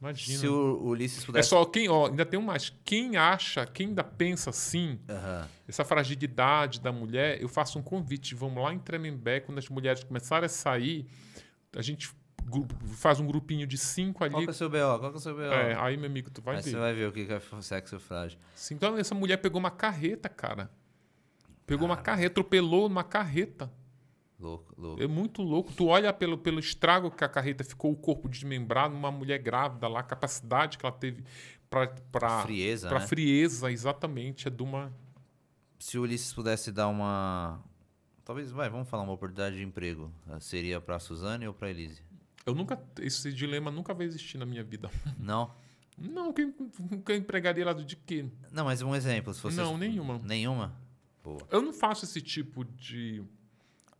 Imagina. Se o Ulisses pudesse... É só quem, ó, ainda tem um mais. Quem acha, quem ainda pensa assim, uhum. essa fragilidade da mulher, eu faço um convite. Vamos lá em Tremembé, quando as mulheres começarem a sair, a gente faz um grupinho de cinco ali. Qual que é o seu BO? Qual que é o seu BO? É, aí, meu amigo, tu vai aí ver. você vai ver o que é sexo frágil. Sim, então, essa mulher pegou uma carreta, cara. Pegou cara. uma carreta, atropelou uma carreta. Louco, louco. É muito louco. Tu olha pelo, pelo estrago que a carreta ficou, o corpo desmembrado, uma mulher grávida lá, a capacidade que ela teve pra... pra frieza, Pra né? frieza, exatamente. É de uma... Se o Ulisses pudesse dar uma... Talvez, vai, vamos falar, uma oportunidade de emprego. Seria pra Suzane ou pra Elise? Eu nunca. Esse dilema nunca vai existir na minha vida. Não? Não, quem, quem empregaria lado de quê? Não, mas um exemplo. Se fosse não, nenhuma. Nenhuma? Boa. Eu não faço esse tipo de.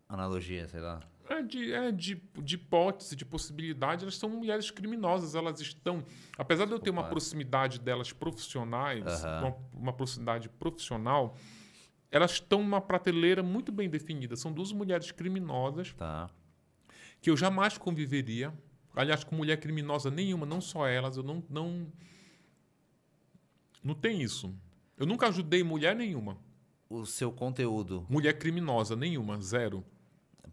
Analogia, sei lá. É de, é de, de hipótese, de possibilidade, elas são mulheres criminosas. Elas estão. Apesar de eu ter uma proximidade delas profissionais, uhum. uma, uma proximidade profissional, elas estão numa prateleira muito bem definida. São duas mulheres criminosas. Tá que eu jamais conviveria. Aliás, com mulher criminosa nenhuma, não só elas, eu não. Não, não tem isso. Eu nunca ajudei mulher nenhuma. O seu conteúdo. Mulher criminosa nenhuma, zero.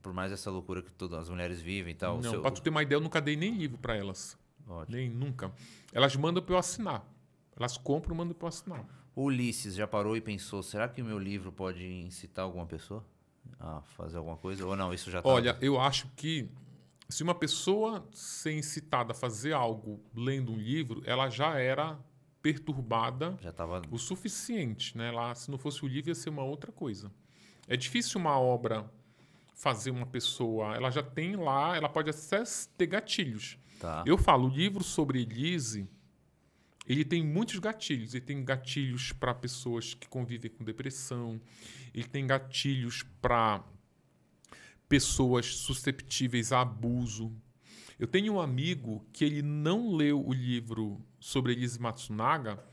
Por mais essa loucura que todas as mulheres vivem e tal. Não, seu... pra tu ter uma ideia, eu nunca dei nem livro para elas. Ótimo. Nem nunca. Elas mandam para eu assinar. Elas compram e mandam para eu assinar. O Ulisses já parou e pensou: será que o meu livro pode incitar alguma pessoa? a fazer alguma coisa? Ou não, isso já tá... Olha, eu acho que se uma pessoa ser incitada a fazer algo lendo um livro, ela já era perturbada já tava... o suficiente. Né? Lá, se não fosse o livro, ia ser uma outra coisa. É difícil uma obra fazer uma pessoa. Ela já tem lá, ela pode até ter gatilhos. Tá. Eu falo, o livro sobre Elise ele tem muitos gatilhos. Ele tem gatilhos para pessoas que convivem com depressão, ele tem gatilhos para pessoas susceptíveis a abuso. Eu tenho um amigo que ele não leu o livro sobre Elise Matsunaga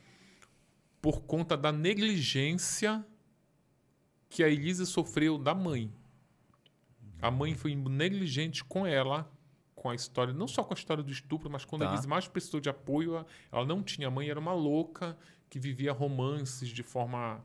por conta da negligência que a Elise sofreu da mãe. A mãe foi negligente com ela com a história, não só com a história do estupro, mas quando tá. a mais precisou de apoio, ela não tinha mãe, era uma louca que vivia romances de forma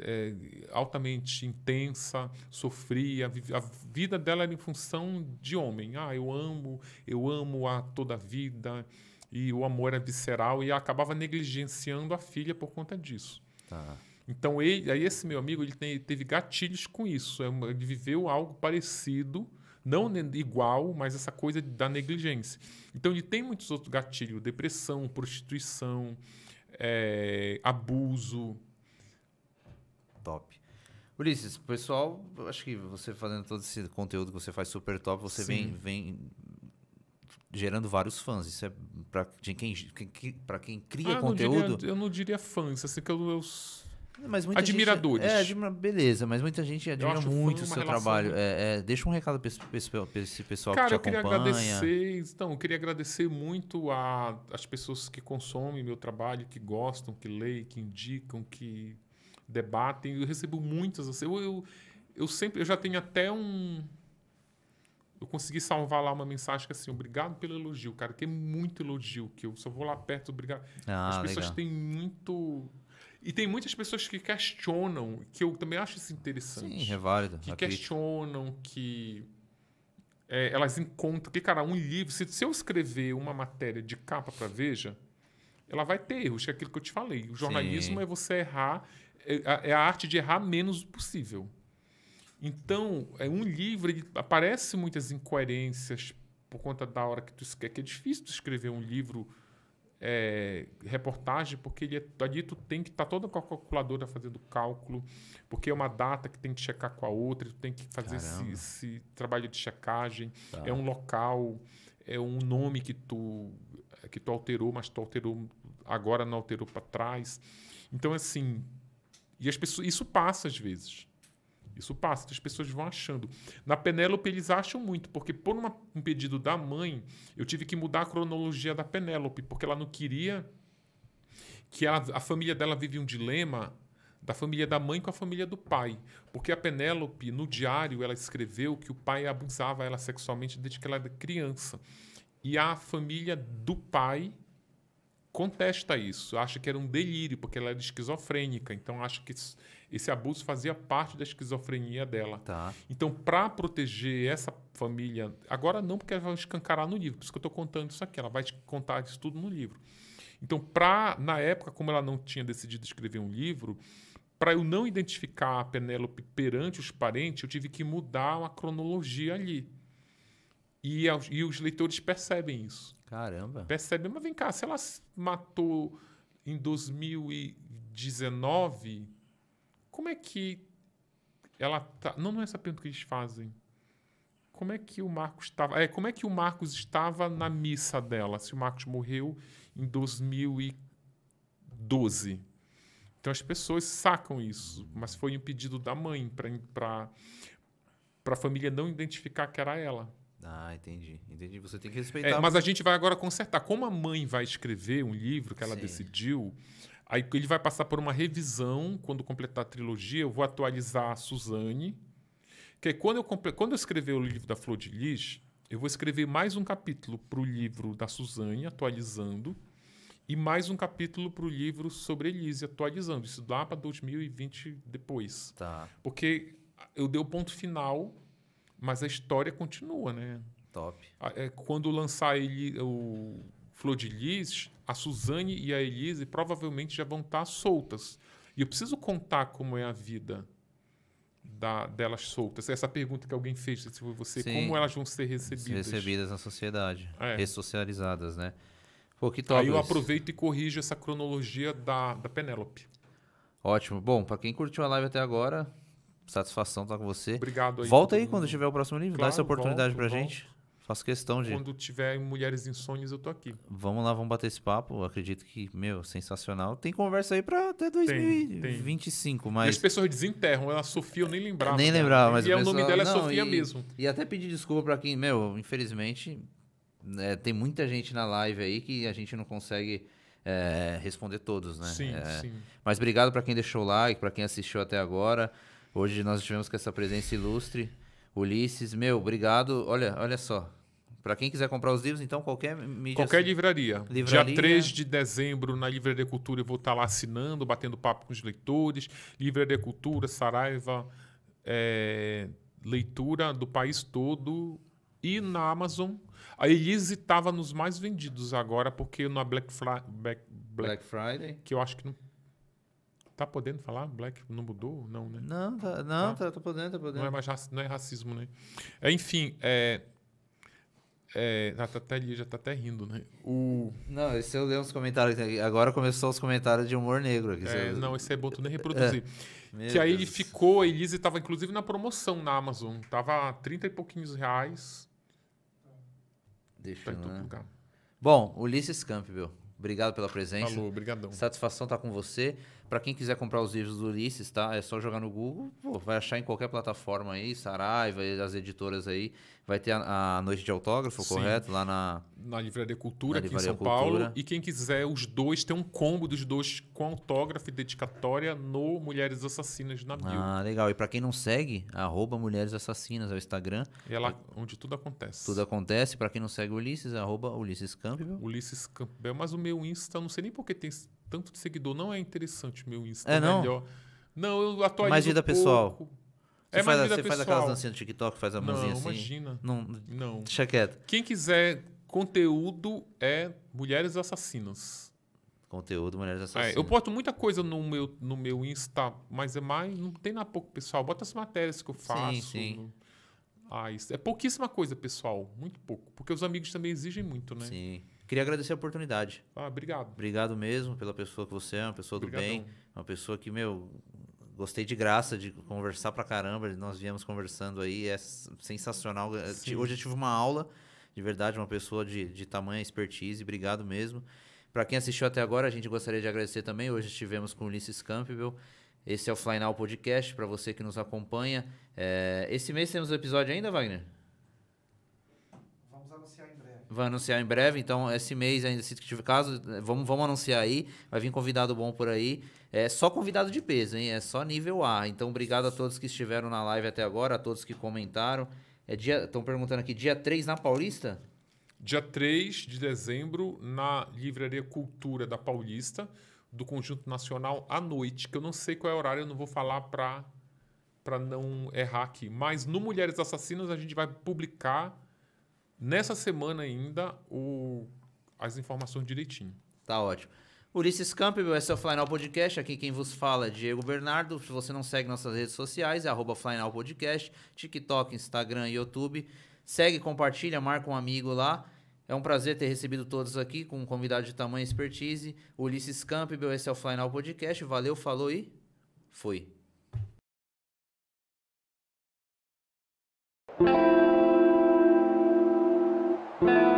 é, altamente intensa, sofria. A vida dela era em função de homem. Ah, eu amo, eu amo a toda a vida. E o amor era é visceral e acabava negligenciando a filha por conta disso. Tá. Então, ele, aí esse meu amigo ele teve gatilhos com isso. É ele viveu algo parecido não igual, mas essa coisa da negligência. Então ele tem muitos outros gatilhos: depressão, prostituição, é, abuso. Top. Ulisses, pessoal, acho que você fazendo todo esse conteúdo que você faz super top, você vem, vem gerando vários fãs. Isso é para quem, quem, quem cria ah, conteúdo. Não diria, eu não diria fãs, assim que eu, eu mas muita admiradores. Gente, é, admira, beleza, mas muita gente admira muito o seu trabalho. É, é, deixa um recado para esse pessoal Cara, que te acompanha. Cara, eu queria agradecer. Então, eu queria agradecer muito às pessoas que consomem meu trabalho, que gostam, que leem, que indicam, que debatem. Eu recebo muitas. Assim, eu, eu, eu sempre, eu já tenho até um, eu consegui salvar lá uma mensagem que é assim, obrigado pelo elogio, cara, tem é muito elogio, que eu só vou lá perto, obrigado. Ah, As pessoas legal. têm muito e tem muitas pessoas que questionam, que eu também acho isso interessante. Sim, é válido. Que questionam, crítica. que é, elas encontram. Que, cara, um livro, se, se eu escrever uma matéria de capa para Veja, ela vai ter erros, que é aquilo que eu te falei. O jornalismo Sim. é você errar, é, é, é a arte de errar menos possível. Então, é um livro, ele, aparece muitas incoerências por conta da hora que tu escreve, que é difícil tu escrever um livro é, reportagem, porque ele, é, ali tu tem que estar tá toda com a calculadora fazendo cálculo, porque é uma data que tem que checar com a outra, tu tem que fazer esse, esse, trabalho de checagem, tá. é um local, é um nome que tu, é, que tu alterou, mas tu alterou agora não alterou para trás. Então, assim, e as pessoas, isso passa às vezes. Isso passa, então as pessoas vão achando. Na Penélope eles acham muito, porque por uma, um pedido da mãe, eu tive que mudar a cronologia da Penélope, porque ela não queria que ela, a família dela vive um dilema da família da mãe com a família do pai. Porque a Penélope, no diário, ela escreveu que o pai abusava ela sexualmente desde que ela era criança. E a família do pai contesta isso, acha que era um delírio, porque ela era esquizofrênica, então acha que esse abuso fazia parte da esquizofrenia dela. Tá. Então, para proteger essa família, agora não, porque ela vai escancarar no livro, por isso que eu estou contando isso aqui, ela vai contar isso tudo no livro. Então, pra, na época, como ela não tinha decidido escrever um livro, para eu não identificar a Penélope perante os parentes, eu tive que mudar uma cronologia ali. E, e os leitores percebem isso. Caramba. Percebem, mas vem cá, se ela matou em 2019, como é que ela tá... Não, não é essa pergunta que eles fazem. Como é que o Marcos estava... É, como é que o Marcos estava na missa dela? Se o Marcos morreu em 2012. Então as pessoas sacam isso, mas foi um pedido da mãe para para a família não identificar que era ela. Ah, entendi. Entendi. Você tem que é, respeitar. É, mas a gente vai agora consertar. Como a mãe vai escrever um livro que ela Sim. decidiu, Aí ele vai passar por uma revisão quando completar a trilogia. Eu vou atualizar a Suzane. Que aí, é quando eu, comple... quando eu escrever o livro da Flor de Lis, eu vou escrever mais um capítulo para o livro da Suzane, atualizando, e mais um capítulo para o livro sobre Elise, atualizando. Isso dá para 2020 depois. Tá. Porque eu dei o ponto final, mas a história continua, né? Top. É, quando lançar ele, o Flor de Lis, a Suzane e a Elise provavelmente já vão estar soltas. E eu preciso contar como é a vida da, delas soltas. Essa pergunta que alguém fez, se foi você, Sim, como elas vão ser recebidas? Recebidas na sociedade, é. ressocializadas, né? Pô, que top Aí eu aproveito e corrijo essa cronologia da, da Penélope. Ótimo. Bom, para quem curtiu a live até agora, satisfação estar com você. Obrigado aí. Volta aí mundo. quando tiver o próximo livro, claro, dá essa oportunidade para pra volto. gente. Faço questão de. Quando tiver mulheres em sonhos eu tô aqui. Vamos lá, vamos bater esse papo. Acredito que, meu, sensacional. Tem conversa aí pra até 2025, tem, mas. E as pessoas desenterram. a Sofia, eu nem lembrava. Nem lembrava, mas. E é o, pessoal... nome dela é Não, Sofia e, mesmo. E até pedir desculpa pra quem, meu, infelizmente, é, tem muita gente na live aí que a gente não consegue é, responder todos, né? Sim, é, sim. Mas obrigado para quem deixou like, para quem assistiu até agora. Hoje nós tivemos com essa presença ilustre. Ulisses, meu, obrigado. Olha, olha só. Para quem quiser comprar os livros, então qualquer mídia. Qualquer livraria. Assim. livraria. Dia 3 de dezembro, na Livraria Cultura, eu vou estar tá lá assinando, batendo papo com os leitores. Livraria Cultura, Saraiva, é, leitura do país todo. E na Amazon. A Elise estava nos mais vendidos agora, porque na Black, Fri Black, Black, Black Friday. Que eu acho que não Tá podendo falar? Black não mudou? Não, né? Não, tá, não, tá, tá, tá podendo, tá podendo. Não é, mais raci não é racismo, né? É, enfim, é. É, tá, tá até Tatalia já tá até rindo, né? O... Não, esse eu leio uns comentários. Né? Agora começou os comentários de humor negro. Aqui, é, eu... Não, esse é bom, tu nem reproduzir. É. Que aí ele ficou, a Elise tava inclusive na promoção na Amazon. Tava 30 e pouquinhos reais. Deixa tá eu né? Bom, Ulisses Campbell, obrigado pela presença. Falou, obrigadão. Satisfação estar tá com você. Para quem quiser comprar os livros do Ulisses, tá? É só jogar no Google, pô, vai achar em qualquer plataforma aí, Saraiva, as editoras aí. Vai ter a, a noite de autógrafo, Sim. correto? Lá na. Na Livraria Cultura, na aqui Livraria em São Cultura. Paulo. E quem quiser, os dois, tem um combo dos dois com autógrafo e dedicatória no Mulheres Assassinas na Bio. Ah, legal. E para quem não segue, arroba Mulheres Assassinas, é o Instagram. E é lá é onde tudo acontece. Tudo acontece. Para quem não segue o Ulisses, arroba Ulisses Campbell. Ulisses Campbell, mas o meu Insta, não sei nem por que tem tanto de seguidor não é interessante meu Insta. É, é, não? Melhor. Não, eu atualizo. Mais vida um pessoal. é Você, é faz, você pessoal. faz aquelas dancinhas do TikTok, faz a mãozinha não, assim? Imagina. Não, não. Deixa quieto. Quem quiser conteúdo é Mulheres Assassinas. Conteúdo Mulheres Assassinas. É, eu boto muita coisa no meu, no meu Insta, mas é mais. Não tem nada pouco pessoal. Bota as matérias que eu faço. Sim, sim. No... Ah, isso. É pouquíssima coisa, pessoal. Muito pouco. Porque os amigos também exigem muito, né? Sim. Queria agradecer a oportunidade. Ah, obrigado. Obrigado mesmo pela pessoa que você é, uma pessoa Obrigadão. do bem, uma pessoa que, meu, gostei de graça de conversar pra caramba. Nós viemos conversando aí, é sensacional. Eh, Sim. Hoje eu tive uma aula, de verdade, uma pessoa de, de tamanha expertise, obrigado mesmo. Para quem assistiu até agora, a gente gostaria de agradecer também. Hoje estivemos com o Ulisses Campbell. Esse é o Fly Now Podcast, para você que nos acompanha. É... Esse mês temos episódio ainda, Wagner? vai anunciar em breve, então esse mês ainda, se tiver caso, vamos, vamos anunciar aí, vai vir convidado bom por aí. É só convidado de peso, hein? É só nível A. Então, obrigado a todos que estiveram na live até agora, a todos que comentaram. É dia, estão perguntando aqui, dia 3 na Paulista? Dia 3 de dezembro, na Livraria Cultura da Paulista, do Conjunto Nacional à noite, que eu não sei qual é o horário, eu não vou falar para para não errar aqui. Mas no Mulheres Assassinas a gente vai publicar Nessa semana ainda, o, as informações direitinho. Tá ótimo. Ulisses Campbell, esse é o Final Podcast. Aqui quem vos fala é Diego Bernardo. Se você não segue nossas redes sociais, é arroba Podcast, TikTok, Instagram e YouTube. Segue, compartilha, marca um amigo lá. É um prazer ter recebido todos aqui com um convidado de tamanha expertise. Ulisses Campbell, esse é o Final Podcast. Valeu, falou e fui. Thank you.